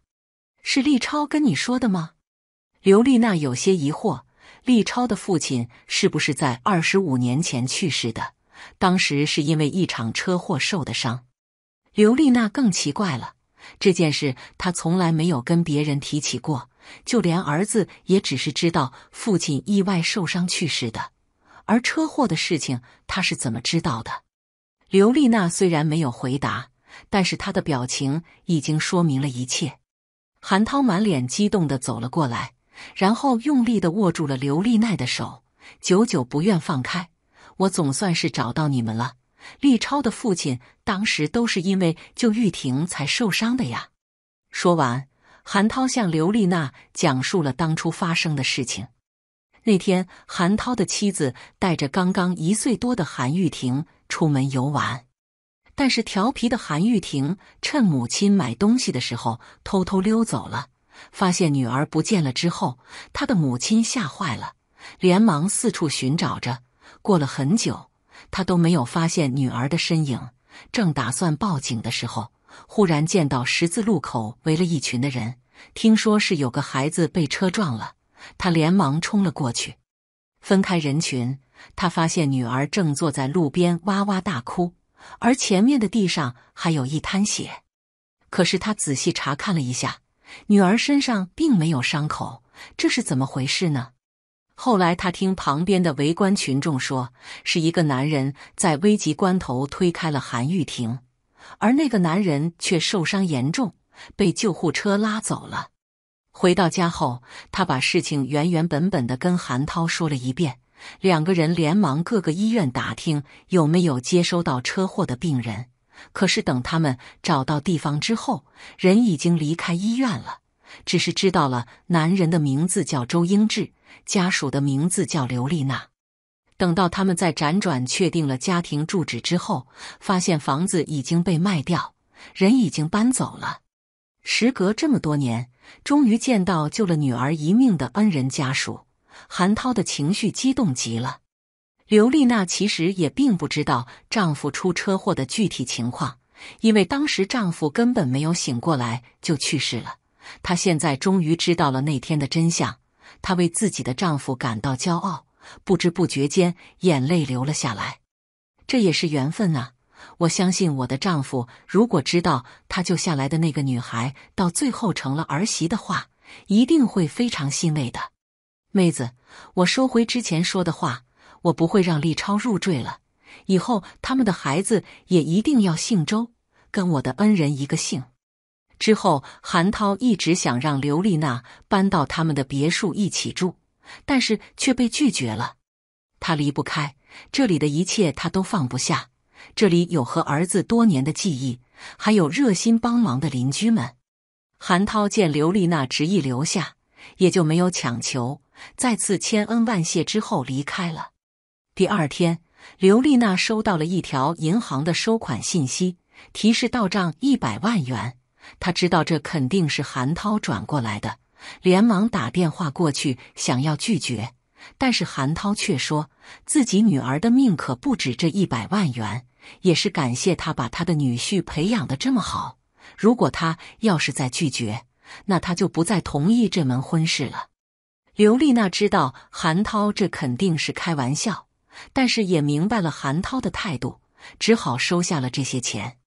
是立超跟你说的吗？刘丽娜有些疑惑。立超的父亲是不是在二十五年前去世的？当时是因为一场车祸受的伤，刘丽娜更奇怪了。这件事她从来没有跟别人提起过，就连儿子也只是知道父亲意外受伤去世的。而车祸的事情，她是怎么知道的？刘丽娜虽然没有回答，但是她的表情已经说明了一切。韩涛满脸激动地走了过来，然后用力地握住了刘丽奈的手，久久不愿放开。我总算是找到你们了，立超的父亲当时都是因为救玉婷才受伤的呀。说完，韩涛向刘丽娜讲述了当初发生的事情。那天，韩涛的妻子带着刚刚一岁多的韩玉婷出门游玩，但是调皮的韩玉婷趁母亲买东西的时候偷偷溜走了。发现女儿不见了之后，他的母亲吓坏了，连忙四处寻找着。过了很久，他都没有发现女儿的身影。正打算报警的时候，忽然见到十字路口围了一群的人，听说是有个孩子被车撞了。他连忙冲了过去，分开人群，他发现女儿正坐在路边哇哇大哭，而前面的地上还有一滩血。可是他仔细查看了一下，女儿身上并没有伤口，这是怎么回事呢？后来，他听旁边的围观群众说，是一个男人在危急关头推开了韩玉婷，而那个男人却受伤严重，被救护车拉走了。回到家后，他把事情原原本本的跟韩涛说了一遍，两个人连忙各个医院打听有没有接收到车祸的病人，可是等他们找到地方之后，人已经离开医院了。只是知道了男人的名字叫周英志，家属的名字叫刘丽娜。等到他们在辗转确定了家庭住址之后，发现房子已经被卖掉，人已经搬走了。时隔这么多年，终于见到救了女儿一命的恩人家属，韩涛的情绪激动极了。刘丽娜其实也并不知道丈夫出车祸的具体情况，因为当时丈夫根本没有醒过来就去世了。她现在终于知道了那天的真相，她为自己的丈夫感到骄傲，不知不觉间眼泪流了下来。这也是缘分啊！我相信我的丈夫，如果知道他救下来的那个女孩到最后成了儿媳的话，一定会非常欣慰的。妹子，我收回之前说的话，我不会让立超入赘了，以后他们的孩子也一定要姓周，跟我的恩人一个姓。之后，韩涛一直想让刘丽娜搬到他们的别墅一起住，但是却被拒绝了。他离不开这里的一切，他都放不下。这里有和儿子多年的记忆，还有热心帮忙的邻居们。韩涛见刘丽娜执意留下，也就没有强求。再次千恩万谢之后离开了。第二天，刘丽娜收到了一条银行的收款信息，提示到账一百万元。他知道这肯定是韩涛转过来的，连忙打电话过去想要拒绝，但是韩涛却说：“自己女儿的命可不止这一百万元，也是感谢他把他的女婿培养的这么好。如果他要是再拒绝，那他就不再同意这门婚事了。”刘丽娜知道韩涛这肯定是开玩笑，但是也明白了韩涛的态度，只好收下了这些钱。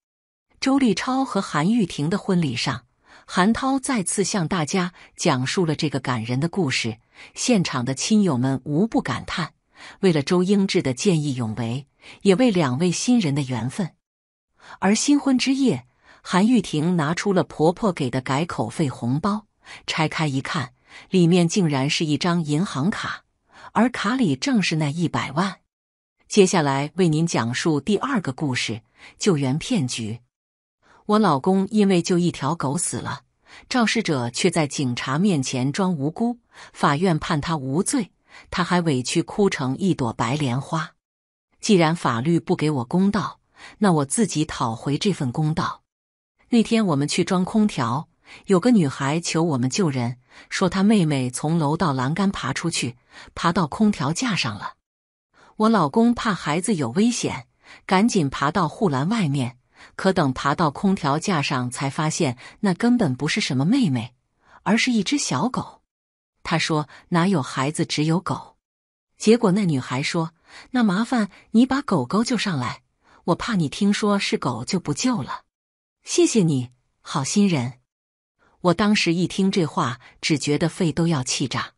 周立超和韩玉婷的婚礼上，韩涛再次向大家讲述了这个感人的故事。现场的亲友们无不感叹，为了周英志的见义勇为，也为两位新人的缘分。而新婚之夜，韩玉婷拿出了婆婆给的改口费红包，拆开一看，里面竟然是一张银行卡，而卡里正是那一百万。接下来为您讲述第二个故事：救援骗局。我老公因为救一条狗死了，肇事者却在警察面前装无辜，法院判他无罪，他还委屈哭成一朵白莲花。既然法律不给我公道，那我自己讨回这份公道。那天我们去装空调，有个女孩求我们救人，说她妹妹从楼道栏杆爬出去，爬到空调架上了。我老公怕孩子有危险，赶紧爬到护栏外面。可等爬到空调架上，才发现那根本不是什么妹妹，而是一只小狗。他说：“哪有孩子只有狗？”结果那女孩说：“那麻烦你把狗狗救上来，我怕你听说是狗就不救了。”谢谢你好心人。我当时一听这话，只觉得肺都要气炸。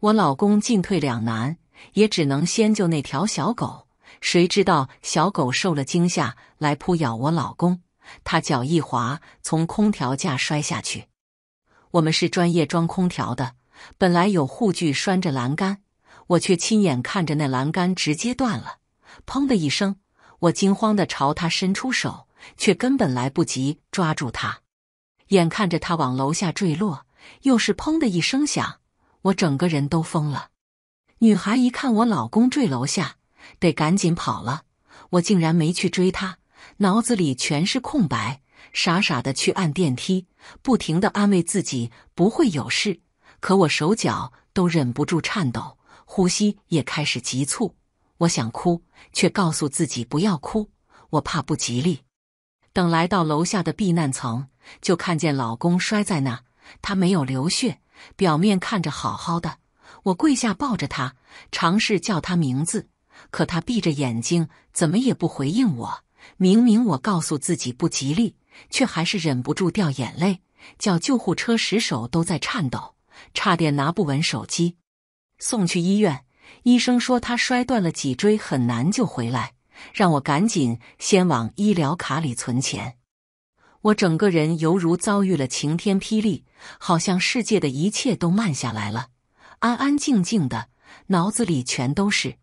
我老公进退两难，也只能先救那条小狗。谁知道小狗受了惊吓，来扑咬我老公，他脚一滑，从空调架摔下去。我们是专业装空调的，本来有护具拴着栏杆，我却亲眼看着那栏杆直接断了，砰的一声。我惊慌的朝他伸出手，却根本来不及抓住他，眼看着他往楼下坠落，又是砰的一声响，我整个人都疯了。女孩一看我老公坠楼下。得赶紧跑了！我竟然没去追他，脑子里全是空白，傻傻的去按电梯，不停的安慰自己不会有事。可我手脚都忍不住颤抖，呼吸也开始急促。我想哭，却告诉自己不要哭，我怕不吉利。等来到楼下的避难层，就看见老公摔在那，他没有流血，表面看着好好的。我跪下抱着他，尝试叫他名字。可他闭着眼睛，怎么也不回应我。明明我告诉自己不吉利，却还是忍不住掉眼泪。叫救护车时手都在颤抖，差点拿不稳手机。送去医院，医生说他摔断了脊椎，很难救回来，让我赶紧先往医疗卡里存钱。我整个人犹如遭遇了晴天霹雳，好像世界的一切都慢下来了，安安静静的，脑子里全都是。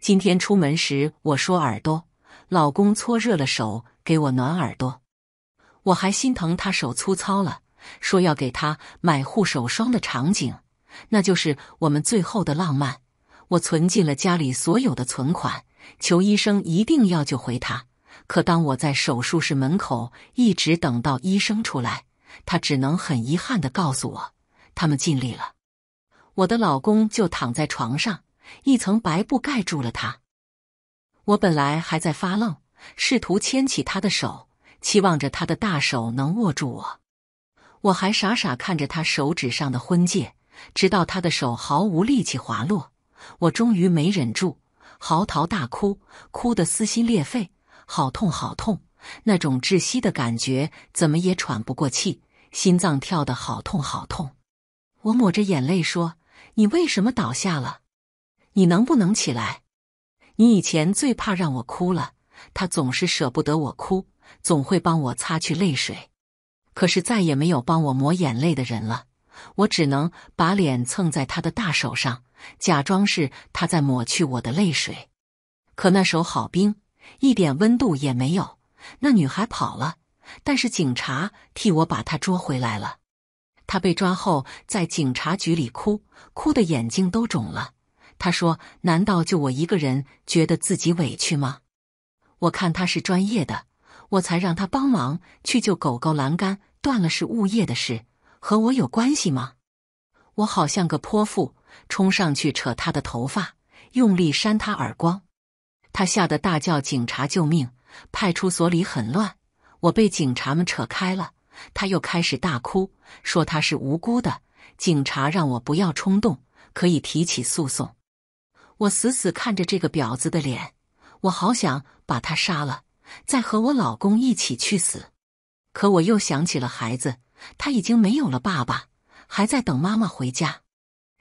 今天出门时，我说耳朵，老公搓热了手给我暖耳朵，我还心疼他手粗糙了，说要给他买护手霜的场景，那就是我们最后的浪漫。我存进了家里所有的存款，求医生一定要救回他。可当我在手术室门口一直等到医生出来，他只能很遗憾的告诉我，他们尽力了。我的老公就躺在床上。一层白布盖住了他。我本来还在发愣，试图牵起他的手，期望着他的大手能握住我。我还傻傻看着他手指上的婚戒，直到他的手毫无力气滑落。我终于没忍住，嚎啕大哭，哭得撕心裂肺，好痛，好痛！那种窒息的感觉，怎么也喘不过气，心脏跳得好痛，好痛！我抹着眼泪说：“你为什么倒下了？”你能不能起来？你以前最怕让我哭了，他总是舍不得我哭，总会帮我擦去泪水。可是再也没有帮我抹眼泪的人了，我只能把脸蹭在他的大手上，假装是他在抹去我的泪水。可那手好冰，一点温度也没有。那女孩跑了，但是警察替我把她捉回来了。她被抓后，在警察局里哭，哭的眼睛都肿了。他说：“难道就我一个人觉得自己委屈吗？”我看他是专业的，我才让他帮忙去救狗狗。栏杆断了是物业的事，和我有关系吗？我好像个泼妇，冲上去扯他的头发，用力扇他耳光。他吓得大叫：“警察救命！”派出所里很乱，我被警察们扯开了。他又开始大哭，说他是无辜的。警察让我不要冲动，可以提起诉讼。我死死看着这个婊子的脸，我好想把她杀了，再和我老公一起去死。可我又想起了孩子，他已经没有了爸爸，还在等妈妈回家。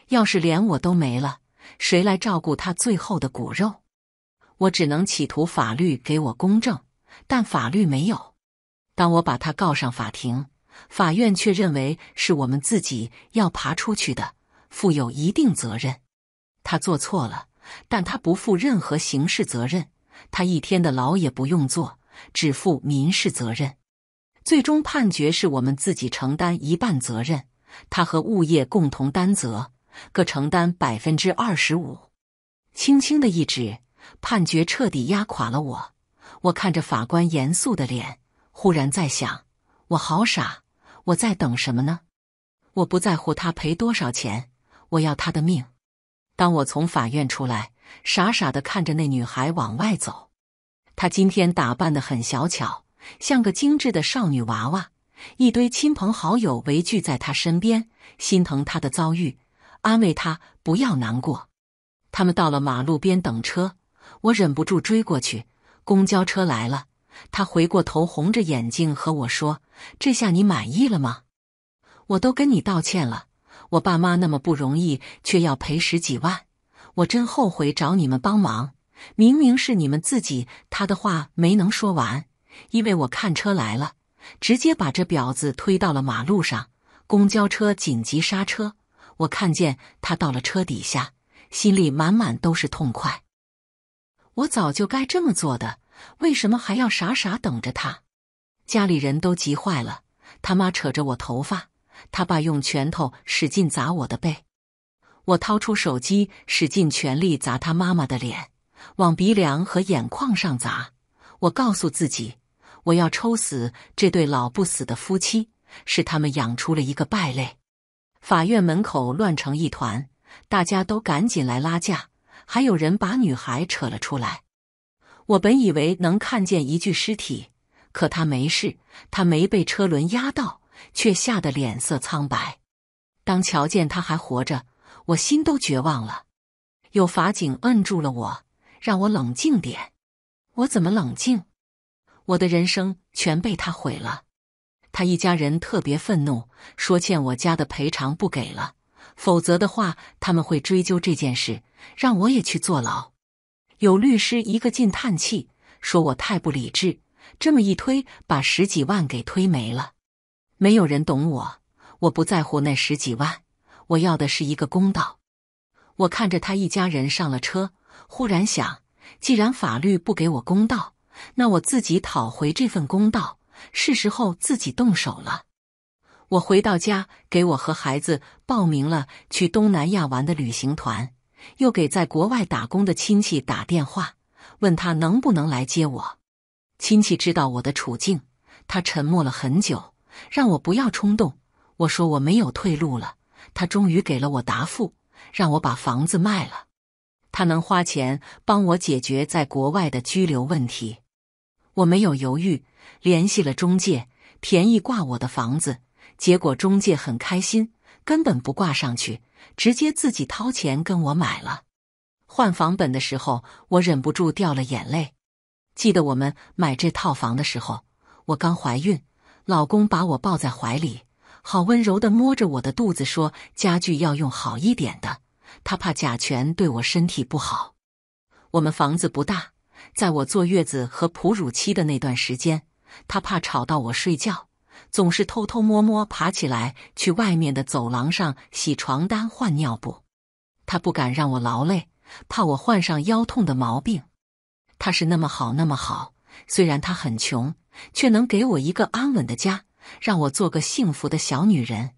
要是连我都没了，谁来照顾他最后的骨肉？我只能企图法律给我公正，但法律没有。当我把他告上法庭，法院却认为是我们自己要爬出去的，负有一定责任。他做错了。但他不负任何刑事责任，他一天的牢也不用坐，只负民事责任。最终判决是我们自己承担一半责任，他和物业共同担责，各承担百分之二十五。轻轻的一指，判决彻底压垮了我。我看着法官严肃的脸，忽然在想：我好傻，我在等什么呢？我不在乎他赔多少钱，我要他的命。当我从法院出来，傻傻的看着那女孩往外走，她今天打扮的很小巧，像个精致的少女娃娃。一堆亲朋好友围聚在她身边，心疼她的遭遇，安慰她不要难过。他们到了马路边等车，我忍不住追过去。公交车来了，她回过头，红着眼睛和我说：“这下你满意了吗？我都跟你道歉了。”我爸妈那么不容易，却要赔十几万，我真后悔找你们帮忙。明明是你们自己，他的话没能说完，因为我看车来了，直接把这婊子推到了马路上。公交车紧急刹车，我看见他到了车底下，心里满满都是痛快。我早就该这么做的，为什么还要傻傻等着他？家里人都急坏了，他妈扯着我头发。他爸用拳头使劲砸我的背，我掏出手机，使尽全力砸他妈妈的脸，往鼻梁和眼眶上砸。我告诉自己，我要抽死这对老不死的夫妻，是他们养出了一个败类。法院门口乱成一团，大家都赶紧来拉架，还有人把女孩扯了出来。我本以为能看见一具尸体，可她没事，她没被车轮压到。却吓得脸色苍白。当瞧见他还活着，我心都绝望了。有法警摁住了我，让我冷静点。我怎么冷静？我的人生全被他毁了。他一家人特别愤怒，说欠我家的赔偿不给了，否则的话他们会追究这件事，让我也去坐牢。有律师一个劲叹气，说我太不理智，这么一推，把十几万给推没了。没有人懂我，我不在乎那十几万，我要的是一个公道。我看着他一家人上了车，忽然想，既然法律不给我公道，那我自己讨回这份公道是时候自己动手了。我回到家，给我和孩子报名了去东南亚玩的旅行团，又给在国外打工的亲戚打电话，问他能不能来接我。亲戚知道我的处境，他沉默了很久。让我不要冲动。我说我没有退路了。他终于给了我答复，让我把房子卖了。他能花钱帮我解决在国外的居留问题。我没有犹豫，联系了中介，便宜挂我的房子。结果中介很开心，根本不挂上去，直接自己掏钱跟我买了。换房本的时候，我忍不住掉了眼泪。记得我们买这套房的时候，我刚怀孕。老公把我抱在怀里，好温柔的摸着我的肚子，说：“家具要用好一点的，他怕甲醛对我身体不好。”我们房子不大，在我坐月子和哺乳期的那段时间，他怕吵到我睡觉，总是偷偷摸摸爬起来去外面的走廊上洗床单、换尿布。他不敢让我劳累，怕我患上腰痛的毛病。他是那么好，那么好，虽然他很穷。却能给我一个安稳的家，让我做个幸福的小女人。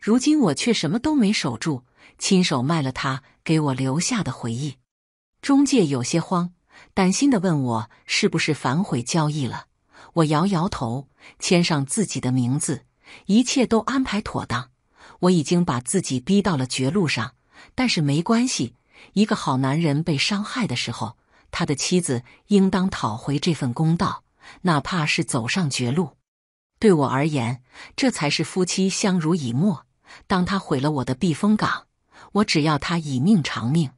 如今我却什么都没守住，亲手卖了他给我留下的回忆。中介有些慌，担心的问我是不是反悔交易了。我摇摇头，签上自己的名字，一切都安排妥当。我已经把自己逼到了绝路上，但是没关系。一个好男人被伤害的时候，他的妻子应当讨回这份公道。哪怕是走上绝路，对我而言，这才是夫妻相濡以沫。当他毁了我的避风港，我只要他以命偿命。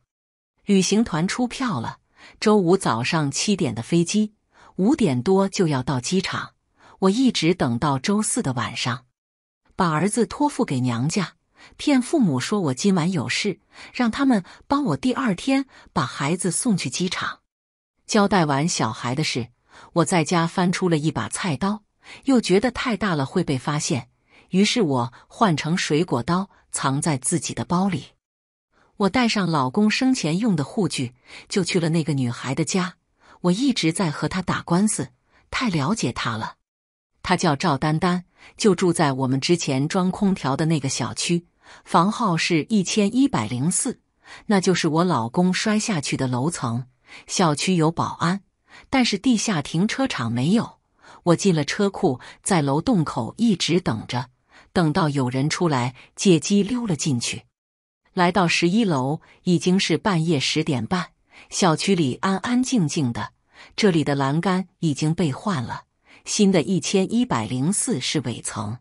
旅行团出票了，周五早上七点的飞机，五点多就要到机场。我一直等到周四的晚上，把儿子托付给娘家，骗父母说我今晚有事，让他们帮我第二天把孩子送去机场。交代完小孩的事。我在家翻出了一把菜刀，又觉得太大了会被发现，于是我换成水果刀藏在自己的包里。我带上老公生前用的护具，就去了那个女孩的家。我一直在和她打官司，太了解她了。她叫赵丹丹，就住在我们之前装空调的那个小区，房号是一千一百零四，那就是我老公摔下去的楼层。小区有保安。但是地下停车场没有，我进了车库，在楼洞口一直等着，等到有人出来，借机溜了进去。来到十一楼，已经是半夜十点半，小区里安安静静的。这里的栏杆已经被换了，新的一千一百零四是尾层。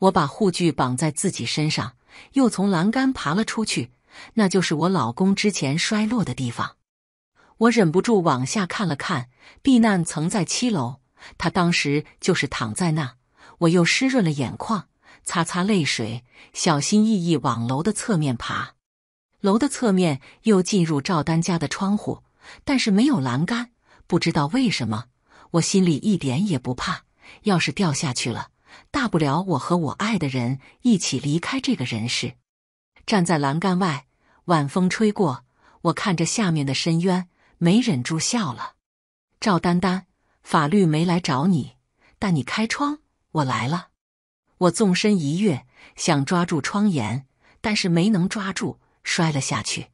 我把护具绑在自己身上，又从栏杆爬了出去，那就是我老公之前摔落的地方。我忍不住往下看了看，避难层在七楼，他当时就是躺在那。我又湿润了眼眶，擦擦泪水，小心翼翼往楼的侧面爬。楼的侧面又进入赵丹家的窗户，但是没有栏杆。不知道为什么，我心里一点也不怕。要是掉下去了，大不了我和我爱的人一起离开这个人世。站在栏杆外，晚风吹过，我看着下面的深渊。没忍住笑了，赵丹丹，法律没来找你，但你开窗，我来了。我纵身一跃，想抓住窗沿，但是没能抓住，摔了下去。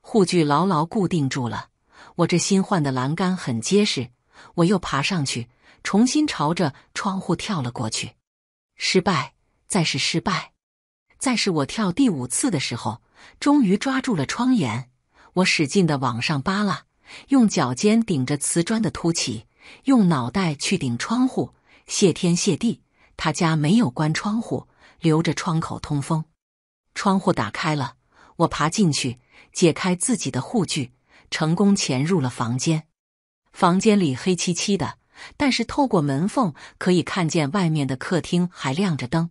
护具牢牢固定住了，我这新换的栏杆很结实，我又爬上去，重新朝着窗户跳了过去。失败，再是失败，再是我跳第五次的时候，终于抓住了窗沿，我使劲的往上扒拉。用脚尖顶着瓷砖的凸起，用脑袋去顶窗户。谢天谢地，他家没有关窗户，留着窗口通风。窗户打开了，我爬进去，解开自己的护具，成功潜入了房间。房间里黑漆漆的，但是透过门缝可以看见外面的客厅还亮着灯。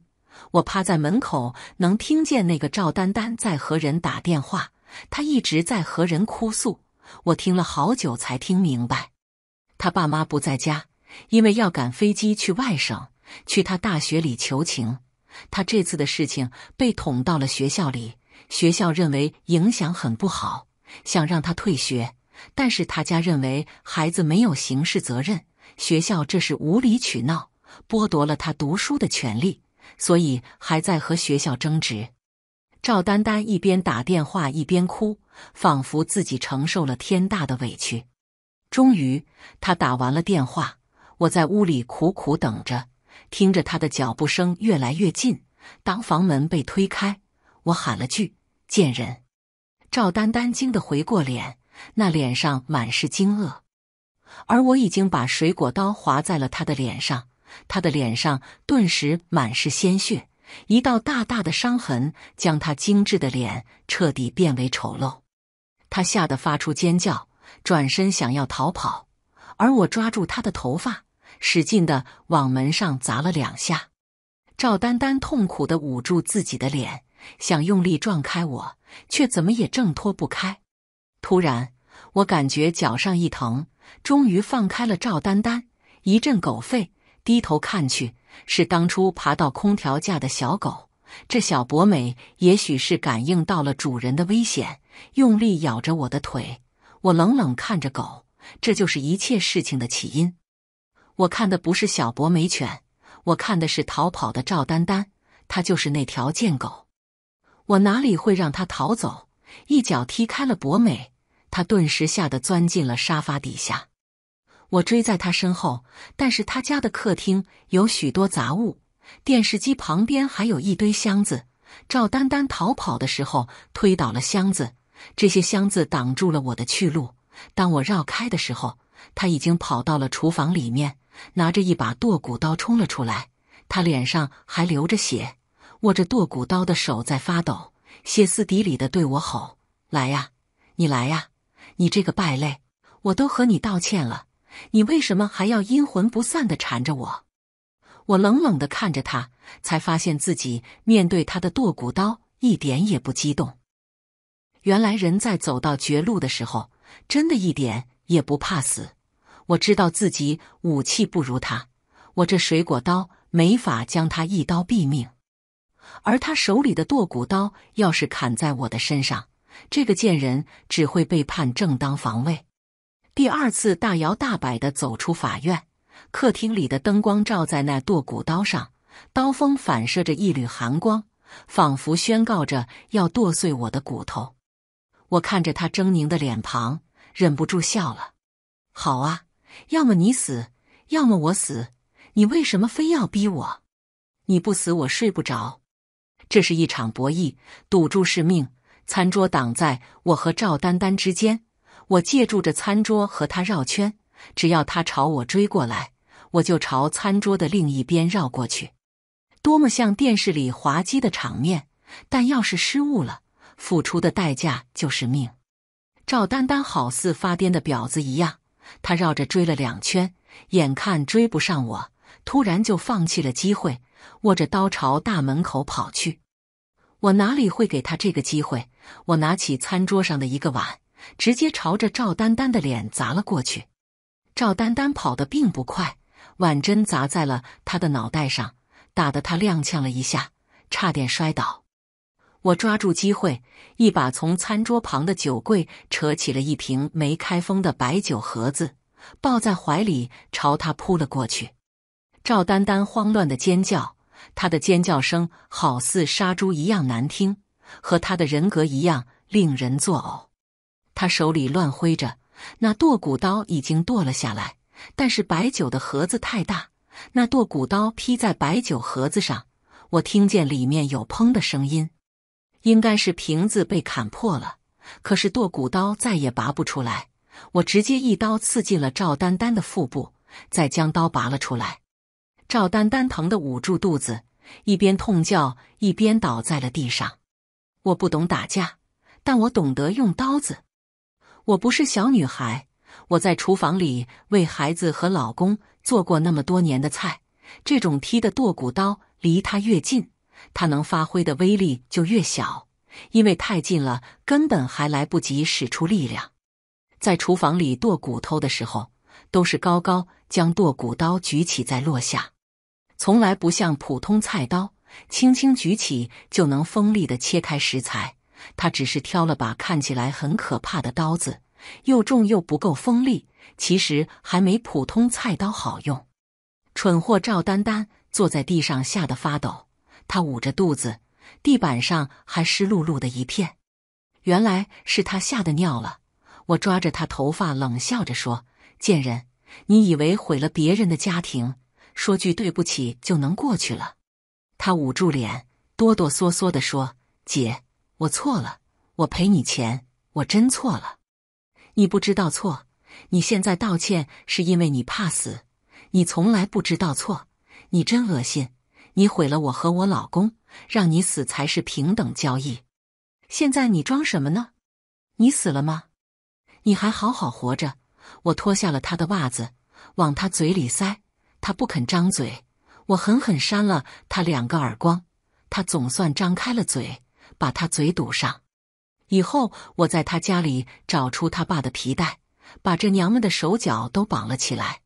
我趴在门口，能听见那个赵丹丹在和人打电话，她一直在和人哭诉。我听了好久才听明白，他爸妈不在家，因为要赶飞机去外省，去他大学里求情。他这次的事情被捅到了学校里，学校认为影响很不好，想让他退学，但是他家认为孩子没有刑事责任，学校这是无理取闹，剥夺了他读书的权利，所以还在和学校争执。赵丹丹一边打电话一边哭。仿佛自己承受了天大的委屈。终于，他打完了电话，我在屋里苦苦等着，听着他的脚步声越来越近。当房门被推开，我喊了句“贱人”，赵丹丹惊得回过脸，那脸上满是惊愕。而我已经把水果刀划在了他的脸上，他的脸上顿时满是鲜血，一道大大的伤痕将他精致的脸彻底变为丑陋。他吓得发出尖叫，转身想要逃跑，而我抓住他的头发，使劲的往门上砸了两下。赵丹丹痛苦的捂住自己的脸，想用力撞开我，却怎么也挣脱不开。突然，我感觉脚上一疼，终于放开了赵丹丹。一阵狗吠，低头看去，是当初爬到空调架的小狗。这小博美也许是感应到了主人的危险，用力咬着我的腿。我冷冷看着狗，这就是一切事情的起因。我看的不是小博美犬，我看的是逃跑的赵丹丹。他就是那条贱狗，我哪里会让他逃走？一脚踢开了博美，他顿时吓得钻进了沙发底下。我追在他身后，但是他家的客厅有许多杂物。电视机旁边还有一堆箱子，赵丹丹逃跑的时候推倒了箱子，这些箱子挡住了我的去路。当我绕开的时候，他已经跑到了厨房里面，拿着一把剁骨刀冲了出来。他脸上还流着血，握着剁骨刀的手在发抖，歇斯底里的对我吼：“来呀，你来呀，你这个败类！我都和你道歉了，你为什么还要阴魂不散的缠着我？”我冷冷的看着他，才发现自己面对他的剁骨刀一点也不激动。原来人在走到绝路的时候，真的一点也不怕死。我知道自己武器不如他，我这水果刀没法将他一刀毙命。而他手里的剁骨刀，要是砍在我的身上，这个贱人只会被判正当防卫。第二次大摇大摆的走出法院。客厅里的灯光照在那剁骨刀上，刀锋反射着一缕寒光，仿佛宣告着要剁碎我的骨头。我看着他狰狞的脸庞，忍不住笑了。好啊，要么你死，要么我死。你为什么非要逼我？你不死，我睡不着。这是一场博弈，赌注是命。餐桌挡在我和赵丹丹之间，我借助着餐桌和他绕圈，只要他朝我追过来。我就朝餐桌的另一边绕过去，多么像电视里滑稽的场面！但要是失误了，付出的代价就是命。赵丹丹好似发癫的婊子一样，她绕着追了两圈，眼看追不上我，突然就放弃了机会，握着刀朝大门口跑去。我哪里会给她这个机会？我拿起餐桌上的一个碗，直接朝着赵丹丹的脸砸了过去。赵丹丹跑得并不快。碗针砸在了他的脑袋上，打得他踉跄了一下，差点摔倒。我抓住机会，一把从餐桌旁的酒柜扯起了一瓶没开封的白酒盒子，抱在怀里，朝他扑了过去。赵丹丹慌乱的尖叫，她的尖叫声好似杀猪一样难听，和她的人格一样令人作呕。他手里乱挥着，那剁骨刀已经剁了下来。但是白酒的盒子太大，那剁骨刀劈在白酒盒子上，我听见里面有砰的声音，应该是瓶子被砍破了。可是剁骨刀再也拔不出来，我直接一刀刺进了赵丹丹的腹部，再将刀拔了出来。赵丹丹疼得捂住肚子，一边痛叫一边倒在了地上。我不懂打架，但我懂得用刀子。我不是小女孩。我在厨房里为孩子和老公做过那么多年的菜，这种踢的剁骨刀离他越近，他能发挥的威力就越小，因为太近了，根本还来不及使出力量。在厨房里剁骨头的时候，都是高高将剁骨刀举起再落下，从来不像普通菜刀，轻轻举起就能锋利的切开食材。他只是挑了把看起来很可怕的刀子。又重又不够锋利，其实还没普通菜刀好用。蠢货赵丹丹坐在地上吓得发抖，她捂着肚子，地板上还湿漉漉的一片。原来是他吓得尿了。我抓着他头发冷笑着说：“贱人，你以为毁了别人的家庭，说句对不起就能过去了？”她捂住脸，哆哆嗦嗦地说：“姐，我错了，我赔你钱，我真错了。”你不知道错，你现在道歉是因为你怕死。你从来不知道错，你真恶心。你毁了我和我老公，让你死才是平等交易。现在你装什么呢？你死了吗？你还好好活着。我脱下了他的袜子，往他嘴里塞，他不肯张嘴。我狠狠扇了他两个耳光，他总算张开了嘴，把他嘴堵上。以后我在他家里找出他爸的皮带，把这娘们的手脚都绑了起来。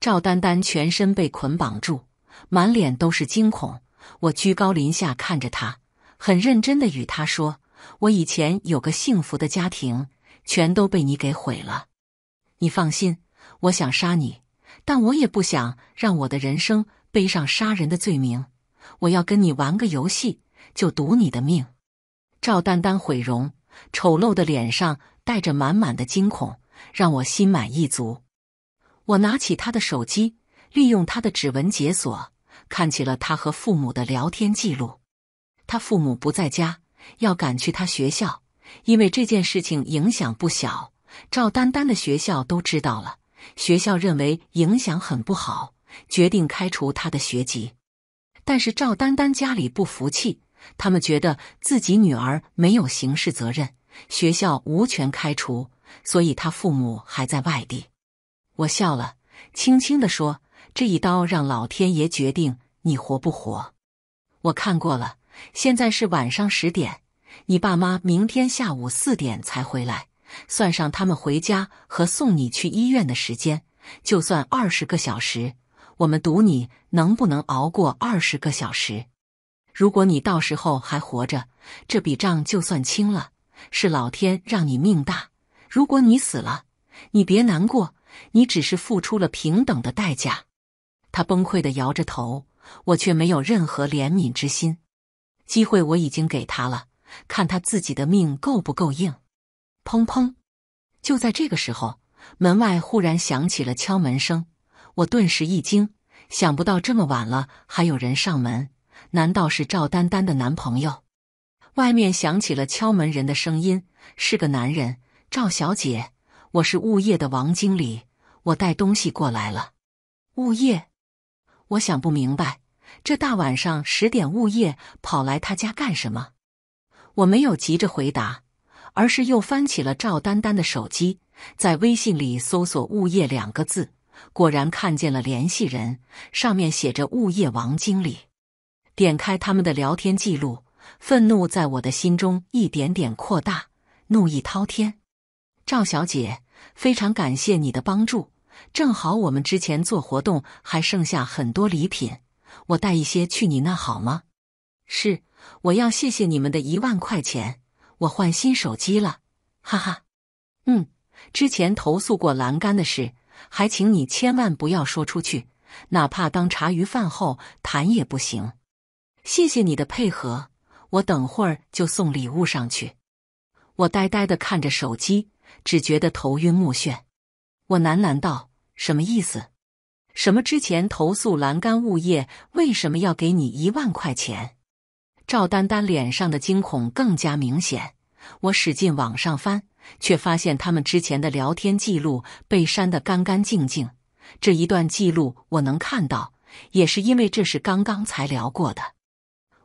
赵丹丹全身被捆绑住，满脸都是惊恐。我居高临下看着她，很认真的与她说：“我以前有个幸福的家庭，全都被你给毁了。你放心，我想杀你，但我也不想让我的人生背上杀人的罪名。我要跟你玩个游戏，就赌你的命。”赵丹丹毁容。丑陋的脸上带着满满的惊恐，让我心满意足。我拿起他的手机，利用他的指纹解锁，看起了他和父母的聊天记录。他父母不在家，要赶去他学校，因为这件事情影响不小，赵丹丹的学校都知道了。学校认为影响很不好，决定开除他的学籍。但是赵丹丹家里不服气。他们觉得自己女儿没有刑事责任，学校无权开除，所以他父母还在外地。我笑了，轻轻地说：“这一刀让老天爷决定你活不活。”我看过了，现在是晚上十点，你爸妈明天下午四点才回来，算上他们回家和送你去医院的时间，就算二十个小时。我们赌你能不能熬过二十个小时。如果你到时候还活着，这笔账就算清了，是老天让你命大。如果你死了，你别难过，你只是付出了平等的代价。他崩溃的摇着头，我却没有任何怜悯之心。机会我已经给他了，看他自己的命够不够硬。砰砰！就在这个时候，门外忽然响起了敲门声，我顿时一惊，想不到这么晚了还有人上门。难道是赵丹丹的男朋友？外面响起了敲门人的声音，是个男人。赵小姐，我是物业的王经理，我带东西过来了。物业？我想不明白，这大晚上十点，物业跑来他家干什么？我没有急着回答，而是又翻起了赵丹丹的手机，在微信里搜索“物业”两个字，果然看见了联系人，上面写着“物业王经理”。点开他们的聊天记录，愤怒在我的心中一点点扩大，怒意滔天。赵小姐，非常感谢你的帮助。正好我们之前做活动还剩下很多礼品，我带一些去你那好吗？是，我要谢谢你们的一万块钱。我换新手机了，哈哈。嗯，之前投诉过栏杆的事，还请你千万不要说出去，哪怕当茶余饭后谈也不行。谢谢你的配合，我等会儿就送礼物上去。我呆呆的看着手机，只觉得头晕目眩。我喃喃道：“什么意思？什么之前投诉栏杆物业，为什么要给你一万块钱？”赵丹丹脸上的惊恐更加明显。我使劲往上翻，却发现他们之前的聊天记录被删得干干净净。这一段记录我能看到，也是因为这是刚刚才聊过的。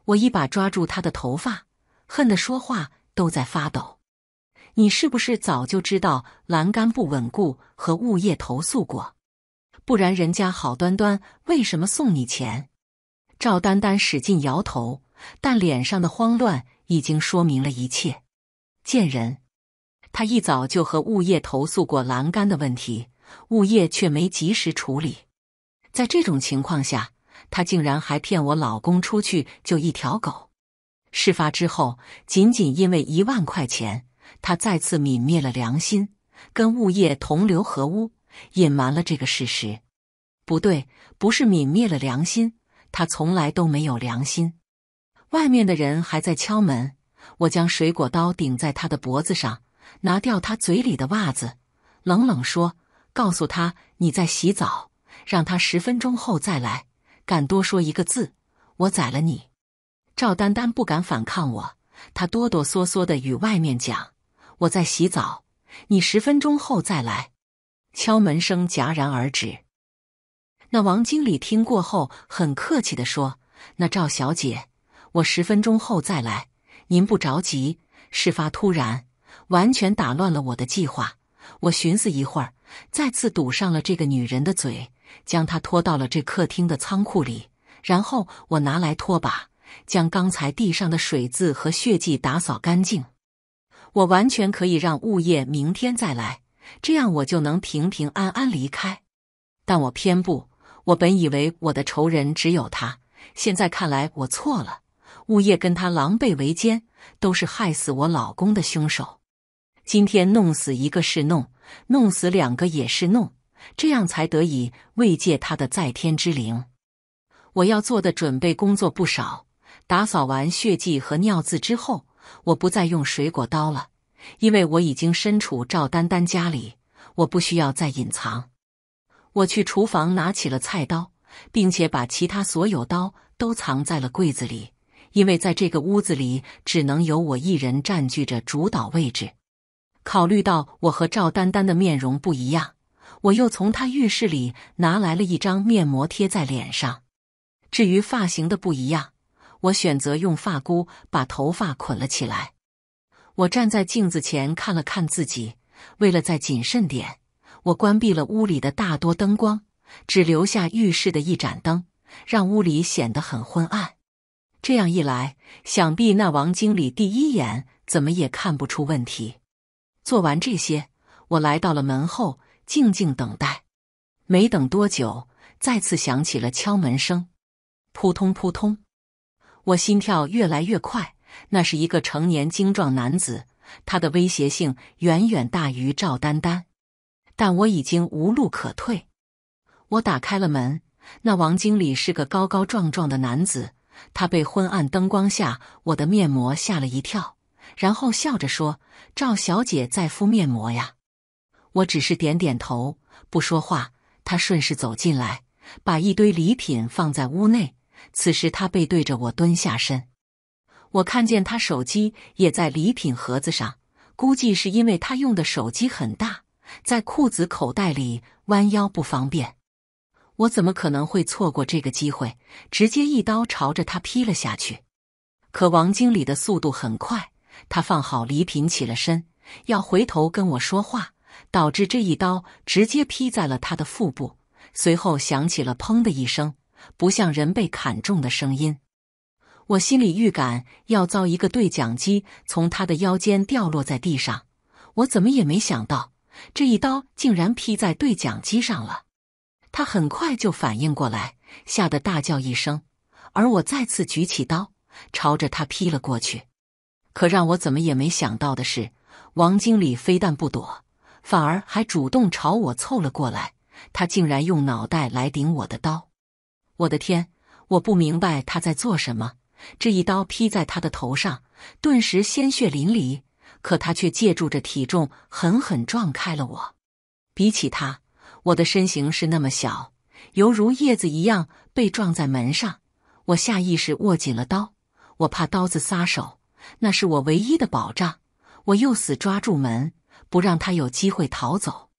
我一把抓住他的头发，恨得说话都在发抖。你是不是早就知道栏杆不稳固，和物业投诉过？不然人家好端端，为什么送你钱？赵丹丹使劲摇头，但脸上的慌乱已经说明了一切。贱人，他一早就和物业投诉过栏杆的问题，物业却没及时处理。在这种情况下。她竟然还骗我老公出去救一条狗。事发之后，仅仅因为一万块钱，她再次泯灭了良心，跟物业同流合污，隐瞒了这个事实。不对，不是泯灭了良心，她从来都没有良心。外面的人还在敲门，我将水果刀顶在他的脖子上，拿掉他嘴里的袜子，冷冷说：“告诉他你在洗澡，让他十分钟后再来。”敢多说一个字，我宰了你！赵丹丹不敢反抗我，她哆哆嗦嗦的与外面讲：“我在洗澡，你十分钟后再来。”敲门声戛然而止。那王经理听过后，很客气的说：“那赵小姐，我十分钟后再来，您不着急。”事发突然，完全打乱了我的计划。我寻思一会儿，再次堵上了这个女人的嘴。将他拖到了这客厅的仓库里，然后我拿来拖把，将刚才地上的水渍和血迹打扫干净。我完全可以让物业明天再来，这样我就能平平安安离开。但我偏不。我本以为我的仇人只有他，现在看来我错了。物业跟他狼狈为奸，都是害死我老公的凶手。今天弄死一个是弄，弄死两个也是弄。这样才得以慰藉他的在天之灵。我要做的准备工作不少。打扫完血迹和尿渍之后，我不再用水果刀了，因为我已经身处赵丹丹家里，我不需要再隐藏。我去厨房拿起了菜刀，并且把其他所有刀都藏在了柜子里，因为在这个屋子里只能由我一人占据着主导位置。考虑到我和赵丹丹的面容不一样。我又从他浴室里拿来了一张面膜贴在脸上，至于发型的不一样，我选择用发箍把头发捆了起来。我站在镜子前看了看自己，为了再谨慎点，我关闭了屋里的大多灯光，只留下浴室的一盏灯，让屋里显得很昏暗。这样一来，想必那王经理第一眼怎么也看不出问题。做完这些，我来到了门后。静静等待，没等多久，再次响起了敲门声，扑通扑通。我心跳越来越快。那是一个成年精壮男子，他的威胁性远远大于赵丹丹，但我已经无路可退。我打开了门，那王经理是个高高壮壮的男子，他被昏暗灯光下我的面膜吓了一跳，然后笑着说：“赵小姐在敷面膜呀。”我只是点点头，不说话。他顺势走进来，把一堆礼品放在屋内。此时他背对着我蹲下身，我看见他手机也在礼品盒子上，估计是因为他用的手机很大，在裤子口袋里弯腰不方便。我怎么可能会错过这个机会？直接一刀朝着他劈了下去。可王经理的速度很快，他放好礼品，起了身，要回头跟我说话。导致这一刀直接劈在了他的腹部，随后响起了“砰”的一声，不像人被砍中的声音。我心里预感要遭一个对讲机从他的腰间掉落在地上，我怎么也没想到这一刀竟然劈在对讲机上了。他很快就反应过来，吓得大叫一声，而我再次举起刀朝着他劈了过去。可让我怎么也没想到的是，王经理非但不躲。反而还主动朝我凑了过来，他竟然用脑袋来顶我的刀！我的天，我不明白他在做什么。这一刀劈在他的头上，顿时鲜血淋漓，可他却借助着体重狠狠撞开了我。比起他，我的身形是那么小，犹如叶子一样被撞在门上。我下意识握紧了刀，我怕刀子撒手，那是我唯一的保障。我又死抓住门。不让他有机会逃走。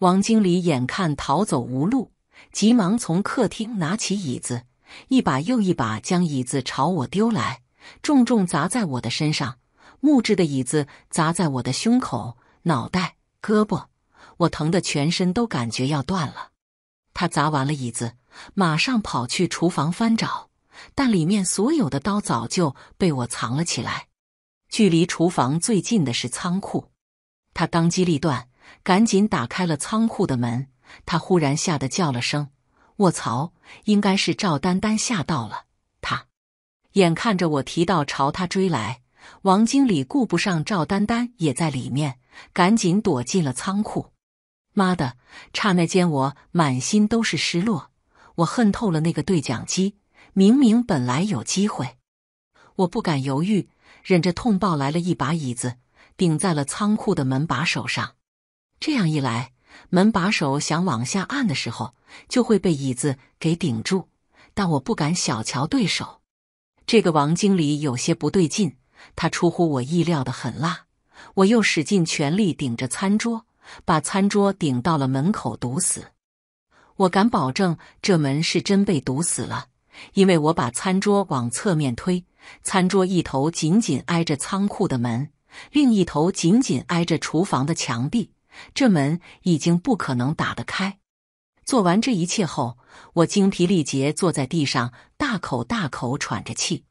王经理眼看逃走无路，急忙从客厅拿起椅子，一把又一把将椅子朝我丢来，重重砸在我的身上。木质的椅子砸在我的胸口、脑袋、胳膊，我疼得全身都感觉要断了。他砸完了椅子，马上跑去厨房翻找，但里面所有的刀早就被我藏了起来。距离厨房最近的是仓库。他当机立断，赶紧打开了仓库的门。他忽然吓得叫了声：“卧槽！”应该是赵丹丹吓到了他。眼看着我提到朝他追来，王经理顾不上赵丹丹也在里面，赶紧躲进了仓库。妈的！刹那间，我满心都是失落。我恨透了那个对讲机，明明本来有机会，我不敢犹豫，忍着痛抱来了一把椅子。顶在了仓库的门把手上，这样一来，门把手想往下按的时候就会被椅子给顶住。但我不敢小瞧对手，这个王经理有些不对劲，他出乎我意料的狠辣。我又使尽全力顶着餐桌，把餐桌顶到了门口，堵死。我敢保证，这门是真被堵死了，因为我把餐桌往侧面推，餐桌一头紧紧挨着仓库的门。另一头紧紧挨着厨房的墙壁，这门已经不可能打得开。做完这一切后，我精疲力竭，坐在地上大口大口喘着气。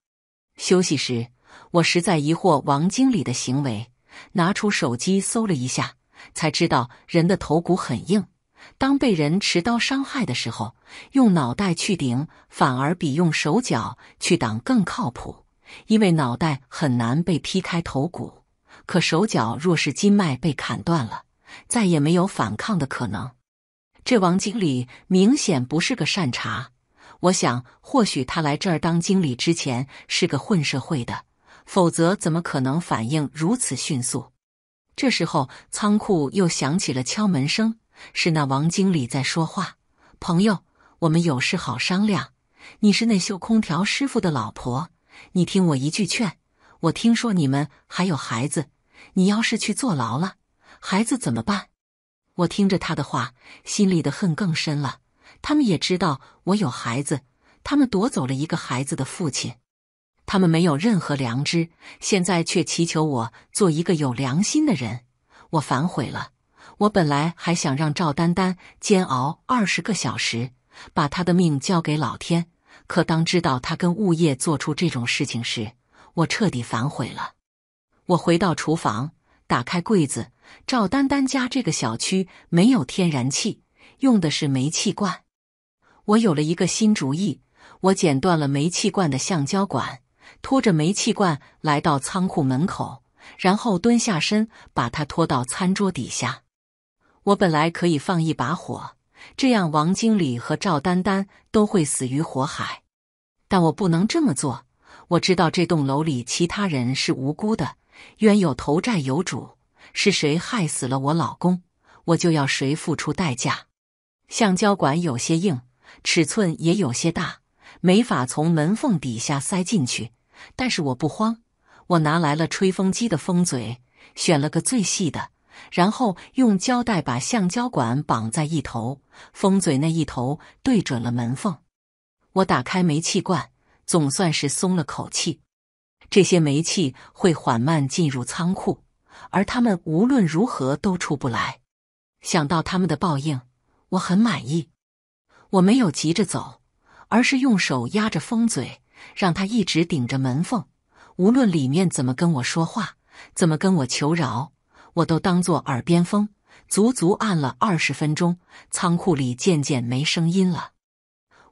休息时，我实在疑惑王经理的行为，拿出手机搜了一下，才知道人的头骨很硬，当被人持刀伤害的时候，用脑袋去顶反而比用手脚去挡更靠谱，因为脑袋很难被劈开头骨。可手脚若是筋脉被砍断了，再也没有反抗的可能。这王经理明显不是个善茬，我想或许他来这儿当经理之前是个混社会的，否则怎么可能反应如此迅速？这时候仓库又响起了敲门声，是那王经理在说话：“朋友，我们有事好商量。你是那修空调师傅的老婆，你听我一句劝。我听说你们还有孩子。”你要是去坐牢了，孩子怎么办？我听着他的话，心里的恨更深了。他们也知道我有孩子，他们夺走了一个孩子的父亲，他们没有任何良知，现在却祈求我做一个有良心的人。我反悔了。我本来还想让赵丹丹煎熬二十个小时，把她的命交给老天，可当知道她跟物业做出这种事情时，我彻底反悔了。我回到厨房，打开柜子。赵丹丹家这个小区没有天然气，用的是煤气罐。我有了一个新主意。我剪断了煤气罐的橡胶管，拖着煤气罐来到仓库门口，然后蹲下身，把它拖到餐桌底下。我本来可以放一把火，这样王经理和赵丹丹都会死于火海，但我不能这么做。我知道这栋楼里其他人是无辜的。冤有头，债有主。是谁害死了我老公，我就要谁付出代价。橡胶管有些硬，尺寸也有些大，没法从门缝底下塞进去。但是我不慌，我拿来了吹风机的风嘴，选了个最细的，然后用胶带把橡胶管绑在一头，风嘴那一头对准了门缝。我打开煤气罐，总算是松了口气。这些煤气会缓慢进入仓库，而他们无论如何都出不来。想到他们的报应，我很满意。我没有急着走，而是用手压着风嘴，让它一直顶着门缝。无论里面怎么跟我说话，怎么跟我求饶，我都当做耳边风。足足按了二十分钟，仓库里渐渐没声音了。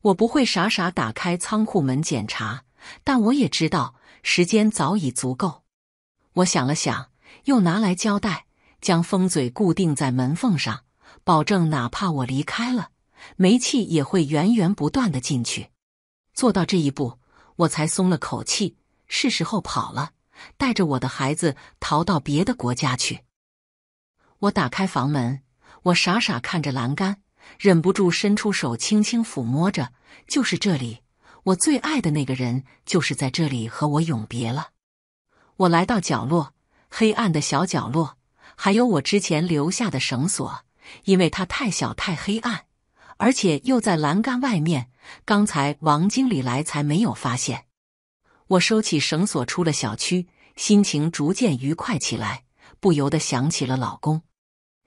我不会傻傻打开仓库门检查，但我也知道。时间早已足够，我想了想，又拿来胶带，将封嘴固定在门缝上，保证哪怕我离开了，煤气也会源源不断的进去。做到这一步，我才松了口气，是时候跑了，带着我的孩子逃到别的国家去。我打开房门，我傻傻看着栏杆，忍不住伸出手，轻轻抚摸着，就是这里。我最爱的那个人就是在这里和我永别了。我来到角落，黑暗的小角落，还有我之前留下的绳索，因为它太小、太黑暗，而且又在栏杆外面。刚才王经理来才没有发现。我收起绳索，出了小区，心情逐渐愉快起来，不由得想起了老公。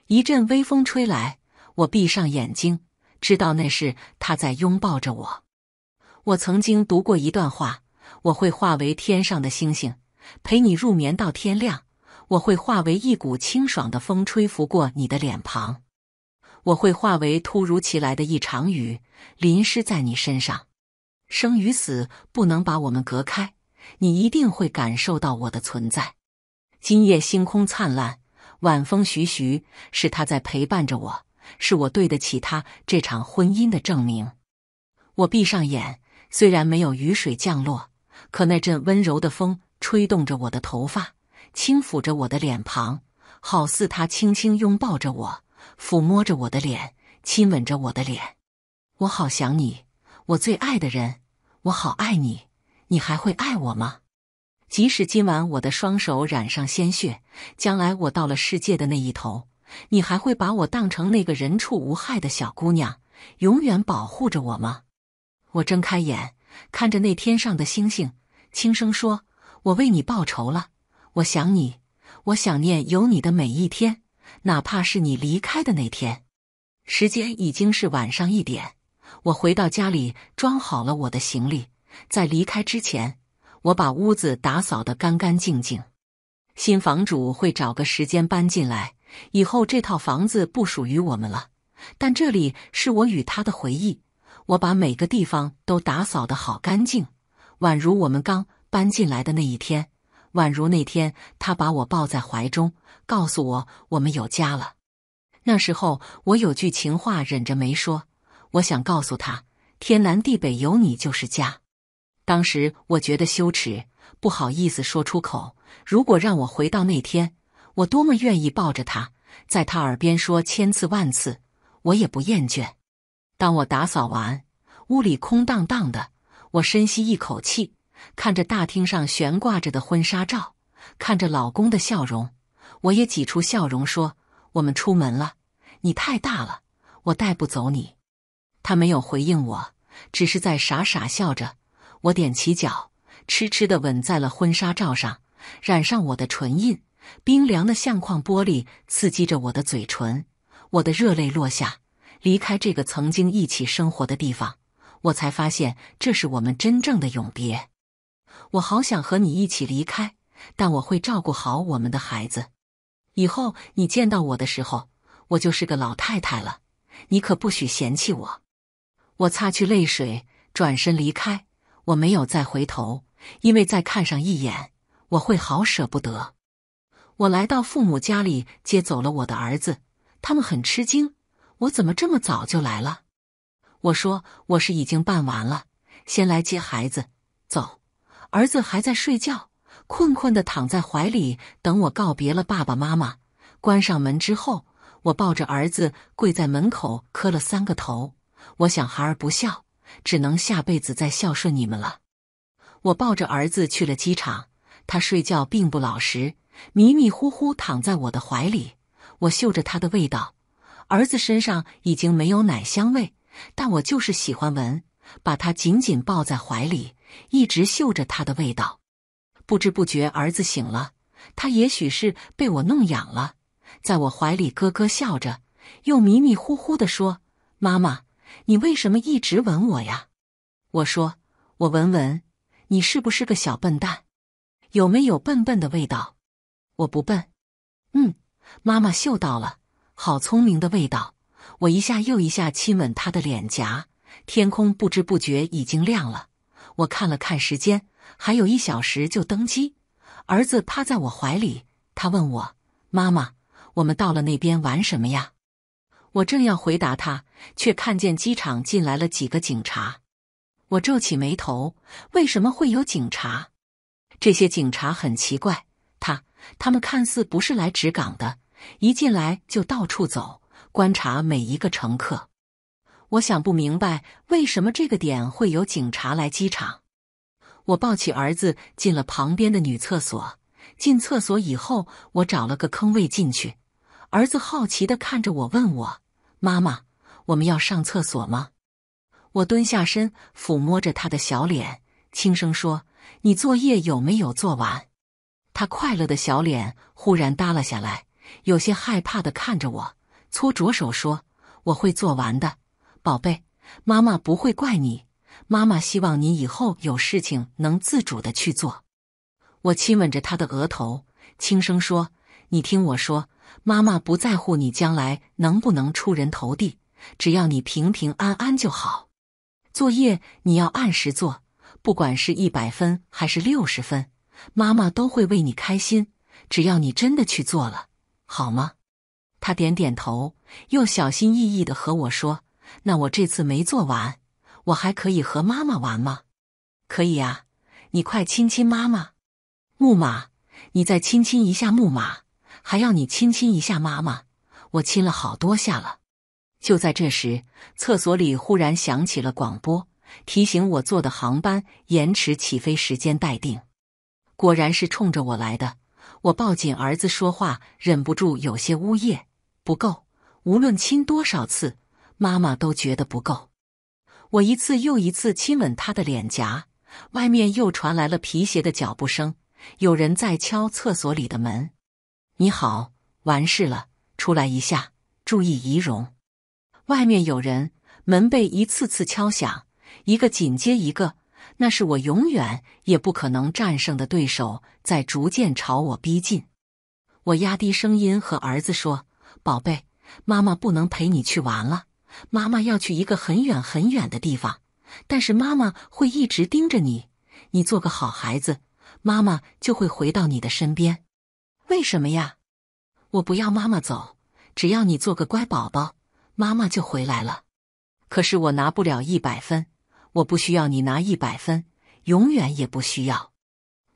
一阵微风吹来，我闭上眼睛，知道那是他在拥抱着我。我曾经读过一段话，我会化为天上的星星，陪你入眠到天亮；我会化为一股清爽的风，吹拂过你的脸庞；我会化为突如其来的一场雨，淋湿在你身上。生与死不能把我们隔开，你一定会感受到我的存在。今夜星空灿烂，晚风徐徐，是他在陪伴着我，是我对得起他这场婚姻的证明。我闭上眼。虽然没有雨水降落，可那阵温柔的风吹动着我的头发，轻抚着我的脸庞，好似他轻轻拥抱着我，抚摸着我的脸，亲吻着我的脸。我好想你，我最爱的人，我好爱你，你还会爱我吗？即使今晚我的双手染上鲜血，将来我到了世界的那一头，你还会把我当成那个人畜无害的小姑娘，永远保护着我吗？我睁开眼，看着那天上的星星，轻声说：“我为你报仇了。我想你，我想念有你的每一天，哪怕是你离开的那天。”时间已经是晚上一点。我回到家里，装好了我的行李。在离开之前，我把屋子打扫的干干净净。新房主会找个时间搬进来。以后这套房子不属于我们了，但这里是我与他的回忆。我把每个地方都打扫的好干净，宛如我们刚搬进来的那一天，宛如那天他把我抱在怀中，告诉我我们有家了。那时候我有句情话忍着没说，我想告诉他，天南地北有你就是家。当时我觉得羞耻，不好意思说出口。如果让我回到那天，我多么愿意抱着他，在他耳边说千次万次，我也不厌倦。当我打扫完，屋里空荡荡的，我深吸一口气，看着大厅上悬挂着的婚纱照，看着老公的笑容，我也挤出笑容说：“我们出门了，你太大了，我带不走你。”他没有回应我，只是在傻傻笑着。我踮起脚，痴痴地吻在了婚纱照上，染上我的唇印。冰凉的相框玻璃刺激着我的嘴唇，我的热泪落下。离开这个曾经一起生活的地方，我才发现这是我们真正的永别。我好想和你一起离开，但我会照顾好我们的孩子。以后你见到我的时候，我就是个老太太了，你可不许嫌弃我。我擦去泪水，转身离开，我没有再回头，因为再看上一眼，我会好舍不得。我来到父母家里接走了我的儿子，他们很吃惊。我怎么这么早就来了？我说我是已经办完了，先来接孩子。走，儿子还在睡觉，困困的躺在怀里。等我告别了爸爸妈妈，关上门之后，我抱着儿子跪在门口磕了三个头。我想孩儿不孝，只能下辈子再孝顺你们了。我抱着儿子去了机场，他睡觉并不老实，迷迷糊糊躺在我的怀里，我嗅着他的味道。儿子身上已经没有奶香味，但我就是喜欢闻，把他紧紧抱在怀里，一直嗅着他的味道。不知不觉，儿子醒了，他也许是被我弄痒了，在我怀里咯咯笑着，又迷迷糊糊的说：“妈妈，你为什么一直吻我呀？”我说：“我闻闻，你是不是个小笨蛋？有没有笨笨的味道？我不笨，嗯，妈妈嗅到了。”好聪明的味道！我一下又一下亲吻他的脸颊。天空不知不觉已经亮了。我看了看时间，还有一小时就登机。儿子趴在我怀里，他问我：“妈妈，我们到了那边玩什么呀？”我正要回答他，却看见机场进来了几个警察。我皱起眉头：“为什么会有警察？这些警察很奇怪，他他们看似不是来值岗的。”一进来就到处走，观察每一个乘客。我想不明白为什么这个点会有警察来机场。我抱起儿子进了旁边的女厕所。进厕所以后，我找了个坑位进去。儿子好奇的看着我，问我：“妈妈，我们要上厕所吗？”我蹲下身，抚摸着他的小脸，轻声说：“你作业有没有做完？”他快乐的小脸忽然耷了下来。有些害怕的看着我，搓着手说：“我会做完的，宝贝。妈妈不会怪你。妈妈希望你以后有事情能自主的去做。”我亲吻着他的额头，轻声说：“你听我说，妈妈不在乎你将来能不能出人头地，只要你平平安安就好。作业你要按时做，不管是一百分还是六十分，妈妈都会为你开心。只要你真的去做了。”好吗？他点点头，又小心翼翼地和我说：“那我这次没做完，我还可以和妈妈玩吗？”“可以啊，你快亲亲妈妈。”“木马，你再亲亲一下木马，还要你亲亲一下妈妈。”我亲了好多下了。就在这时，厕所里忽然响起了广播，提醒我坐的航班延迟起飞时间待定。果然是冲着我来的。我抱紧儿子说话，忍不住有些呜咽。不够，无论亲多少次，妈妈都觉得不够。我一次又一次亲吻他的脸颊。外面又传来了皮鞋的脚步声，有人在敲厕所里的门。你好，完事了，出来一下，注意仪容。外面有人，门被一次次敲响，一个紧接一个。那是我永远也不可能战胜的对手，在逐渐朝我逼近。我压低声音和儿子说：“宝贝，妈妈不能陪你去玩了，妈妈要去一个很远很远的地方。但是妈妈会一直盯着你，你做个好孩子，妈妈就会回到你的身边。”为什么呀？我不要妈妈走，只要你做个乖宝宝，妈妈就回来了。可是我拿不了一百分。我不需要你拿一百分，永远也不需要。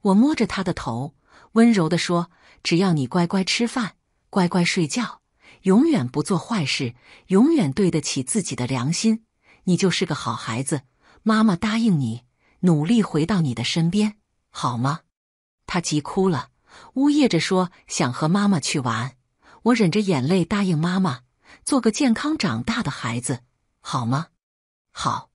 我摸着他的头，温柔的说：“只要你乖乖吃饭，乖乖睡觉，永远不做坏事，永远对得起自己的良心，你就是个好孩子。妈妈答应你，努力回到你的身边，好吗？”他急哭了，呜咽着说：“想和妈妈去玩。”我忍着眼泪答应妈妈：“做个健康长大的孩子，好吗？”好。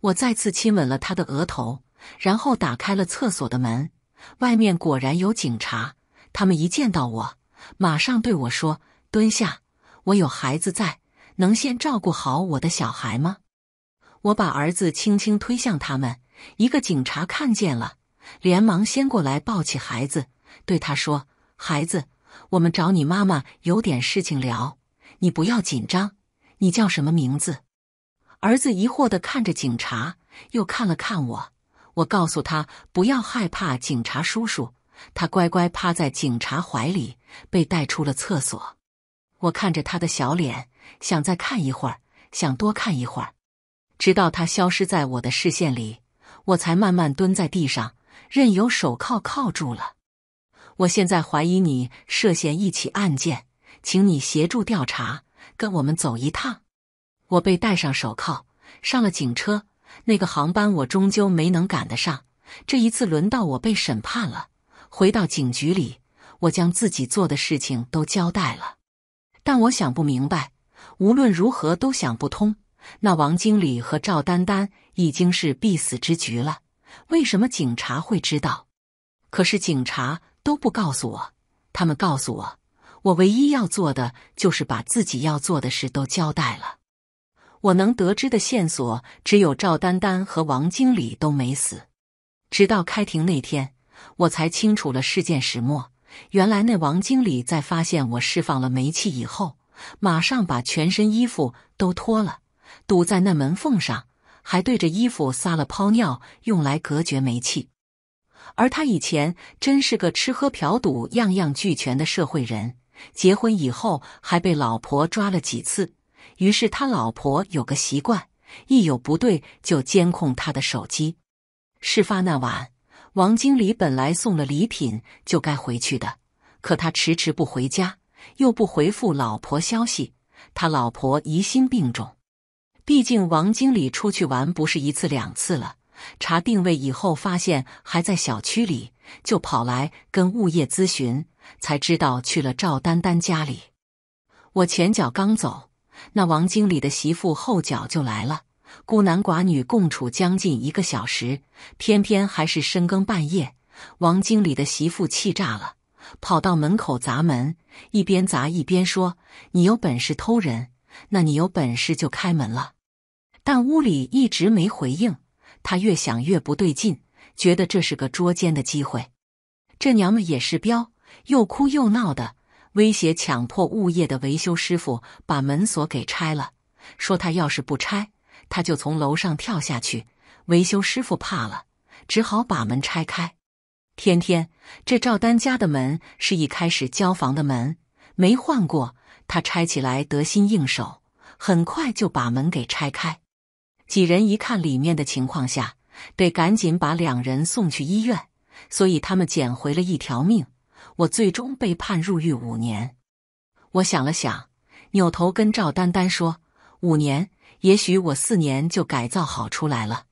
我再次亲吻了他的额头，然后打开了厕所的门。外面果然有警察，他们一见到我，马上对我说：“蹲下，我有孩子在，能先照顾好我的小孩吗？”我把儿子轻轻推向他们。一个警察看见了，连忙先过来抱起孩子，对他说：“孩子，我们找你妈妈有点事情聊，你不要紧张。你叫什么名字？”儿子疑惑地看着警察，又看了看我。我告诉他不要害怕，警察叔叔。他乖乖趴在警察怀里，被带出了厕所。我看着他的小脸，想再看一会儿，想多看一会儿，直到他消失在我的视线里，我才慢慢蹲在地上，任由手铐铐住了。我现在怀疑你涉嫌一起案件，请你协助调查，跟我们走一趟。我被戴上手铐，上了警车。那个航班我终究没能赶得上。这一次轮到我被审判了。回到警局里，我将自己做的事情都交代了。但我想不明白，无论如何都想不通。那王经理和赵丹丹已经是必死之局了，为什么警察会知道？可是警察都不告诉我，他们告诉我，我唯一要做的就是把自己要做的事都交代了。我能得知的线索只有赵丹丹和王经理都没死。直到开庭那天，我才清楚了事件始末。原来那王经理在发现我释放了煤气以后，马上把全身衣服都脱了，堵在那门缝上，还对着衣服撒了泡尿，用来隔绝煤气。而他以前真是个吃喝嫖赌样样俱全的社会人，结婚以后还被老婆抓了几次。于是他老婆有个习惯，一有不对就监控他的手机。事发那晚，王经理本来送了礼品就该回去的，可他迟迟不回家，又不回复老婆消息，他老婆疑心病重。毕竟王经理出去玩不是一次两次了。查定位以后发现还在小区里，就跑来跟物业咨询，才知道去了赵丹丹家里。我前脚刚走。那王经理的媳妇后脚就来了，孤男寡女共处将近一个小时，偏偏还是深更半夜。王经理的媳妇气炸了，跑到门口砸门，一边砸一边说：“你有本事偷人，那你有本事就开门了。”但屋里一直没回应，他越想越不对劲，觉得这是个捉奸的机会。这娘们也是彪，又哭又闹的。威胁强迫物业的维修师傅把门锁给拆了，说他要是不拆，他就从楼上跳下去。维修师傅怕了，只好把门拆开。天天，这赵丹家的门是一开始交房的门，没换过，他拆起来得心应手，很快就把门给拆开。几人一看里面的情况，下得赶紧把两人送去医院，所以他们捡回了一条命。我最终被判入狱五年。我想了想，扭头跟赵丹丹说：“五年，也许我四年就改造好出来了，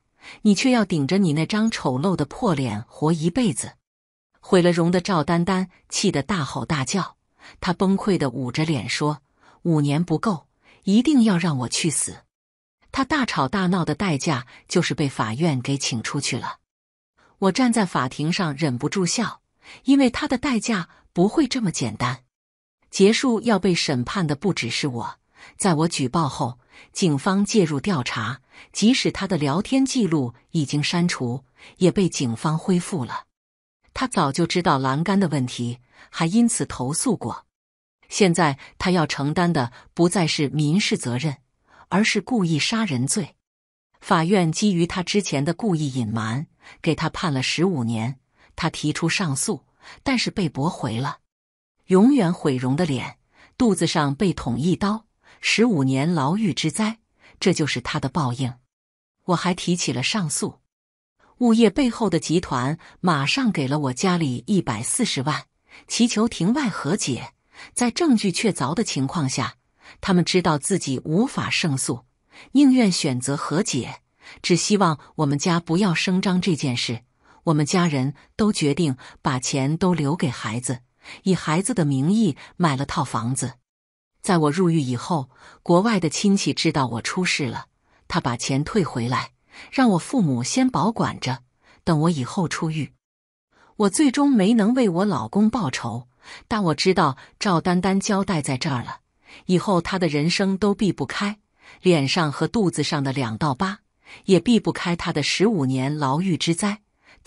你却要顶着你那张丑陋的破脸活一辈子，毁了容的赵丹丹气得大吼大叫。她崩溃的捂着脸说：‘五年不够，一定要让我去死。’他大吵大闹的代价就是被法院给请出去了。我站在法庭上忍不住笑。”因为他的代价不会这么简单。结束要被审判的不只是我，在我举报后，警方介入调查，即使他的聊天记录已经删除，也被警方恢复了。他早就知道栏杆的问题，还因此投诉过。现在他要承担的不再是民事责任，而是故意杀人罪。法院基于他之前的故意隐瞒，给他判了十五年。他提出上诉，但是被驳回了。永远毁容的脸，肚子上被捅一刀，十五年牢狱之灾，这就是他的报应。我还提起了上诉，物业背后的集团马上给了我家里一百四十万，祈求庭外和解。在证据确凿的情况下，他们知道自己无法胜诉，宁愿选择和解，只希望我们家不要声张这件事。我们家人都决定把钱都留给孩子，以孩子的名义买了套房子。在我入狱以后，国外的亲戚知道我出事了，他把钱退回来，让我父母先保管着，等我以后出狱。我最终没能为我老公报仇，但我知道赵丹丹交代在这儿了，以后她的人生都避不开脸上和肚子上的两道疤，也避不开她的十五年牢狱之灾。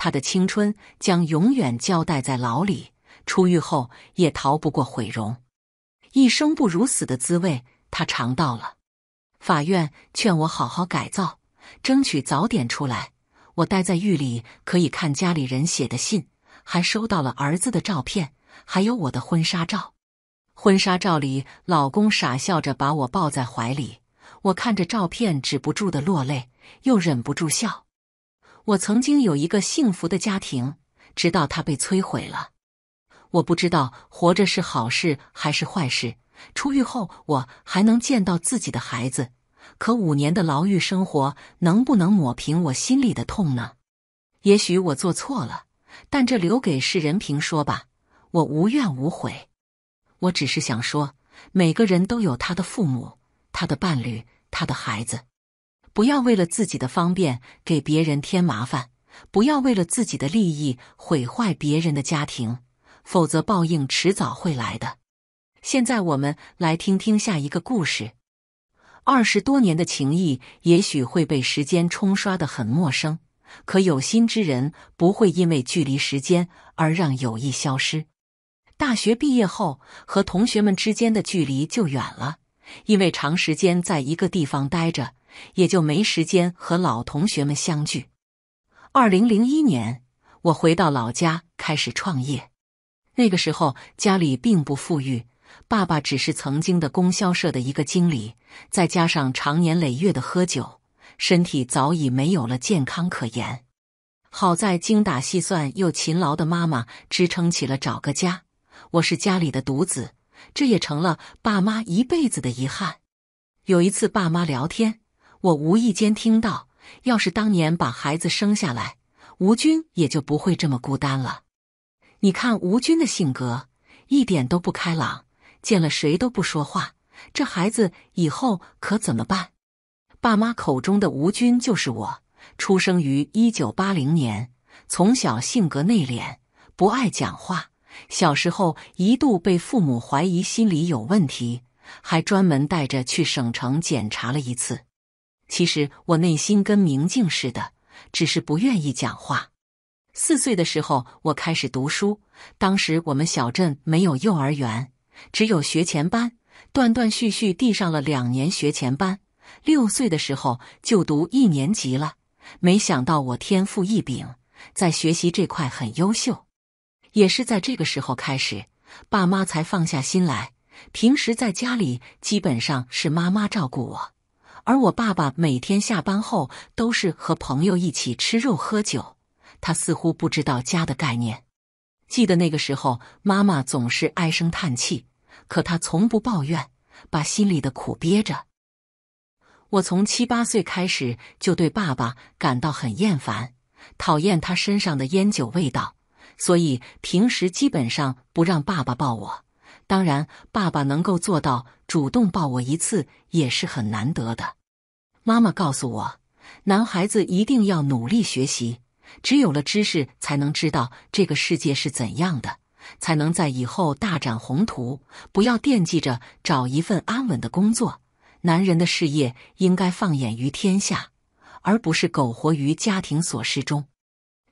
他的青春将永远交代在牢里，出狱后也逃不过毁容，一生不如死的滋味他尝到了。法院劝我好好改造，争取早点出来。我待在狱里可以看家里人写的信，还收到了儿子的照片，还有我的婚纱照。婚纱照里，老公傻笑着把我抱在怀里，我看着照片止不住的落泪，又忍不住笑。我曾经有一个幸福的家庭，直到它被摧毁了。我不知道活着是好事还是坏事。出狱后，我还能见到自己的孩子，可五年的牢狱生活能不能抹平我心里的痛呢？也许我做错了，但这留给世人评说吧。我无怨无悔。我只是想说，每个人都有他的父母、他的伴侣、他的孩子。不要为了自己的方便给别人添麻烦，不要为了自己的利益毁坏别人的家庭，否则报应迟早会来的。现在我们来听听下一个故事。二十多年的情谊，也许会被时间冲刷的很陌生，可有心之人不会因为距离、时间而让友谊消失。大学毕业后，和同学们之间的距离就远了，因为长时间在一个地方待着。也就没时间和老同学们相聚。二零零一年，我回到老家开始创业。那个时候家里并不富裕，爸爸只是曾经的供销社的一个经理，再加上常年累月的喝酒，身体早已没有了健康可言。好在精打细算又勤劳的妈妈支撑起了找个家。我是家里的独子，这也成了爸妈一辈子的遗憾。有一次，爸妈聊天。我无意间听到，要是当年把孩子生下来，吴军也就不会这么孤单了。你看，吴军的性格一点都不开朗，见了谁都不说话，这孩子以后可怎么办？爸妈口中的吴军就是我，出生于一九八零年，从小性格内敛，不爱讲话，小时候一度被父母怀疑心理有问题，还专门带着去省城检查了一次。其实我内心跟明镜似的，只是不愿意讲话。四岁的时候，我开始读书。当时我们小镇没有幼儿园，只有学前班，断断续续地上了两年学前班。六岁的时候就读一年级了。没想到我天赋异禀，在学习这块很优秀。也是在这个时候开始，爸妈才放下心来。平时在家里，基本上是妈妈照顾我。而我爸爸每天下班后都是和朋友一起吃肉喝酒，他似乎不知道家的概念。记得那个时候，妈妈总是唉声叹气，可他从不抱怨，把心里的苦憋着。我从七八岁开始就对爸爸感到很厌烦，讨厌他身上的烟酒味道，所以平时基本上不让爸爸抱我。当然，爸爸能够做到。主动抱我一次也是很难得的。妈妈告诉我，男孩子一定要努力学习，只有了知识才能知道这个世界是怎样的，才能在以后大展宏图。不要惦记着找一份安稳的工作，男人的事业应该放眼于天下，而不是苟活于家庭琐事中。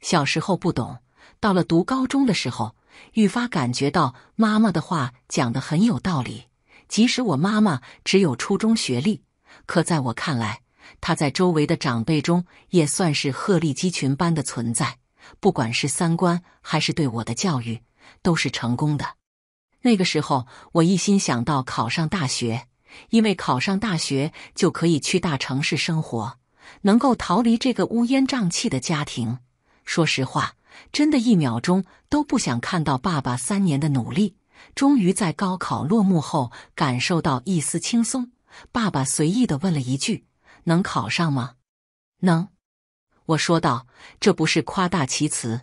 小时候不懂，到了读高中的时候，愈发感觉到妈妈的话讲的很有道理。即使我妈妈只有初中学历，可在我看来，她在周围的长辈中也算是鹤立鸡群般的存在。不管是三观，还是对我的教育，都是成功的。那个时候，我一心想到考上大学，因为考上大学就可以去大城市生活，能够逃离这个乌烟瘴气的家庭。说实话，真的一秒钟都不想看到爸爸三年的努力。终于在高考落幕后，感受到一丝轻松。爸爸随意的问了一句：“能考上吗？”“能。”我说道：“这不是夸大其词，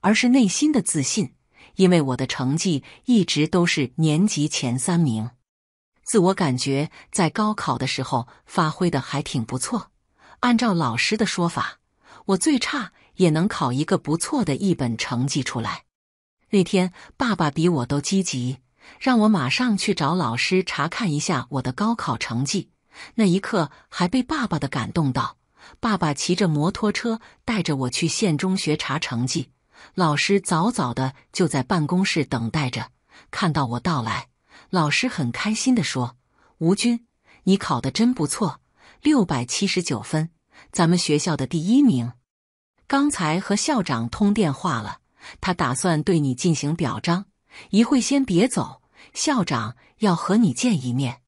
而是内心的自信。因为我的成绩一直都是年级前三名，自我感觉在高考的时候发挥的还挺不错。按照老师的说法，我最差也能考一个不错的一本成绩出来。”那天，爸爸比我都积极，让我马上去找老师查看一下我的高考成绩。那一刻，还被爸爸的感动到。爸爸骑着摩托车带着我去县中学查成绩，老师早早的就在办公室等待着。看到我到来，老师很开心的说：“吴军，你考得真不错，六百七十九分，咱们学校的第一名。刚才和校长通电话了。”他打算对你进行表彰，一会先别走，校长要和你见一面。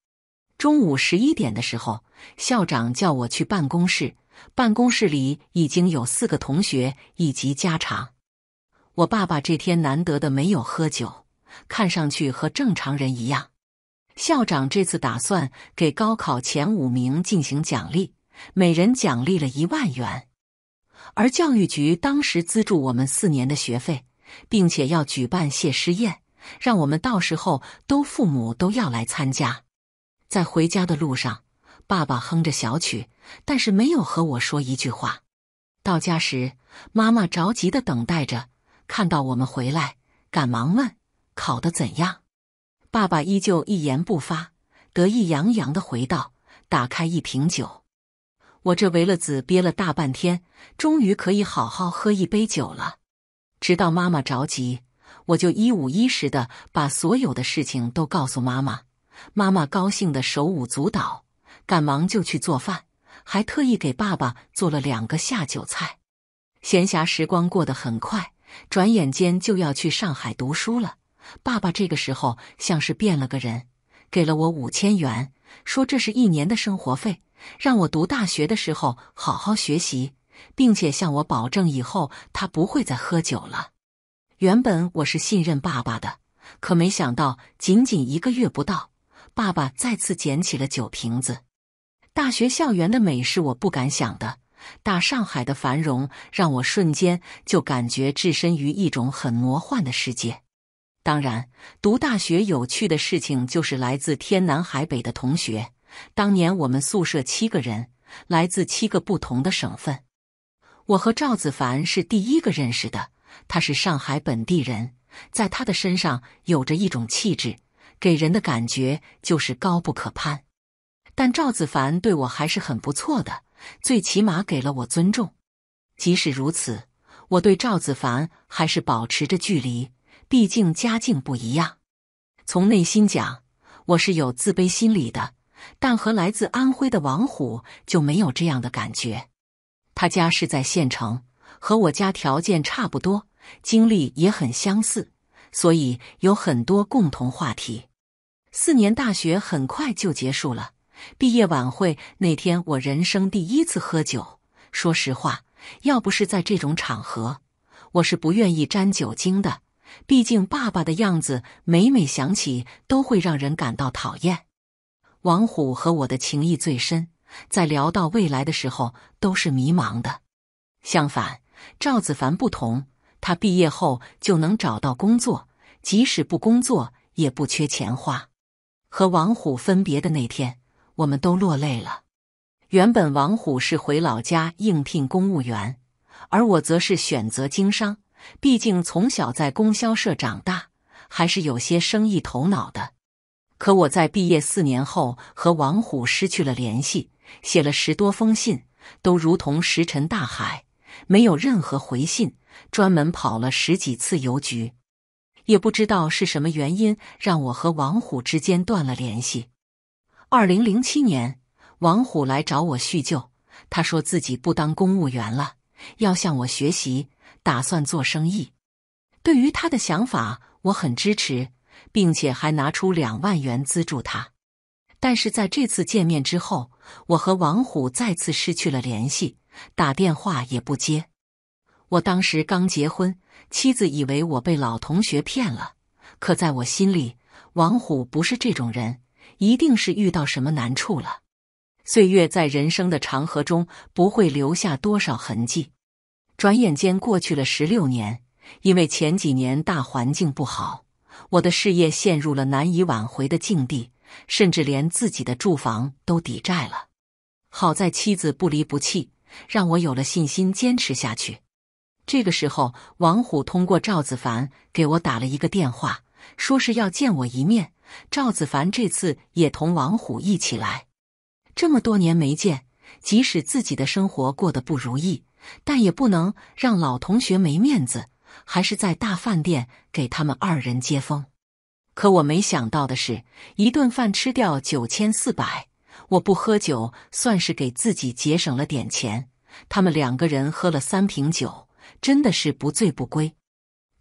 中午十一点的时候，校长叫我去办公室，办公室里已经有四个同学以及家长。我爸爸这天难得的没有喝酒，看上去和正常人一样。校长这次打算给高考前五名进行奖励，每人奖励了一万元。而教育局当时资助我们四年的学费，并且要举办谢师宴，让我们到时候都父母都要来参加。在回家的路上，爸爸哼着小曲，但是没有和我说一句话。到家时，妈妈着急的等待着，看到我们回来，赶忙问考得怎样。爸爸依旧一言不发，得意洋洋的回道：“打开一瓶酒。”我这为了子憋了大半天，终于可以好好喝一杯酒了。直到妈妈着急，我就一五一十的把所有的事情都告诉妈妈。妈妈高兴的手舞足蹈，赶忙就去做饭，还特意给爸爸做了两个下酒菜。闲暇时光过得很快，转眼间就要去上海读书了。爸爸这个时候像是变了个人，给了我五千元，说这是一年的生活费。让我读大学的时候好好学习，并且向我保证以后他不会再喝酒了。原本我是信任爸爸的，可没想到仅仅一个月不到，爸爸再次捡起了酒瓶子。大学校园的美是我不敢想的，大上海的繁荣让我瞬间就感觉置身于一种很魔幻的世界。当然，读大学有趣的事情就是来自天南海北的同学。当年我们宿舍七个人，来自七个不同的省份。我和赵子凡是第一个认识的，他是上海本地人，在他的身上有着一种气质，给人的感觉就是高不可攀。但赵子凡对我还是很不错的，最起码给了我尊重。即使如此，我对赵子凡还是保持着距离，毕竟家境不一样。从内心讲，我是有自卑心理的。但和来自安徽的王虎就没有这样的感觉。他家是在县城，和我家条件差不多，经历也很相似，所以有很多共同话题。四年大学很快就结束了，毕业晚会那天，我人生第一次喝酒。说实话，要不是在这种场合，我是不愿意沾酒精的。毕竟爸爸的样子，每每想起都会让人感到讨厌。王虎和我的情谊最深，在聊到未来的时候都是迷茫的。相反，赵子凡不同，他毕业后就能找到工作，即使不工作也不缺钱花。和王虎分别的那天，我们都落泪了。原本王虎是回老家应聘公务员，而我则是选择经商，毕竟从小在供销社长大，还是有些生意头脑的。可我在毕业四年后和王虎失去了联系，写了十多封信，都如同石沉大海，没有任何回信。专门跑了十几次邮局，也不知道是什么原因让我和王虎之间断了联系。二零零七年，王虎来找我叙旧，他说自己不当公务员了，要向我学习，打算做生意。对于他的想法，我很支持。并且还拿出两万元资助他，但是在这次见面之后，我和王虎再次失去了联系，打电话也不接。我当时刚结婚，妻子以为我被老同学骗了，可在我心里，王虎不是这种人，一定是遇到什么难处了。岁月在人生的长河中不会留下多少痕迹，转眼间过去了十六年，因为前几年大环境不好。我的事业陷入了难以挽回的境地，甚至连自己的住房都抵债了。好在妻子不离不弃，让我有了信心坚持下去。这个时候，王虎通过赵子凡给我打了一个电话，说是要见我一面。赵子凡这次也同王虎一起来。这么多年没见，即使自己的生活过得不如意，但也不能让老同学没面子。还是在大饭店给他们二人接风，可我没想到的是，一顿饭吃掉九千四百，我不喝酒，算是给自己节省了点钱。他们两个人喝了三瓶酒，真的是不醉不归。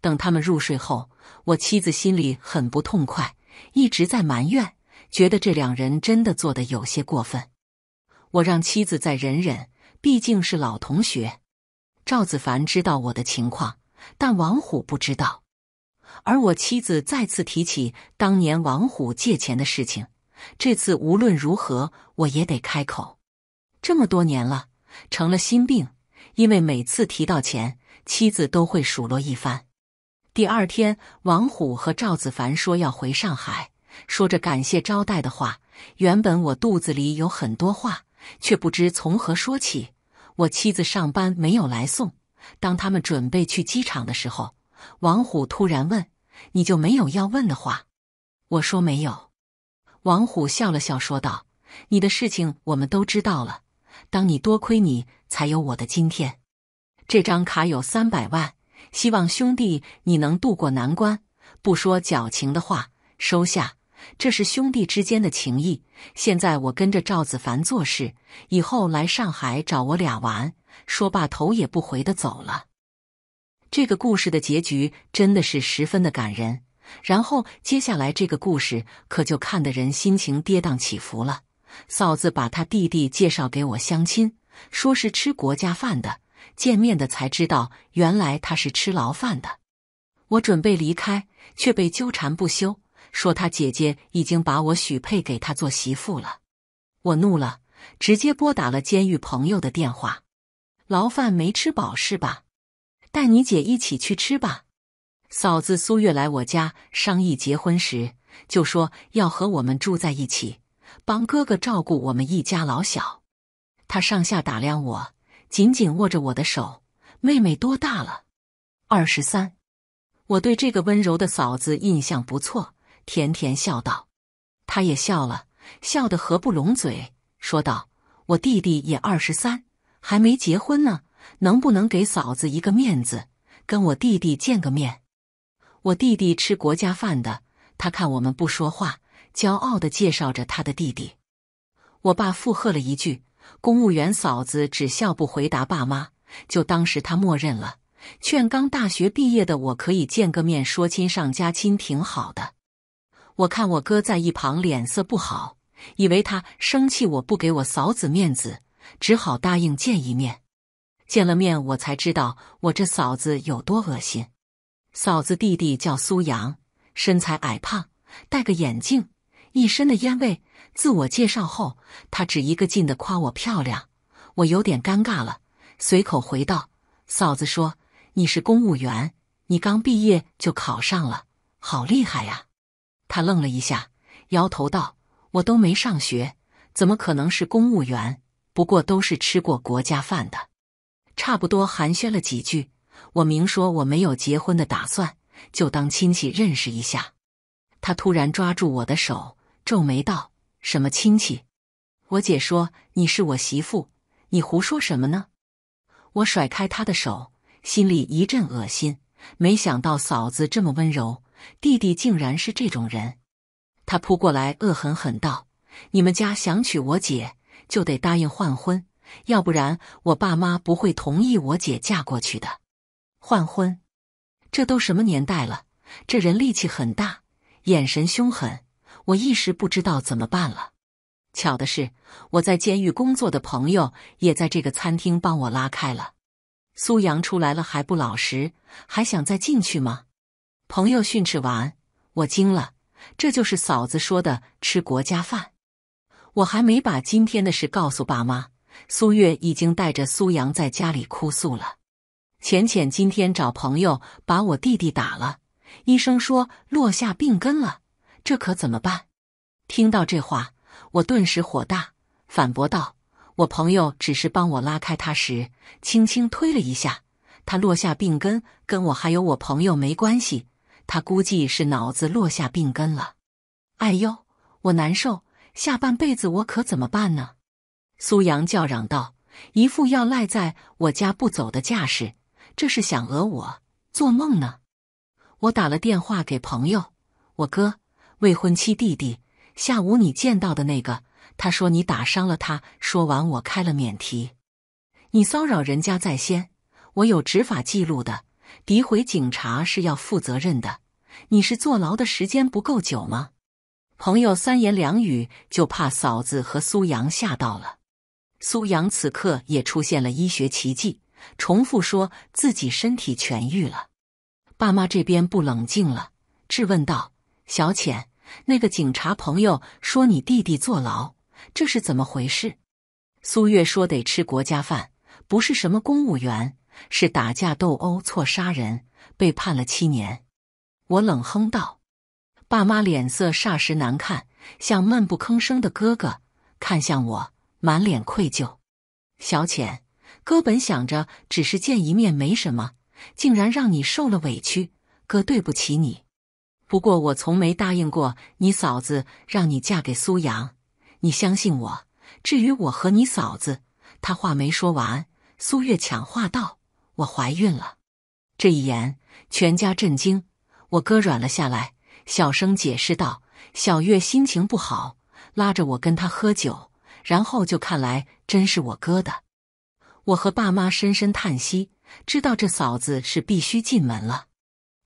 等他们入睡后，我妻子心里很不痛快，一直在埋怨，觉得这两人真的做的有些过分。我让妻子再忍忍，毕竟是老同学。赵子凡知道我的情况。但王虎不知道，而我妻子再次提起当年王虎借钱的事情，这次无论如何我也得开口。这么多年了，成了心病，因为每次提到钱，妻子都会数落一番。第二天，王虎和赵子凡说要回上海，说着感谢招待的话。原本我肚子里有很多话，却不知从何说起。我妻子上班没有来送。当他们准备去机场的时候，王虎突然问：“你就没有要问的话？”我说：“没有。”王虎笑了笑，说道：“你的事情我们都知道了。当你多亏你才有我的今天。这张卡有三百万，希望兄弟你能度过难关。不说矫情的话，收下，这是兄弟之间的情谊。现在我跟着赵子凡做事，以后来上海找我俩玩。”说罢，头也不回的走了。这个故事的结局真的是十分的感人。然后接下来这个故事可就看得人心情跌宕起伏了。嫂子把他弟弟介绍给我相亲，说是吃国家饭的。见面的才知道，原来他是吃牢饭的。我准备离开，却被纠缠不休，说他姐姐已经把我许配给他做媳妇了。我怒了，直接拨打了监狱朋友的电话。牢饭没吃饱是吧？带你姐一起去吃吧。嫂子苏月来我家商议结婚时，就说要和我们住在一起，帮哥哥照顾我们一家老小。他上下打量我，紧紧握着我的手。妹妹多大了？二十三。我对这个温柔的嫂子印象不错，甜甜笑道。他也笑了，笑得合不拢嘴，说道：“我弟弟也二十三。”还没结婚呢，能不能给嫂子一个面子，跟我弟弟见个面？我弟弟吃国家饭的，他看我们不说话，骄傲的介绍着他的弟弟。我爸附和了一句：“公务员。”嫂子只笑不回答。爸妈就当时他默认了，劝刚大学毕业的我可以见个面，说亲上加亲，挺好的。我看我哥在一旁脸色不好，以为他生气我不给我嫂子面子。只好答应见一面。见了面，我才知道我这嫂子有多恶心。嫂子弟弟叫苏阳，身材矮胖，戴个眼镜，一身的烟味。自我介绍后，他只一个劲的夸我漂亮，我有点尴尬了，随口回道：“嫂子说你是公务员，你刚毕业就考上了，好厉害呀。”他愣了一下，摇头道：“我都没上学，怎么可能是公务员？”不过都是吃过国家饭的，差不多寒暄了几句，我明说我没有结婚的打算，就当亲戚认识一下。他突然抓住我的手，皱眉道：“什么亲戚？我姐说你是我媳妇，你胡说什么呢？”我甩开他的手，心里一阵恶心。没想到嫂子这么温柔，弟弟竟然是这种人。他扑过来，恶狠狠道：“你们家想娶我姐？”就得答应换婚，要不然我爸妈不会同意我姐嫁过去的。换婚，这都什么年代了？这人力气很大，眼神凶狠，我一时不知道怎么办了。巧的是，我在监狱工作的朋友也在这个餐厅帮我拉开了。苏阳出来了还不老实，还想再进去吗？朋友训斥完，我惊了，这就是嫂子说的吃国家饭。我还没把今天的事告诉爸妈，苏月已经带着苏阳在家里哭诉了。浅浅今天找朋友把我弟弟打了，医生说落下病根了，这可怎么办？听到这话，我顿时火大，反驳道：“我朋友只是帮我拉开他时，轻轻推了一下，他落下病根跟我还有我朋友没关系，他估计是脑子落下病根了。”哎呦，我难受。下半辈子我可怎么办呢？苏阳叫嚷道，一副要赖在我家不走的架势，这是想讹我？做梦呢！我打了电话给朋友，我哥、未婚妻、弟弟，下午你见到的那个，他说你打伤了他。说完，我开了免提。你骚扰人家在先，我有执法记录的，诋毁警察是要负责任的。你是坐牢的时间不够久吗？朋友三言两语就怕嫂子和苏阳吓到了，苏阳此刻也出现了医学奇迹，重复说自己身体痊愈了。爸妈这边不冷静了，质问道：“小浅，那个警察朋友说你弟弟坐牢，这是怎么回事？”苏月说得吃国家饭，不是什么公务员，是打架斗殴错杀人被判了七年。我冷哼道。爸妈脸色霎时难看，像闷不吭声的哥哥看向我，满脸愧疚。小浅哥本想着只是见一面，没什么，竟然让你受了委屈，哥对不起你。不过我从没答应过你嫂子让你嫁给苏阳，你相信我。至于我和你嫂子，他话没说完，苏月抢话道：“我怀孕了。”这一言，全家震惊，我哥软了下来。小声解释道：“小月心情不好，拉着我跟他喝酒，然后就看来真是我哥的。”我和爸妈深深叹息，知道这嫂子是必须进门了。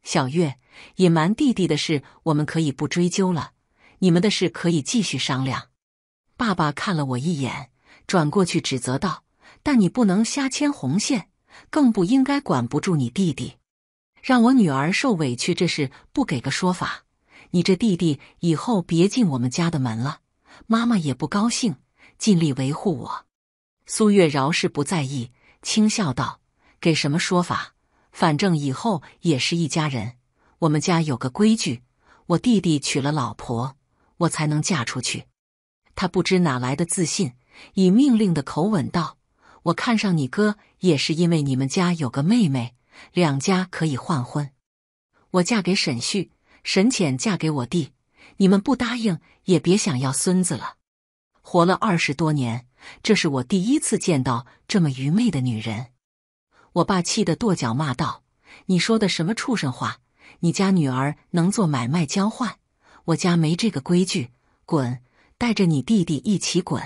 小月隐瞒弟弟的事，我们可以不追究了，你们的事可以继续商量。爸爸看了我一眼，转过去指责道：“但你不能瞎牵红线，更不应该管不住你弟弟，让我女儿受委屈，这事不给个说法。”你这弟弟以后别进我们家的门了，妈妈也不高兴，尽力维护我。苏月饶是不在意，轻笑道：“给什么说法？反正以后也是一家人。我们家有个规矩，我弟弟娶了老婆，我才能嫁出去。”他不知哪来的自信，以命令的口吻道：“我看上你哥，也是因为你们家有个妹妹，两家可以换婚。我嫁给沈旭。”沈浅嫁给我弟，你们不答应也别想要孙子了。活了二十多年，这是我第一次见到这么愚昧的女人。我爸气得跺脚骂道：“你说的什么畜生话？你家女儿能做买卖交换？我家没这个规矩！滚，带着你弟弟一起滚！”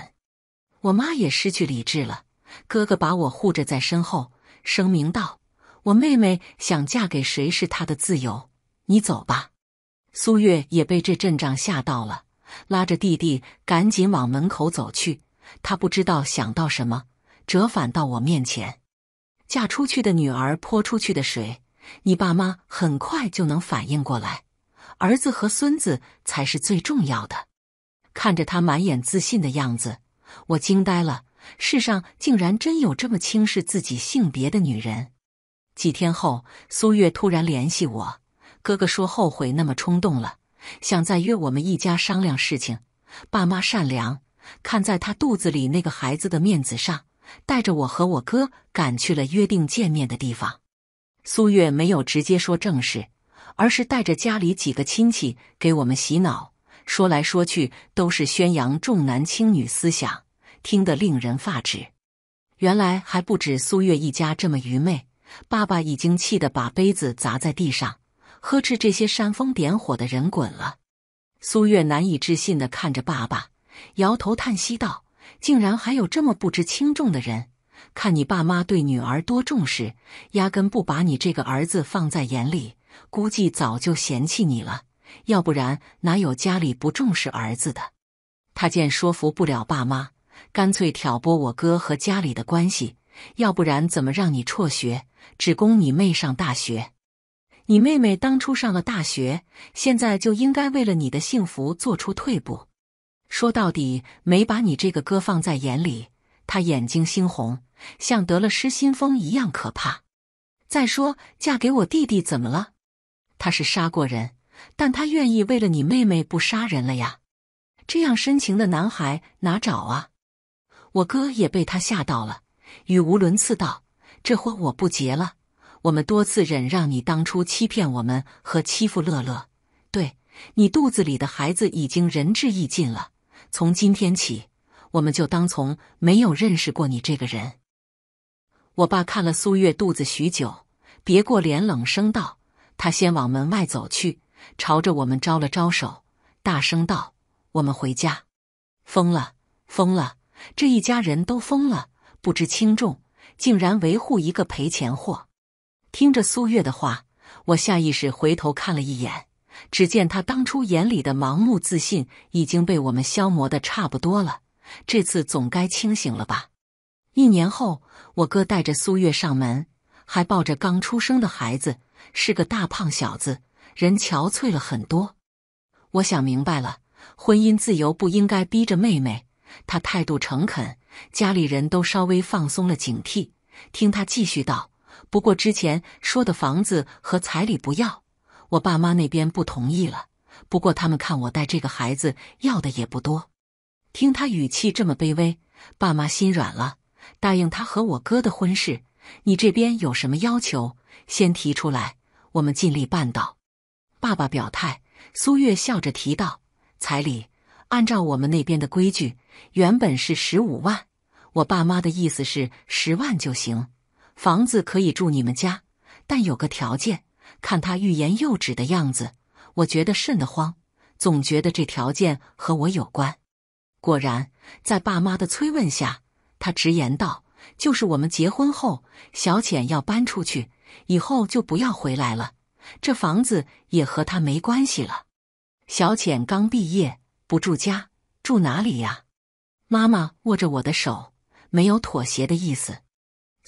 我妈也失去理智了。哥哥把我护着在身后，声明道：“我妹妹想嫁给谁是她的自由，你走吧。”苏月也被这阵仗吓到了，拉着弟弟赶紧往门口走去。他不知道想到什么，折返到我面前。嫁出去的女儿泼出去的水，你爸妈很快就能反应过来。儿子和孙子才是最重要的。看着他满眼自信的样子，我惊呆了。世上竟然真有这么轻视自己性别的女人。几天后，苏月突然联系我。哥哥说后悔那么冲动了，想再约我们一家商量事情。爸妈善良，看在他肚子里那个孩子的面子上，带着我和我哥赶去了约定见面的地方。苏月没有直接说正事，而是带着家里几个亲戚给我们洗脑，说来说去都是宣扬重男轻女思想，听得令人发指。原来还不止苏月一家这么愚昧，爸爸已经气得把杯子砸在地上。呵斥这些煽风点火的人滚了！苏月难以置信的看着爸爸，摇头叹息道：“竟然还有这么不知轻重的人！看你爸妈对女儿多重视，压根不把你这个儿子放在眼里，估计早就嫌弃你了。要不然哪有家里不重视儿子的？”他见说服不了爸妈，干脆挑拨我哥和家里的关系，要不然怎么让你辍学，只供你妹上大学？你妹妹当初上了大学，现在就应该为了你的幸福做出退步。说到底，没把你这个哥放在眼里。他眼睛猩红，像得了失心疯一样可怕。再说，嫁给我弟弟怎么了？他是杀过人，但他愿意为了你妹妹不杀人了呀。这样深情的男孩哪找啊？我哥也被他吓到了，语无伦次道：“这婚我不结了。”我们多次忍让你当初欺骗我们和欺负乐乐，对你肚子里的孩子已经仁至义尽了。从今天起，我们就当从没有认识过你这个人。我爸看了苏月肚子许久，别过脸冷声道：“他先往门外走去，朝着我们招了招手，大声道：‘我们回家。’疯了，疯了，这一家人都疯了，不知轻重，竟然维护一个赔钱货。”听着苏月的话，我下意识回头看了一眼，只见他当初眼里的盲目自信已经被我们消磨的差不多了。这次总该清醒了吧？一年后，我哥带着苏月上门，还抱着刚出生的孩子，是个大胖小子，人憔悴了很多。我想明白了，婚姻自由不应该逼着妹妹。她态度诚恳，家里人都稍微放松了警惕，听她继续道。不过之前说的房子和彩礼不要，我爸妈那边不同意了。不过他们看我带这个孩子，要的也不多。听他语气这么卑微，爸妈心软了，答应他和我哥的婚事。你这边有什么要求，先提出来，我们尽力办到。爸爸表态，苏月笑着提到，彩礼按照我们那边的规矩，原本是十五万，我爸妈的意思是十万就行。房子可以住你们家，但有个条件。看他欲言又止的样子，我觉得瘆得慌，总觉得这条件和我有关。果然，在爸妈的催问下，他直言道：“就是我们结婚后，小浅要搬出去，以后就不要回来了，这房子也和他没关系了。”小浅刚毕业，不住家，住哪里呀？妈妈握着我的手，没有妥协的意思。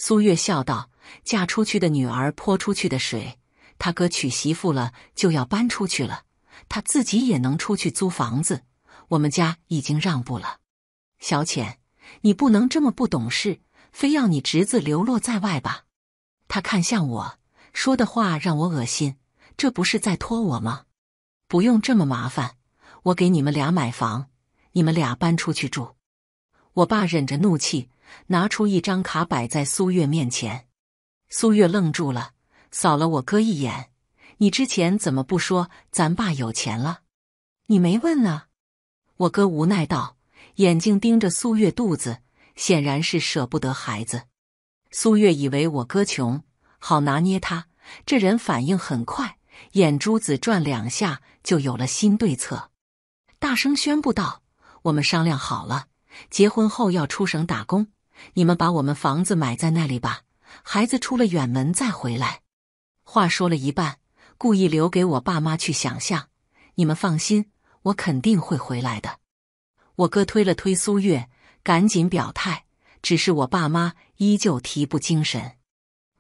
苏月笑道：“嫁出去的女儿泼出去的水，他哥娶媳妇了就要搬出去了，他自己也能出去租房子。我们家已经让步了，小浅，你不能这么不懂事，非要你侄子流落在外吧？”他看向我，说的话让我恶心，这不是在拖我吗？不用这么麻烦，我给你们俩买房，你们俩搬出去住。我爸忍着怒气。拿出一张卡摆在苏月面前，苏月愣住了，扫了我哥一眼：“你之前怎么不说咱爸有钱了？你没问啊？”我哥无奈道，眼睛盯着苏月肚子，显然是舍不得孩子。苏月以为我哥穷，好拿捏他。这人反应很快，眼珠子转两下就有了新对策，大声宣布道：“我们商量好了，结婚后要出省打工。”你们把我们房子买在那里吧，孩子出了远门再回来。话说了一半，故意留给我爸妈去想象。你们放心，我肯定会回来的。我哥推了推苏月，赶紧表态。只是我爸妈依旧提不精神。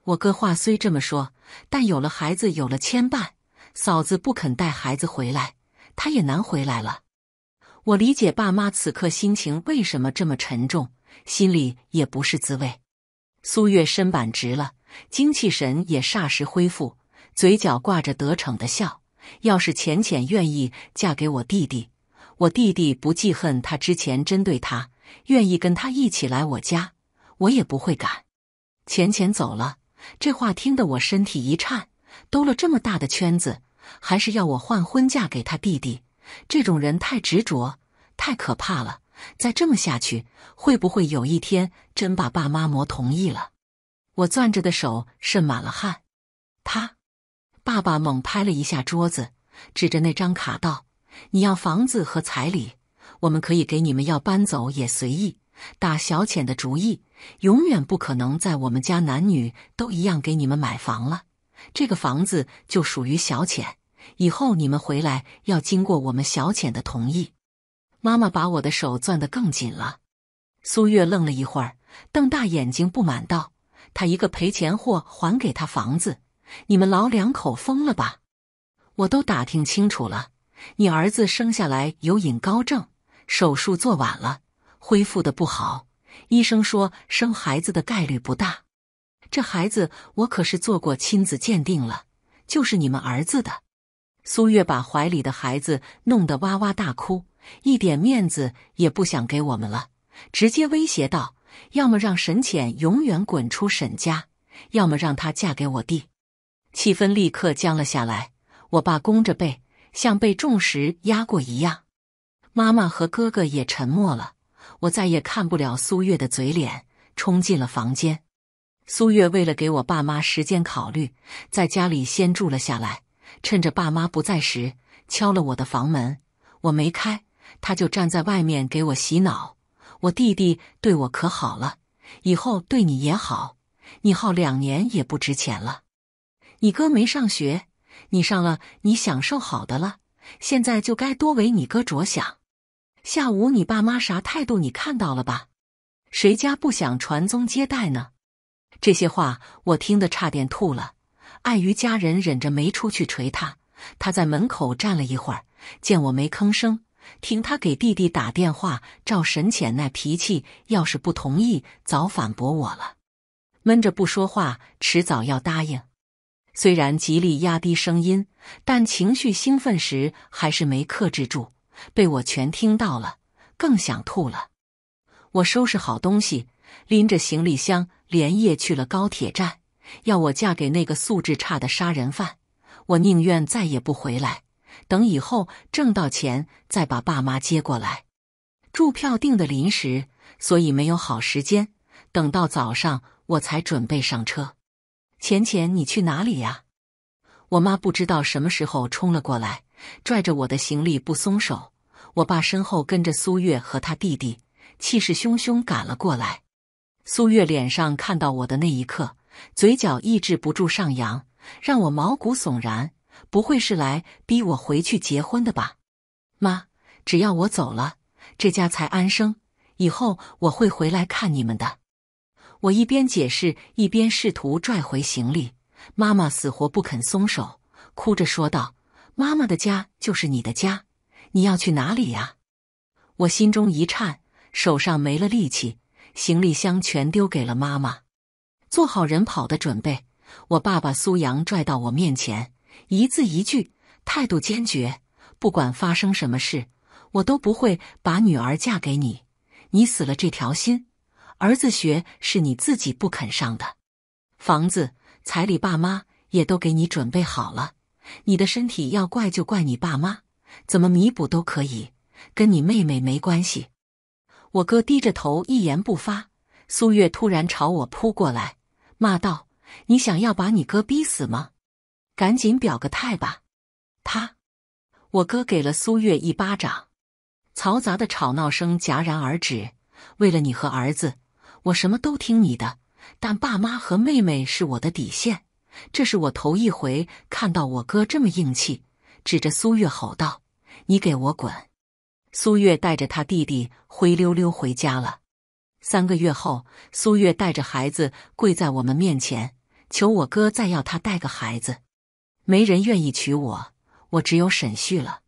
我哥话虽这么说，但有了孩子，有了牵绊，嫂子不肯带孩子回来，他也难回来了。我理解爸妈此刻心情为什么这么沉重。心里也不是滋味。苏月身板直了，精气神也霎时恢复，嘴角挂着得逞的笑。要是浅浅愿意嫁给我弟弟，我弟弟不记恨他之前针对他，愿意跟他一起来我家，我也不会赶。浅浅走了，这话听得我身体一颤。兜了这么大的圈子，还是要我换婚嫁给他弟弟？这种人太执着，太可怕了。再这么下去，会不会有一天真把爸妈磨同意了？我攥着的手渗满了汗。他，爸爸猛拍了一下桌子，指着那张卡道：“你要房子和彩礼，我们可以给你们；要搬走也随意。打小浅的主意，永远不可能在我们家男女都一样给你们买房了。这个房子就属于小浅，以后你们回来要经过我们小浅的同意。”妈妈把我的手攥得更紧了。苏月愣了一会儿，瞪大眼睛不满道：“他一个赔钱货，还给他房子？你们老两口疯了吧？”我都打听清楚了，你儿子生下来有隐睾症，手术做晚了，恢复的不好，医生说生孩子的概率不大。这孩子我可是做过亲子鉴定了，就是你们儿子的。苏月把怀里的孩子弄得哇哇大哭，一点面子也不想给我们了，直接威胁道：“要么让沈浅永远滚出沈家，要么让她嫁给我弟。”气氛立刻僵了下来。我爸弓着背，像被重石压过一样。妈妈和哥哥也沉默了。我再也看不了苏月的嘴脸，冲进了房间。苏月为了给我爸妈时间考虑，在家里先住了下来。趁着爸妈不在时，敲了我的房门，我没开，他就站在外面给我洗脑。我弟弟对我可好了，以后对你也好。你耗两年也不值钱了，你哥没上学，你上了，你享受好的了。现在就该多为你哥着想。下午你爸妈啥态度？你看到了吧？谁家不想传宗接代呢？这些话我听得差点吐了。碍于家人忍着没出去捶他，他在门口站了一会儿，见我没吭声，听他给弟弟打电话。赵神潜那脾气，要是不同意，早反驳我了。闷着不说话，迟早要答应。虽然极力压低声音，但情绪兴奋时还是没克制住，被我全听到了，更想吐了。我收拾好东西，拎着行李箱连夜去了高铁站。要我嫁给那个素质差的杀人犯，我宁愿再也不回来。等以后挣到钱，再把爸妈接过来。住票定的临时，所以没有好时间。等到早上，我才准备上车。钱钱，你去哪里呀？我妈不知道什么时候冲了过来，拽着我的行李不松手。我爸身后跟着苏月和他弟弟，气势汹汹赶了过来。苏月脸上看到我的那一刻。嘴角抑制不住上扬，让我毛骨悚然。不会是来逼我回去结婚的吧？妈，只要我走了，这家才安生。以后我会回来看你们的。我一边解释，一边试图拽回行李，妈妈死活不肯松手，哭着说道：“妈妈的家就是你的家，你要去哪里呀？”我心中一颤，手上没了力气，行李箱全丢给了妈妈。做好人跑的准备，我爸把苏阳拽到我面前，一字一句，态度坚决。不管发生什么事，我都不会把女儿嫁给你。你死了这条心，儿子学是你自己不肯上的，房子、彩礼，爸妈也都给你准备好了。你的身体要怪就怪你爸妈，怎么弥补都可以，跟你妹妹没关系。我哥低着头一言不发，苏月突然朝我扑过来。骂道：“你想要把你哥逼死吗？赶紧表个态吧！”他，我哥给了苏月一巴掌。嘈杂的吵闹声戛然而止。为了你和儿子，我什么都听你的，但爸妈和妹妹是我的底线。这是我头一回看到我哥这么硬气，指着苏月吼道：“你给我滚！”苏月带着他弟弟灰溜溜回家了。三个月后，苏月带着孩子跪在我们面前，求我哥再要他带个孩子。没人愿意娶我，我只有沈旭了。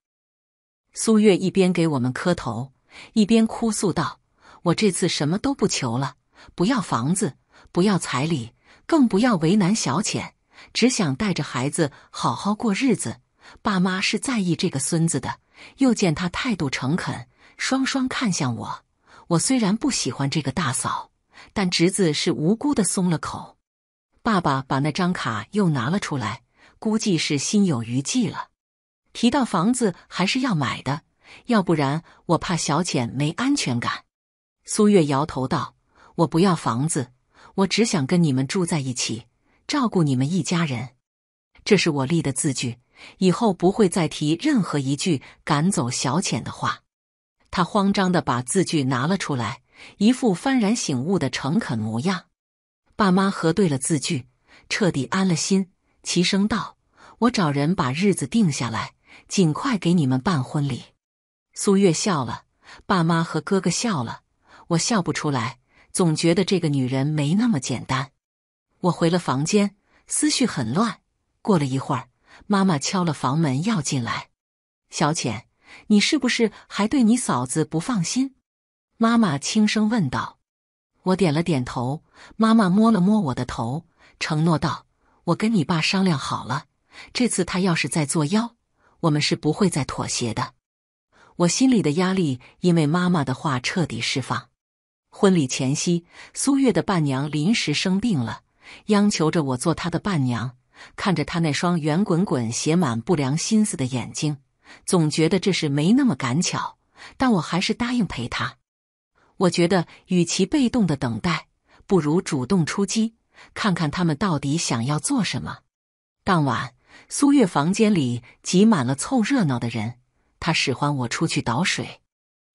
苏月一边给我们磕头，一边哭诉道：“我这次什么都不求了，不要房子，不要彩礼，更不要为难小浅，只想带着孩子好好过日子。爸妈是在意这个孙子的。”又见他态度诚恳，双双看向我。我虽然不喜欢这个大嫂，但侄子是无辜的，松了口。爸爸把那张卡又拿了出来，估计是心有余悸了。提到房子，还是要买的，要不然我怕小浅没安全感。苏月摇头道：“我不要房子，我只想跟你们住在一起，照顾你们一家人。这是我立的字据，以后不会再提任何一句赶走小浅的话。”他慌张地把字据拿了出来，一副幡然醒悟的诚恳模样。爸妈核对了字据，彻底安了心，齐声道：“我找人把日子定下来，尽快给你们办婚礼。”苏月笑了，爸妈和哥哥笑了，我笑不出来，总觉得这个女人没那么简单。我回了房间，思绪很乱。过了一会儿，妈妈敲了房门要进来，小浅。你是不是还对你嫂子不放心？妈妈轻声问道。我点了点头。妈妈摸了摸我的头，承诺道：“我跟你爸商量好了，这次他要是再作妖，我们是不会再妥协的。”我心里的压力因为妈妈的话彻底释放。婚礼前夕，苏月的伴娘临时生病了，央求着我做她的伴娘。看着她那双圆滚滚、写满不良心思的眼睛。总觉得这事没那么赶巧，但我还是答应陪他。我觉得与其被动的等待，不如主动出击，看看他们到底想要做什么。当晚，苏月房间里挤满了凑热闹的人，她使唤我出去倒水。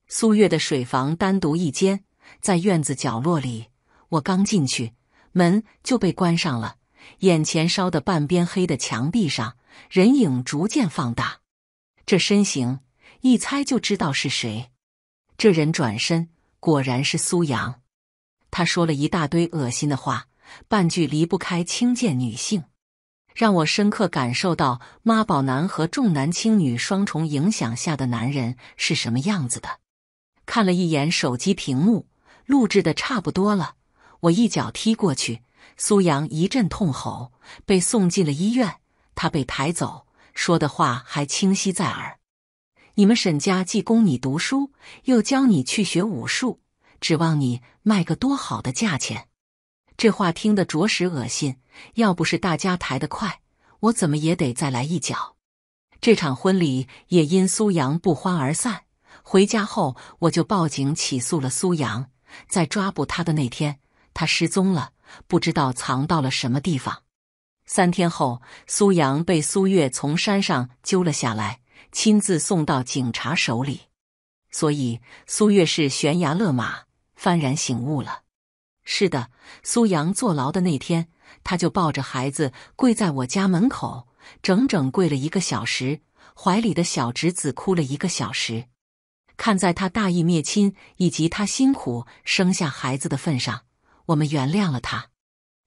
苏月的水房单独一间，在院子角落里。我刚进去，门就被关上了。眼前烧得半边黑的墙壁上，人影逐渐放大。这身形一猜就知道是谁。这人转身，果然是苏阳。他说了一大堆恶心的话，半句离不开轻贱女性，让我深刻感受到妈宝男和重男轻女双重影响下的男人是什么样子的。看了一眼手机屏幕，录制的差不多了，我一脚踢过去，苏阳一阵痛吼，被送进了医院。他被抬走。说的话还清晰在耳，你们沈家既供你读书，又教你去学武术，指望你卖个多好的价钱？这话听得着实恶心。要不是大家抬得快，我怎么也得再来一脚。这场婚礼也因苏阳不欢而散。回家后，我就报警起诉了苏阳。在抓捕他的那天，他失踪了，不知道藏到了什么地方。三天后，苏阳被苏月从山上揪了下来，亲自送到警察手里。所以苏月是悬崖勒马，幡然醒悟了。是的，苏阳坐牢的那天，他就抱着孩子跪在我家门口，整整跪了一个小时，怀里的小侄子哭了一个小时。看在他大义灭亲以及他辛苦生下孩子的份上，我们原谅了他。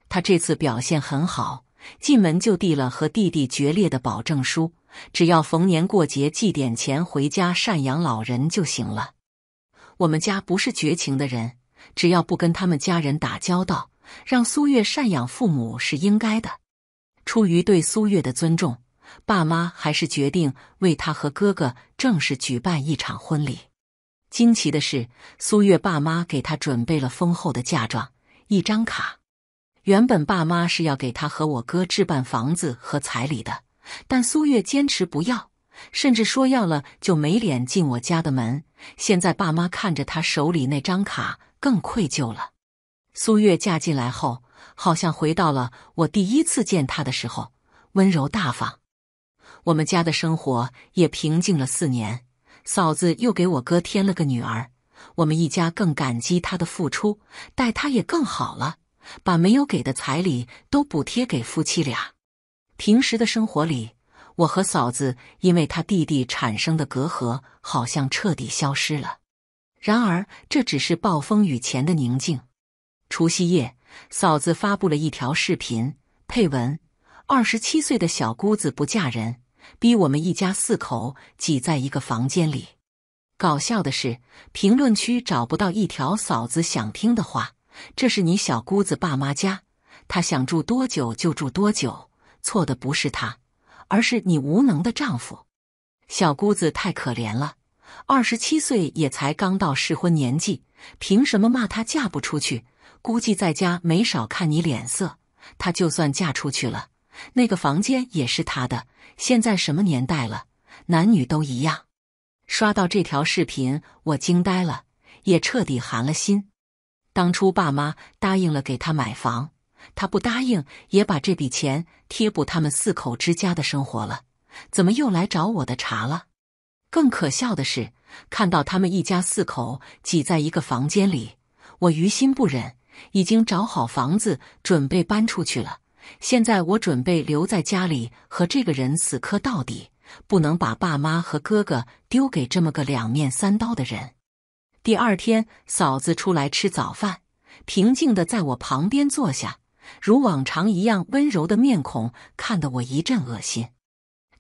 他这次表现很好。进门就递了和弟弟决裂的保证书，只要逢年过节寄点钱回家赡养老人就行了。我们家不是绝情的人，只要不跟他们家人打交道，让苏月赡养父母是应该的。出于对苏月的尊重，爸妈还是决定为他和哥哥正式举办一场婚礼。惊奇的是，苏月爸妈给他准备了丰厚的嫁妆，一张卡。原本爸妈是要给他和我哥置办房子和彩礼的，但苏月坚持不要，甚至说要了就没脸进我家的门。现在爸妈看着他手里那张卡，更愧疚了。苏月嫁进来后，好像回到了我第一次见他的时候，温柔大方。我们家的生活也平静了四年。嫂子又给我哥添了个女儿，我们一家更感激她的付出，待她也更好了。把没有给的彩礼都补贴给夫妻俩。平时的生活里，我和嫂子因为她弟弟产生的隔阂好像彻底消失了。然而，这只是暴风雨前的宁静。除夕夜，嫂子发布了一条视频，配文：“二十七岁的小姑子不嫁人，逼我们一家四口挤在一个房间里。”搞笑的是，评论区找不到一条嫂子想听的话。这是你小姑子爸妈家，她想住多久就住多久。错的不是她，而是你无能的丈夫。小姑子太可怜了，二十七岁也才刚到适婚年纪，凭什么骂她嫁不出去？估计在家没少看你脸色。她就算嫁出去了，那个房间也是她的。现在什么年代了，男女都一样。刷到这条视频，我惊呆了，也彻底寒了心。当初爸妈答应了给他买房，他不答应也把这笔钱贴补他们四口之家的生活了，怎么又来找我的茬了？更可笑的是，看到他们一家四口挤在一个房间里，我于心不忍，已经找好房子准备搬出去了。现在我准备留在家里和这个人死磕到底，不能把爸妈和哥哥丢给这么个两面三刀的人。第二天，嫂子出来吃早饭，平静的在我旁边坐下，如往常一样温柔的面孔，看得我一阵恶心。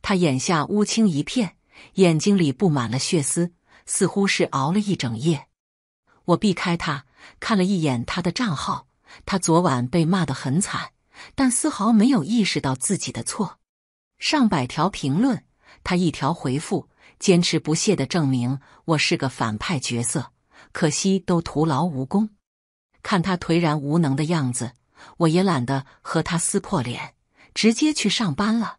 她眼下乌青一片，眼睛里布满了血丝，似乎是熬了一整夜。我避开她，看了一眼她的账号，她昨晚被骂得很惨，但丝毫没有意识到自己的错，上百条评论，她一条回复。坚持不懈的证明我是个反派角色，可惜都徒劳无功。看他颓然无能的样子，我也懒得和他撕破脸，直接去上班了。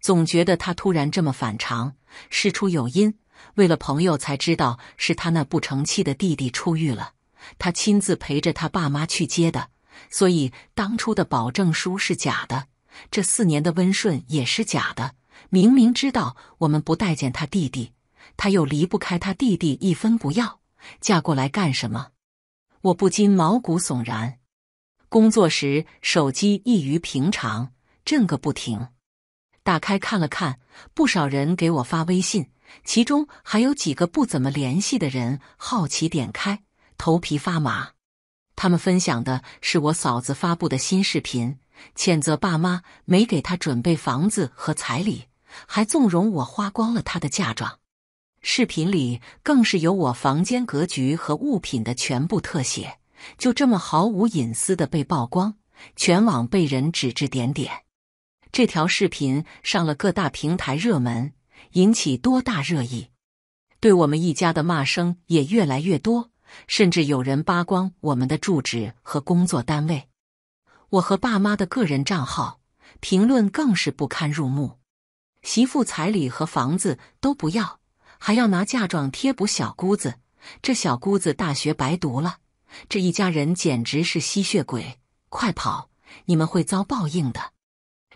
总觉得他突然这么反常，事出有因。为了朋友才知道是他那不成器的弟弟出狱了，他亲自陪着他爸妈去接的。所以当初的保证书是假的，这四年的温顺也是假的。明明知道我们不待见他弟弟，他又离不开他弟弟一分不要，嫁过来干什么？我不禁毛骨悚然。工作时手机异于平常，震个不停。打开看了看，不少人给我发微信，其中还有几个不怎么联系的人，好奇点开，头皮发麻。他们分享的是我嫂子发布的新视频。谴责爸妈没给他准备房子和彩礼，还纵容我花光了他的嫁妆。视频里更是有我房间格局和物品的全部特写，就这么毫无隐私的被曝光，全网被人指指点点。这条视频上了各大平台热门，引起多大热议？对我们一家的骂声也越来越多，甚至有人扒光我们的住址和工作单位。我和爸妈的个人账号评论更是不堪入目，媳妇彩礼和房子都不要，还要拿嫁妆贴补小姑子，这小姑子大学白读了，这一家人简直是吸血鬼，快跑，你们会遭报应的。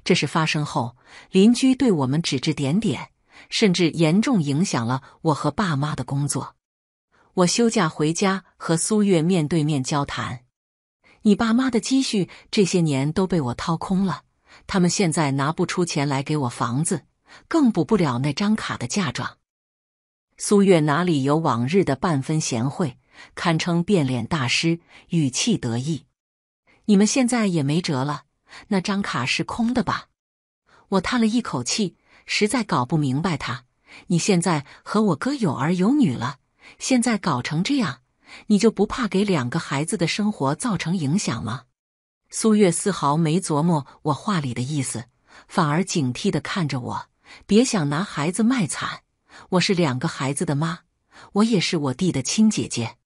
这事发生后，邻居对我们指指点点，甚至严重影响了我和爸妈的工作。我休假回家，和苏月面对面交谈。你爸妈的积蓄这些年都被我掏空了，他们现在拿不出钱来给我房子，更补不了那张卡的嫁妆。苏月哪里有往日的半分贤惠，堪称变脸大师，语气得意。你们现在也没辙了，那张卡是空的吧？我叹了一口气，实在搞不明白他。你现在和我哥有儿有女了，现在搞成这样。你就不怕给两个孩子的生活造成影响吗？苏月丝毫没琢磨我话里的意思，反而警惕地看着我。别想拿孩子卖惨，我是两个孩子的妈，我也是我弟的亲姐姐。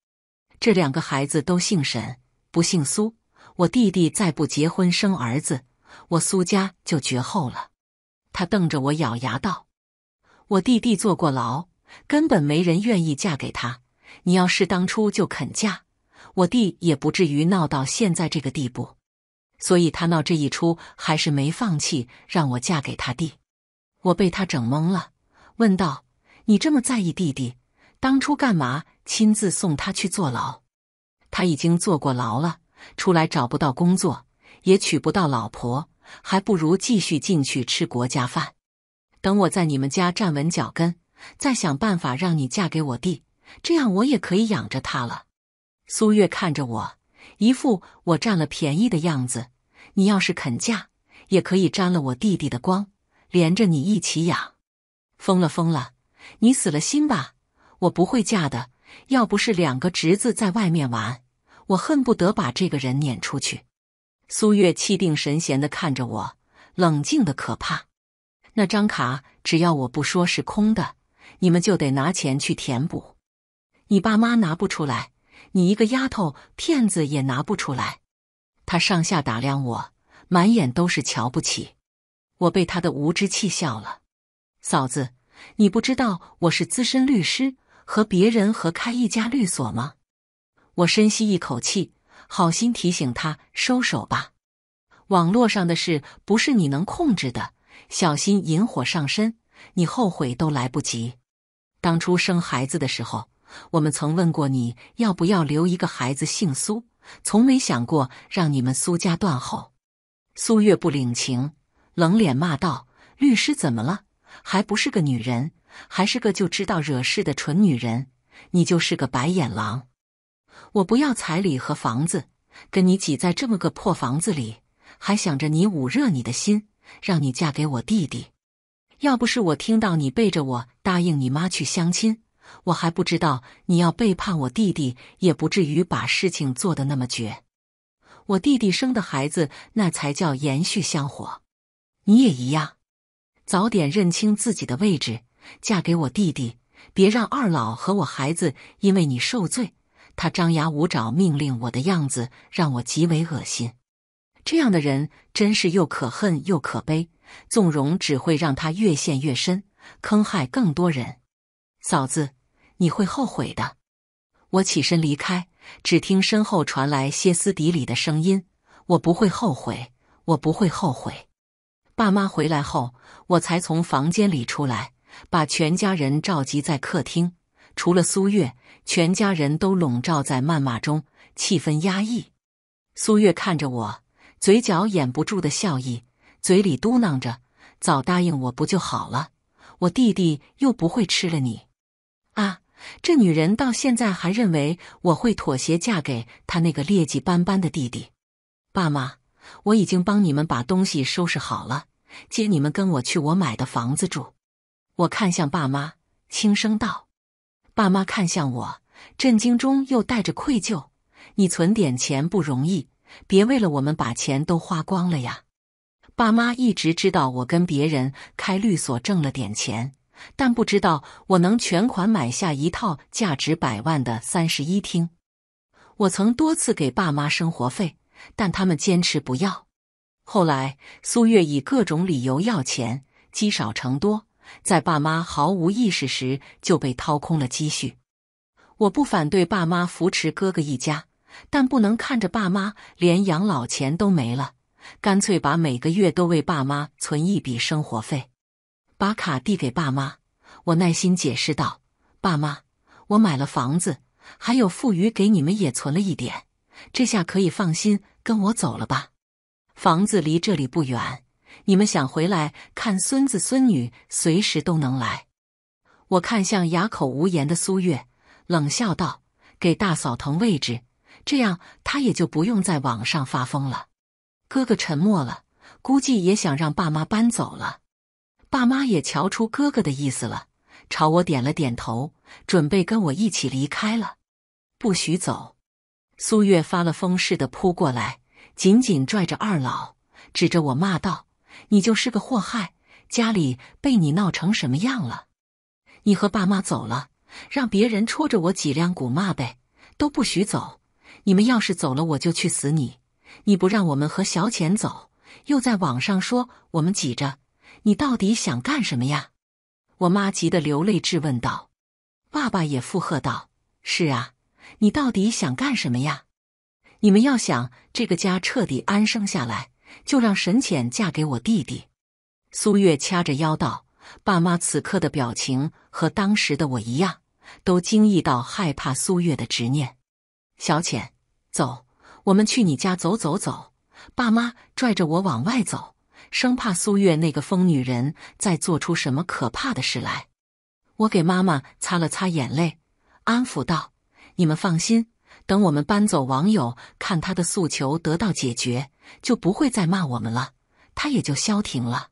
这两个孩子都姓沈，不姓苏。我弟弟再不结婚生儿子，我苏家就绝后了。他瞪着我，咬牙道：“我弟弟坐过牢，根本没人愿意嫁给他。”你要是当初就肯嫁我弟，也不至于闹到现在这个地步。所以他闹这一出，还是没放弃让我嫁给他弟。我被他整懵了，问道：“你这么在意弟弟，当初干嘛亲自送他去坐牢？他已经坐过牢了，出来找不到工作，也娶不到老婆，还不如继续进去吃国家饭。等我在你们家站稳脚跟，再想办法让你嫁给我弟。”这样我也可以养着他了。苏月看着我，一副我占了便宜的样子。你要是肯嫁，也可以沾了我弟弟的光，连着你一起养。疯了疯了！你死了心吧，我不会嫁的。要不是两个侄子在外面玩，我恨不得把这个人撵出去。苏月气定神闲的看着我，冷静的可怕。那张卡只要我不说是空的，你们就得拿钱去填补。你爸妈拿不出来，你一个丫头骗子也拿不出来。他上下打量我，满眼都是瞧不起。我被他的无知气笑了。嫂子，你不知道我是资深律师，和别人合开一家律所吗？我深吸一口气，好心提醒他收手吧。网络上的事不是你能控制的，小心引火上身，你后悔都来不及。当初生孩子的时候。我们曾问过你，要不要留一个孩子？姓苏，从没想过让你们苏家断后。苏月不领情，冷脸骂道：“律师怎么了？还不是个女人？还是个就知道惹事的蠢女人！你就是个白眼狼！我不要彩礼和房子，跟你挤在这么个破房子里，还想着你捂热你的心，让你嫁给我弟弟。要不是我听到你背着我答应你妈去相亲。”我还不知道你要背叛我弟弟，也不至于把事情做得那么绝。我弟弟生的孩子，那才叫延续香火。你也一样，早点认清自己的位置，嫁给我弟弟，别让二老和我孩子因为你受罪。他张牙舞爪命令我的样子，让我极为恶心。这样的人真是又可恨又可悲，纵容只会让他越陷越深，坑害更多人。嫂子。你会后悔的。我起身离开，只听身后传来歇斯底里的声音：“我不会后悔，我不会后悔。”爸妈回来后，我才从房间里出来，把全家人召集在客厅。除了苏月，全家人都笼罩在谩骂中，气氛压抑。苏月看着我，嘴角掩不住的笑意，嘴里嘟囔着：“早答应我不就好了？我弟弟又不会吃了你。”这女人到现在还认为我会妥协，嫁给她那个劣迹斑斑的弟弟。爸妈，我已经帮你们把东西收拾好了，接你们跟我去我买的房子住。我看向爸妈，轻声道：“爸妈，看向我，震惊中又带着愧疚。你存点钱不容易，别为了我们把钱都花光了呀。”爸妈一直知道我跟别人开律所挣了点钱。但不知道我能全款买下一套价值百万的三室一厅。我曾多次给爸妈生活费，但他们坚持不要。后来苏月以各种理由要钱，积少成多，在爸妈毫无意识时就被掏空了积蓄。我不反对爸妈扶持哥哥一家，但不能看着爸妈连养老钱都没了。干脆把每个月都为爸妈存一笔生活费。把卡递给爸妈，我耐心解释道：“爸妈，我买了房子，还有富余，给你们也存了一点，这下可以放心跟我走了吧？房子离这里不远，你们想回来看孙子孙女，随时都能来。”我看向哑口无言的苏月，冷笑道：“给大嫂腾位置，这样她也就不用在网上发疯了。”哥哥沉默了，估计也想让爸妈搬走了。爸妈也瞧出哥哥的意思了，朝我点了点头，准备跟我一起离开了。不许走！苏月发了疯似的扑过来，紧紧拽着二老，指着我骂道：“你就是个祸害，家里被你闹成什么样了？你和爸妈走了，让别人戳着我脊梁骨骂呗，都不许走！你们要是走了，我就去死！你，你不让我们和小浅走，又在网上说我们挤着。”你到底想干什么呀？我妈急得流泪质问道。爸爸也附和道：“是啊，你到底想干什么呀？”你们要想这个家彻底安生下来，就让沈浅嫁给我弟弟。”苏月掐着腰道。爸妈此刻的表情和当时的我一样，都惊异到害怕苏月的执念。小浅，走，我们去你家走走走。爸妈拽着我往外走。生怕苏月那个疯女人再做出什么可怕的事来，我给妈妈擦了擦眼泪，安抚道：“你们放心，等我们搬走，网友看他的诉求得到解决，就不会再骂我们了，他也就消停了。”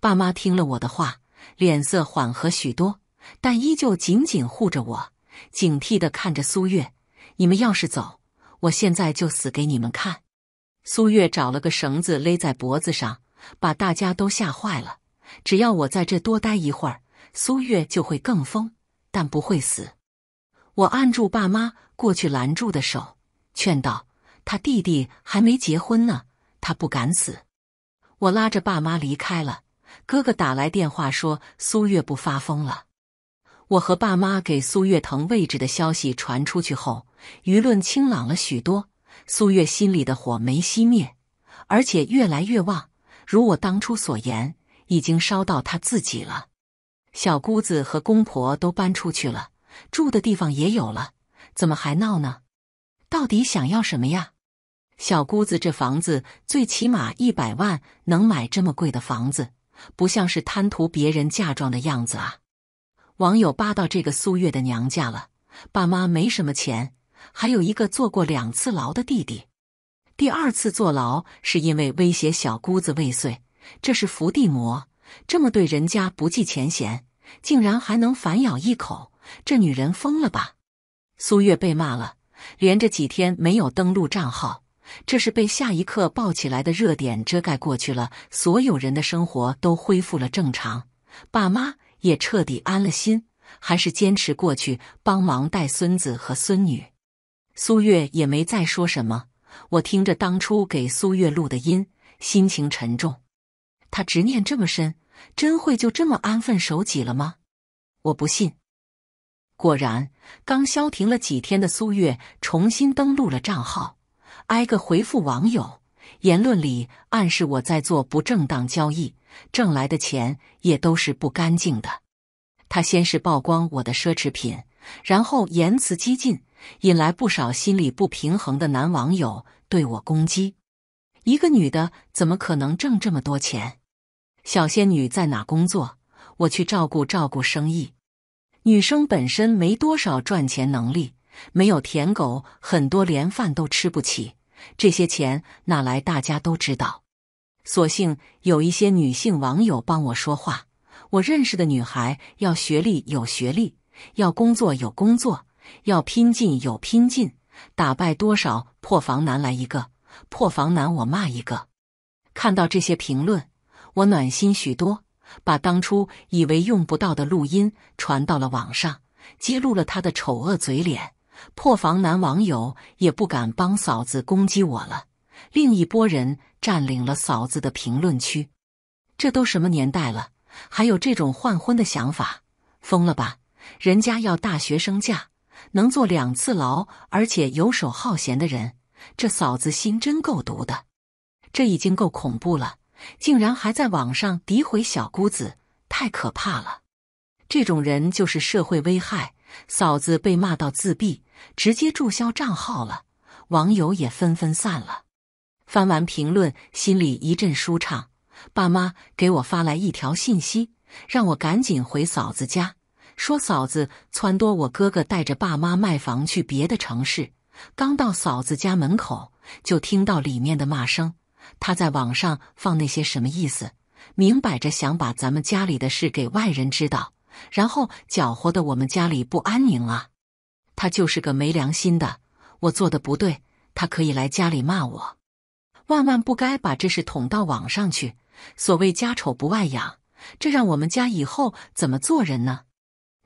爸妈听了我的话，脸色缓和许多，但依旧紧紧护着我，警惕的看着苏月：“你们要是走，我现在就死给你们看。”苏月找了个绳子勒在脖子上。把大家都吓坏了。只要我在这多待一会儿，苏月就会更疯，但不会死。我按住爸妈过去拦住的手，劝道：“他弟弟还没结婚呢，他不敢死。”我拉着爸妈离开了。哥哥打来电话说苏月不发疯了。我和爸妈给苏月腾位置的消息传出去后，舆论清朗了许多。苏月心里的火没熄灭，而且越来越旺。如我当初所言，已经烧到他自己了。小姑子和公婆都搬出去了，住的地方也有了，怎么还闹呢？到底想要什么呀？小姑子这房子最起码一百万，能买这么贵的房子，不像是贪图别人嫁妆的样子啊！网友扒到这个苏月的娘家了，爸妈没什么钱，还有一个坐过两次牢的弟弟。第二次坐牢是因为威胁小姑子未遂，这是伏地魔这么对人家不计前嫌，竟然还能反咬一口，这女人疯了吧？苏月被骂了，连着几天没有登录账号，这是被下一刻爆起来的热点遮盖过去了。所有人的生活都恢复了正常，爸妈也彻底安了心，还是坚持过去帮忙带孙子和孙女。苏月也没再说什么。我听着当初给苏月录的音，心情沉重。他执念这么深，真会就这么安分守己了吗？我不信。果然，刚消停了几天的苏月重新登录了账号，挨个回复网友，言论里暗示我在做不正当交易，挣来的钱也都是不干净的。他先是曝光我的奢侈品，然后言辞激进。引来不少心理不平衡的男网友对我攻击。一个女的怎么可能挣这么多钱？小仙女在哪工作？我去照顾照顾生意。女生本身没多少赚钱能力，没有舔狗，很多连饭都吃不起，这些钱哪来？大家都知道。所幸有一些女性网友帮我说话。我认识的女孩，要学历有学历，要工作有工作。要拼劲有拼劲，打败多少破防男来一个，破防男我骂一个。看到这些评论，我暖心许多。把当初以为用不到的录音传到了网上，揭露了他的丑恶嘴脸。破防男网友也不敢帮嫂子攻击我了。另一波人占领了嫂子的评论区。这都什么年代了，还有这种换婚的想法？疯了吧！人家要大学生嫁。能坐两次牢，而且游手好闲的人，这嫂子心真够毒的。这已经够恐怖了，竟然还在网上诋毁小姑子，太可怕了！这种人就是社会危害。嫂子被骂到自闭，直接注销账号了。网友也纷纷散了。翻完评论，心里一阵舒畅。爸妈给我发来一条信息，让我赶紧回嫂子家。说嫂子撺掇我哥哥带着爸妈卖房去别的城市，刚到嫂子家门口就听到里面的骂声。他在网上放那些什么意思？明摆着想把咱们家里的事给外人知道，然后搅和的我们家里不安宁啊！他就是个没良心的。我做的不对，他可以来家里骂我，万万不该把这事捅到网上去。所谓家丑不外扬，这让我们家以后怎么做人呢？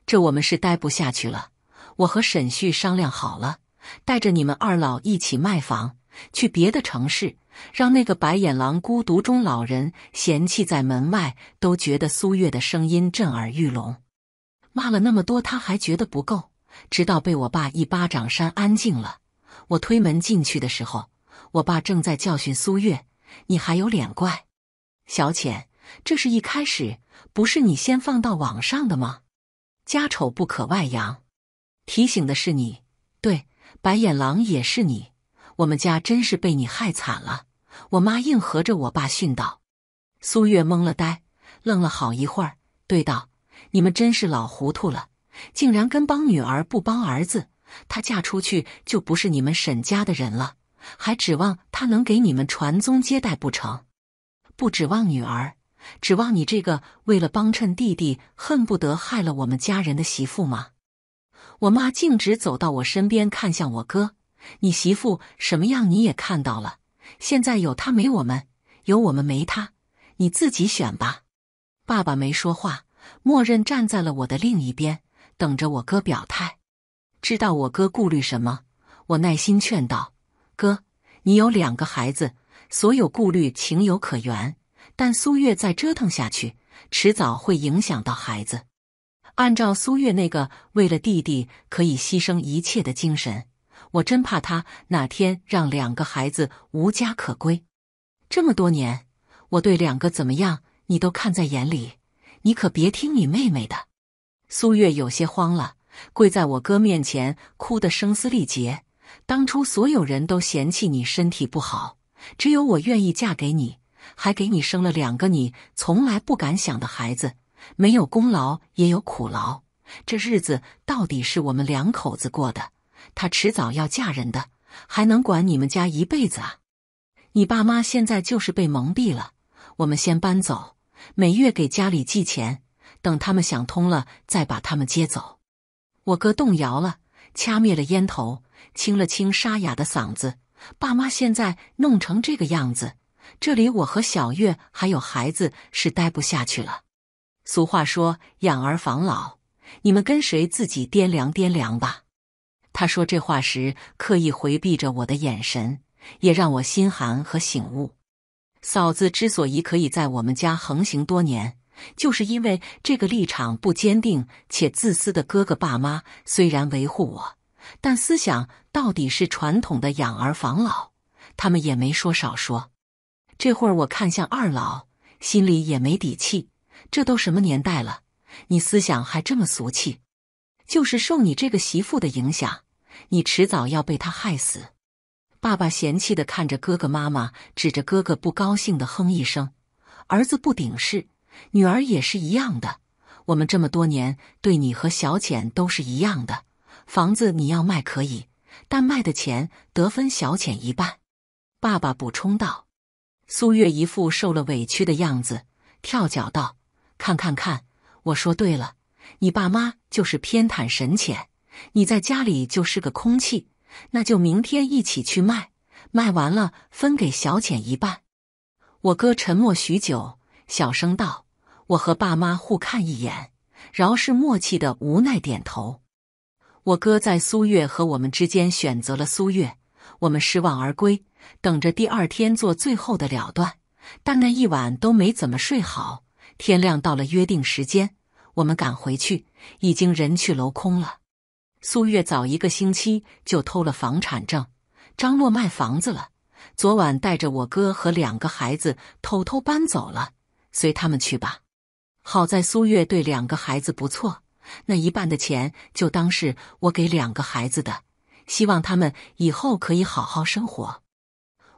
这我们是待不下去了。我和沈旭商量好了，带着你们二老一起卖房，去别的城市，让那个白眼狼孤独中老人嫌弃在门外都觉得苏月的声音震耳欲聋，骂了那么多他还觉得不够，直到被我爸一巴掌扇安静了。我推门进去的时候，我爸正在教训苏月：“你还有脸怪小浅？这是一开始不是你先放到网上的吗？”家丑不可外扬，提醒的是你，对，白眼狼也是你，我们家真是被你害惨了。我妈硬合着我爸训道。苏月懵了呆，愣了好一会儿，对道：“你们真是老糊涂了，竟然跟帮女儿不帮儿子。她嫁出去就不是你们沈家的人了，还指望她能给你们传宗接代不成？不指望女儿。”指望你这个为了帮衬弟弟，恨不得害了我们家人的媳妇吗？我妈径直走到我身边，看向我哥：“你媳妇什么样你也看到了，现在有她没我们，有我们没她，你自己选吧。”爸爸没说话，默认站在了我的另一边，等着我哥表态。知道我哥顾虑什么，我耐心劝道：“哥，你有两个孩子，所有顾虑情有可原。”但苏月再折腾下去，迟早会影响到孩子。按照苏月那个为了弟弟可以牺牲一切的精神，我真怕他哪天让两个孩子无家可归。这么多年，我对两个怎么样，你都看在眼里，你可别听你妹妹的。苏月有些慌了，跪在我哥面前，哭得声嘶力竭。当初所有人都嫌弃你身体不好，只有我愿意嫁给你。还给你生了两个你从来不敢想的孩子，没有功劳也有苦劳。这日子到底是我们两口子过的，她迟早要嫁人的，还能管你们家一辈子啊？你爸妈现在就是被蒙蔽了。我们先搬走，每月给家里寄钱，等他们想通了再把他们接走。我哥动摇了，掐灭了烟头，清了清沙哑的嗓子，爸妈现在弄成这个样子。这里我和小月还有孩子是待不下去了。俗话说“养儿防老”，你们跟谁自己掂量掂量吧。他说这话时刻意回避着我的眼神，也让我心寒和醒悟。嫂子之所以可以在我们家横行多年，就是因为这个立场不坚定且自私的哥哥爸妈虽然维护我，但思想到底是传统的“养儿防老”，他们也没说少说。这会儿我看向二老，心里也没底气。这都什么年代了，你思想还这么俗气？就是受你这个媳妇的影响，你迟早要被她害死。爸爸嫌弃的看着哥哥，妈妈指着哥哥不高兴的哼一声：“儿子不顶事，女儿也是一样的。”我们这么多年对你和小浅都是一样的。房子你要卖可以，但卖的钱得分小浅一半。爸爸补充道。苏月一副受了委屈的样子，跳脚道：“看看看，我说对了，你爸妈就是偏袒神浅，你在家里就是个空气。那就明天一起去卖，卖完了分给小浅一半。”我哥沉默许久，小声道：“我和爸妈互看一眼，饶是默契的无奈点头。”我哥在苏月和我们之间选择了苏月，我们失望而归。等着第二天做最后的了断，但那一晚都没怎么睡好。天亮到了约定时间，我们赶回去，已经人去楼空了。苏月早一个星期就偷了房产证，张罗卖房子了。昨晚带着我哥和两个孩子偷偷搬走了，随他们去吧。好在苏月对两个孩子不错，那一半的钱就当是我给两个孩子的，希望他们以后可以好好生活。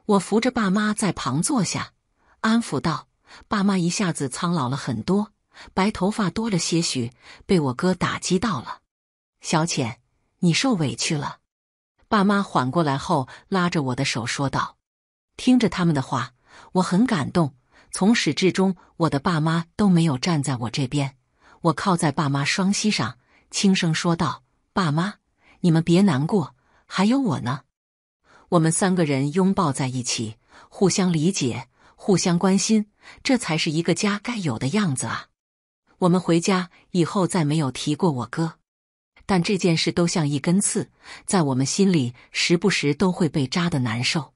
我扶着爸妈在旁坐下，安抚道：“爸妈一下子苍老了很多，白头发多了些许，被我哥打击到了。”小浅，你受委屈了。爸妈缓过来后，拉着我的手说道：“听着他们的话，我很感动。从始至终，我的爸妈都没有站在我这边。”我靠在爸妈双膝上，轻声说道：“爸妈，你们别难过，还有我呢。”我们三个人拥抱在一起，互相理解，互相关心，这才是一个家该有的样子啊！我们回家以后再没有提过我哥，但这件事都像一根刺，在我们心里时不时都会被扎的难受。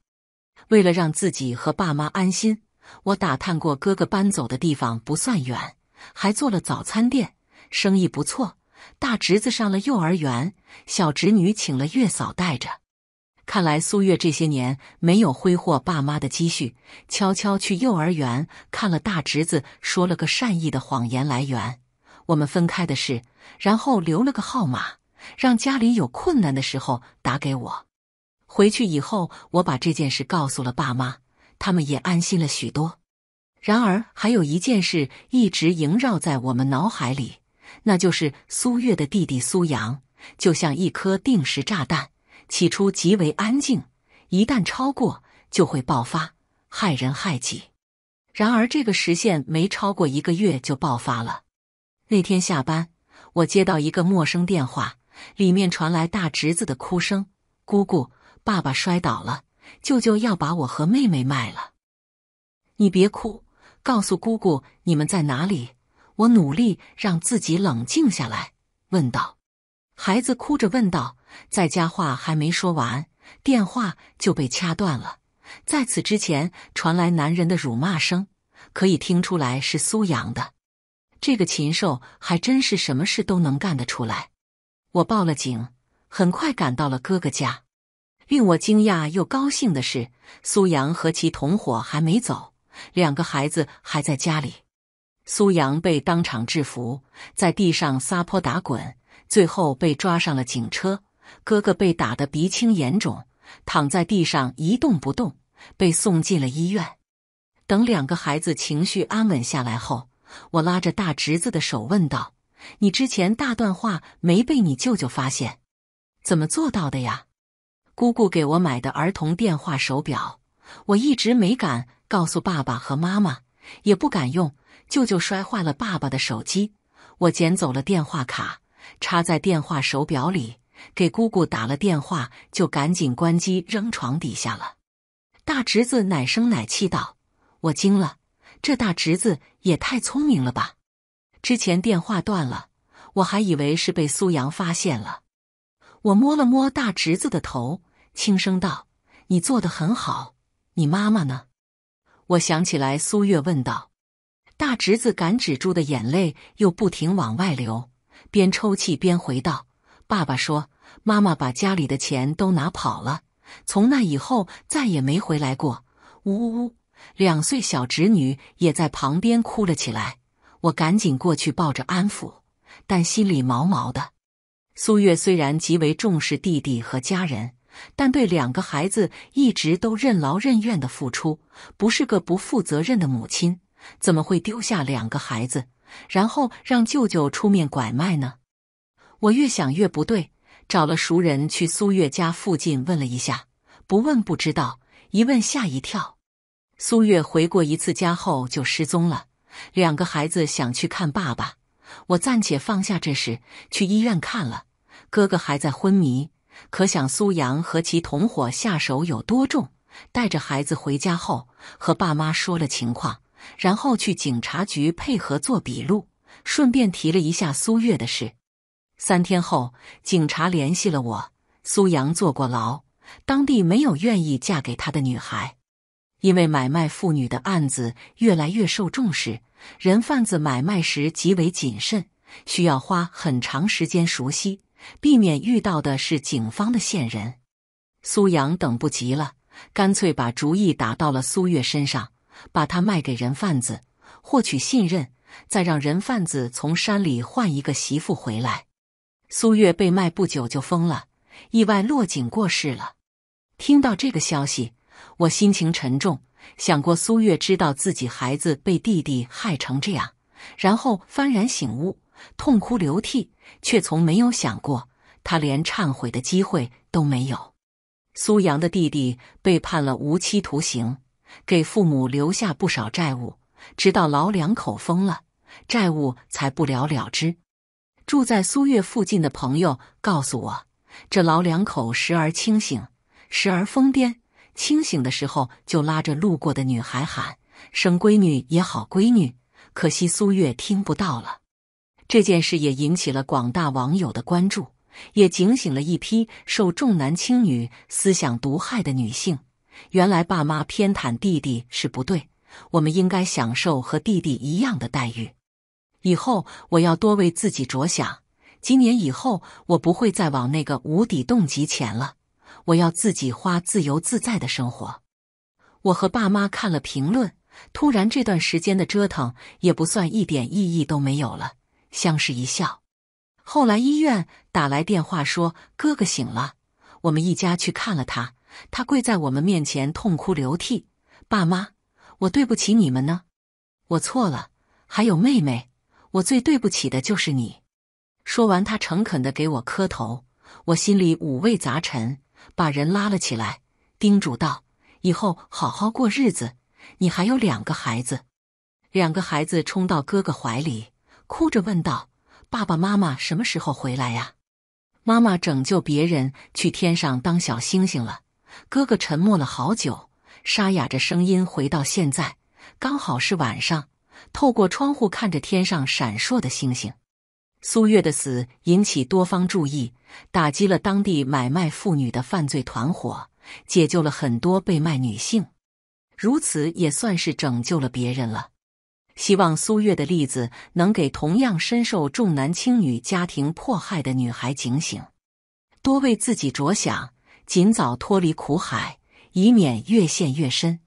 为了让自己和爸妈安心，我打探过哥哥搬走的地方不算远，还做了早餐店，生意不错。大侄子上了幼儿园，小侄女请了月嫂带着。看来苏月这些年没有挥霍爸妈的积蓄，悄悄去幼儿园看了大侄子，说了个善意的谎言来源，我们分开的事，然后留了个号码，让家里有困难的时候打给我。回去以后，我把这件事告诉了爸妈，他们也安心了许多。然而，还有一件事一直萦绕在我们脑海里，那就是苏月的弟弟苏阳，就像一颗定时炸弹。起初极为安静，一旦超过就会爆发，害人害己。然而这个时限没超过一个月就爆发了。那天下班，我接到一个陌生电话，里面传来大侄子的哭声：“姑姑，爸爸摔倒了，舅舅要把我和妹妹卖了。”你别哭，告诉姑姑你们在哪里。我努力让自己冷静下来，问道。孩子哭着问道：“在家话还没说完，电话就被掐断了。在此之前，传来男人的辱骂声，可以听出来是苏阳的。这个禽兽还真是什么事都能干得出来。”我报了警，很快赶到了哥哥家。令我惊讶又高兴的是，苏阳和其同伙还没走，两个孩子还在家里。苏阳被当场制服，在地上撒泼打滚。最后被抓上了警车，哥哥被打得鼻青眼肿，躺在地上一动不动，被送进了医院。等两个孩子情绪安稳下来后，我拉着大侄子的手问道：“你之前大段话没被你舅舅发现，怎么做到的呀？”姑姑给我买的儿童电话手表，我一直没敢告诉爸爸和妈妈，也不敢用。舅舅摔坏了爸爸的手机，我捡走了电话卡。插在电话手表里，给姑姑打了电话，就赶紧关机扔床底下了。大侄子奶声奶气道：“我惊了，这大侄子也太聪明了吧！之前电话断了，我还以为是被苏阳发现了。”我摸了摸大侄子的头，轻声道：“你做的很好。”你妈妈呢？我想起来，苏月问道。大侄子赶止住的眼泪又不停往外流。边抽泣边回道：“爸爸说，妈妈把家里的钱都拿跑了，从那以后再也没回来过。”呜呜，两岁小侄女也在旁边哭了起来，我赶紧过去抱着安抚，但心里毛毛的。苏月虽然极为重视弟弟和家人，但对两个孩子一直都任劳任怨的付出，不是个不负责任的母亲，怎么会丢下两个孩子？然后让舅舅出面拐卖呢？我越想越不对，找了熟人去苏月家附近问了一下，不问不知道，一问吓一跳。苏月回过一次家后就失踪了，两个孩子想去看爸爸，我暂且放下这事，去医院看了，哥哥还在昏迷，可想苏阳和其同伙下手有多重。带着孩子回家后，和爸妈说了情况。然后去警察局配合做笔录，顺便提了一下苏月的事。三天后，警察联系了我。苏阳坐过牢，当地没有愿意嫁给他的女孩。因为买卖妇女的案子越来越受重视，人贩子买卖时极为谨慎，需要花很长时间熟悉，避免遇到的是警方的线人。苏阳等不及了，干脆把主意打到了苏月身上。把他卖给人贩子，获取信任，再让人贩子从山里换一个媳妇回来。苏月被卖不久就疯了，意外落井过世了。听到这个消息，我心情沉重。想过苏月知道自己孩子被弟弟害成这样，然后幡然醒悟，痛哭流涕，却从没有想过他连忏悔的机会都没有。苏阳的弟弟被判了无期徒刑。给父母留下不少债务，直到老两口疯了，债务才不了了之。住在苏越附近的朋友告诉我，这老两口时而清醒，时而疯癫。清醒的时候就拉着路过的女孩喊：“生闺女也好，闺女。”可惜苏越听不到了。这件事也引起了广大网友的关注，也警醒了一批受重男轻女思想毒害的女性。原来爸妈偏袒弟弟是不对，我们应该享受和弟弟一样的待遇。以后我要多为自己着想。今年以后，我不会再往那个无底洞集钱了，我要自己花，自由自在的生活。我和爸妈看了评论，突然这段时间的折腾也不算一点意义都没有了。相视一笑。后来医院打来电话说哥哥醒了，我们一家去看了他。他跪在我们面前，痛哭流涕：“爸妈，我对不起你们呢，我错了。还有妹妹，我最对不起的就是你。”说完，他诚恳地给我磕头。我心里五味杂陈，把人拉了起来，叮嘱道：“以后好好过日子，你还有两个孩子。”两个孩子冲到哥哥怀里，哭着问道：“爸爸妈妈什么时候回来呀？”“妈妈拯救别人，去天上当小星星了。”哥哥沉默了好久，沙哑着声音回到现在，刚好是晚上。透过窗户看着天上闪烁的星星。苏月的死引起多方注意，打击了当地买卖妇女的犯罪团伙，解救了很多被卖女性。如此也算是拯救了别人了。希望苏月的例子能给同样深受重男轻女家庭迫害的女孩警醒，多为自己着想。尽早脱离苦海，以免越陷越深。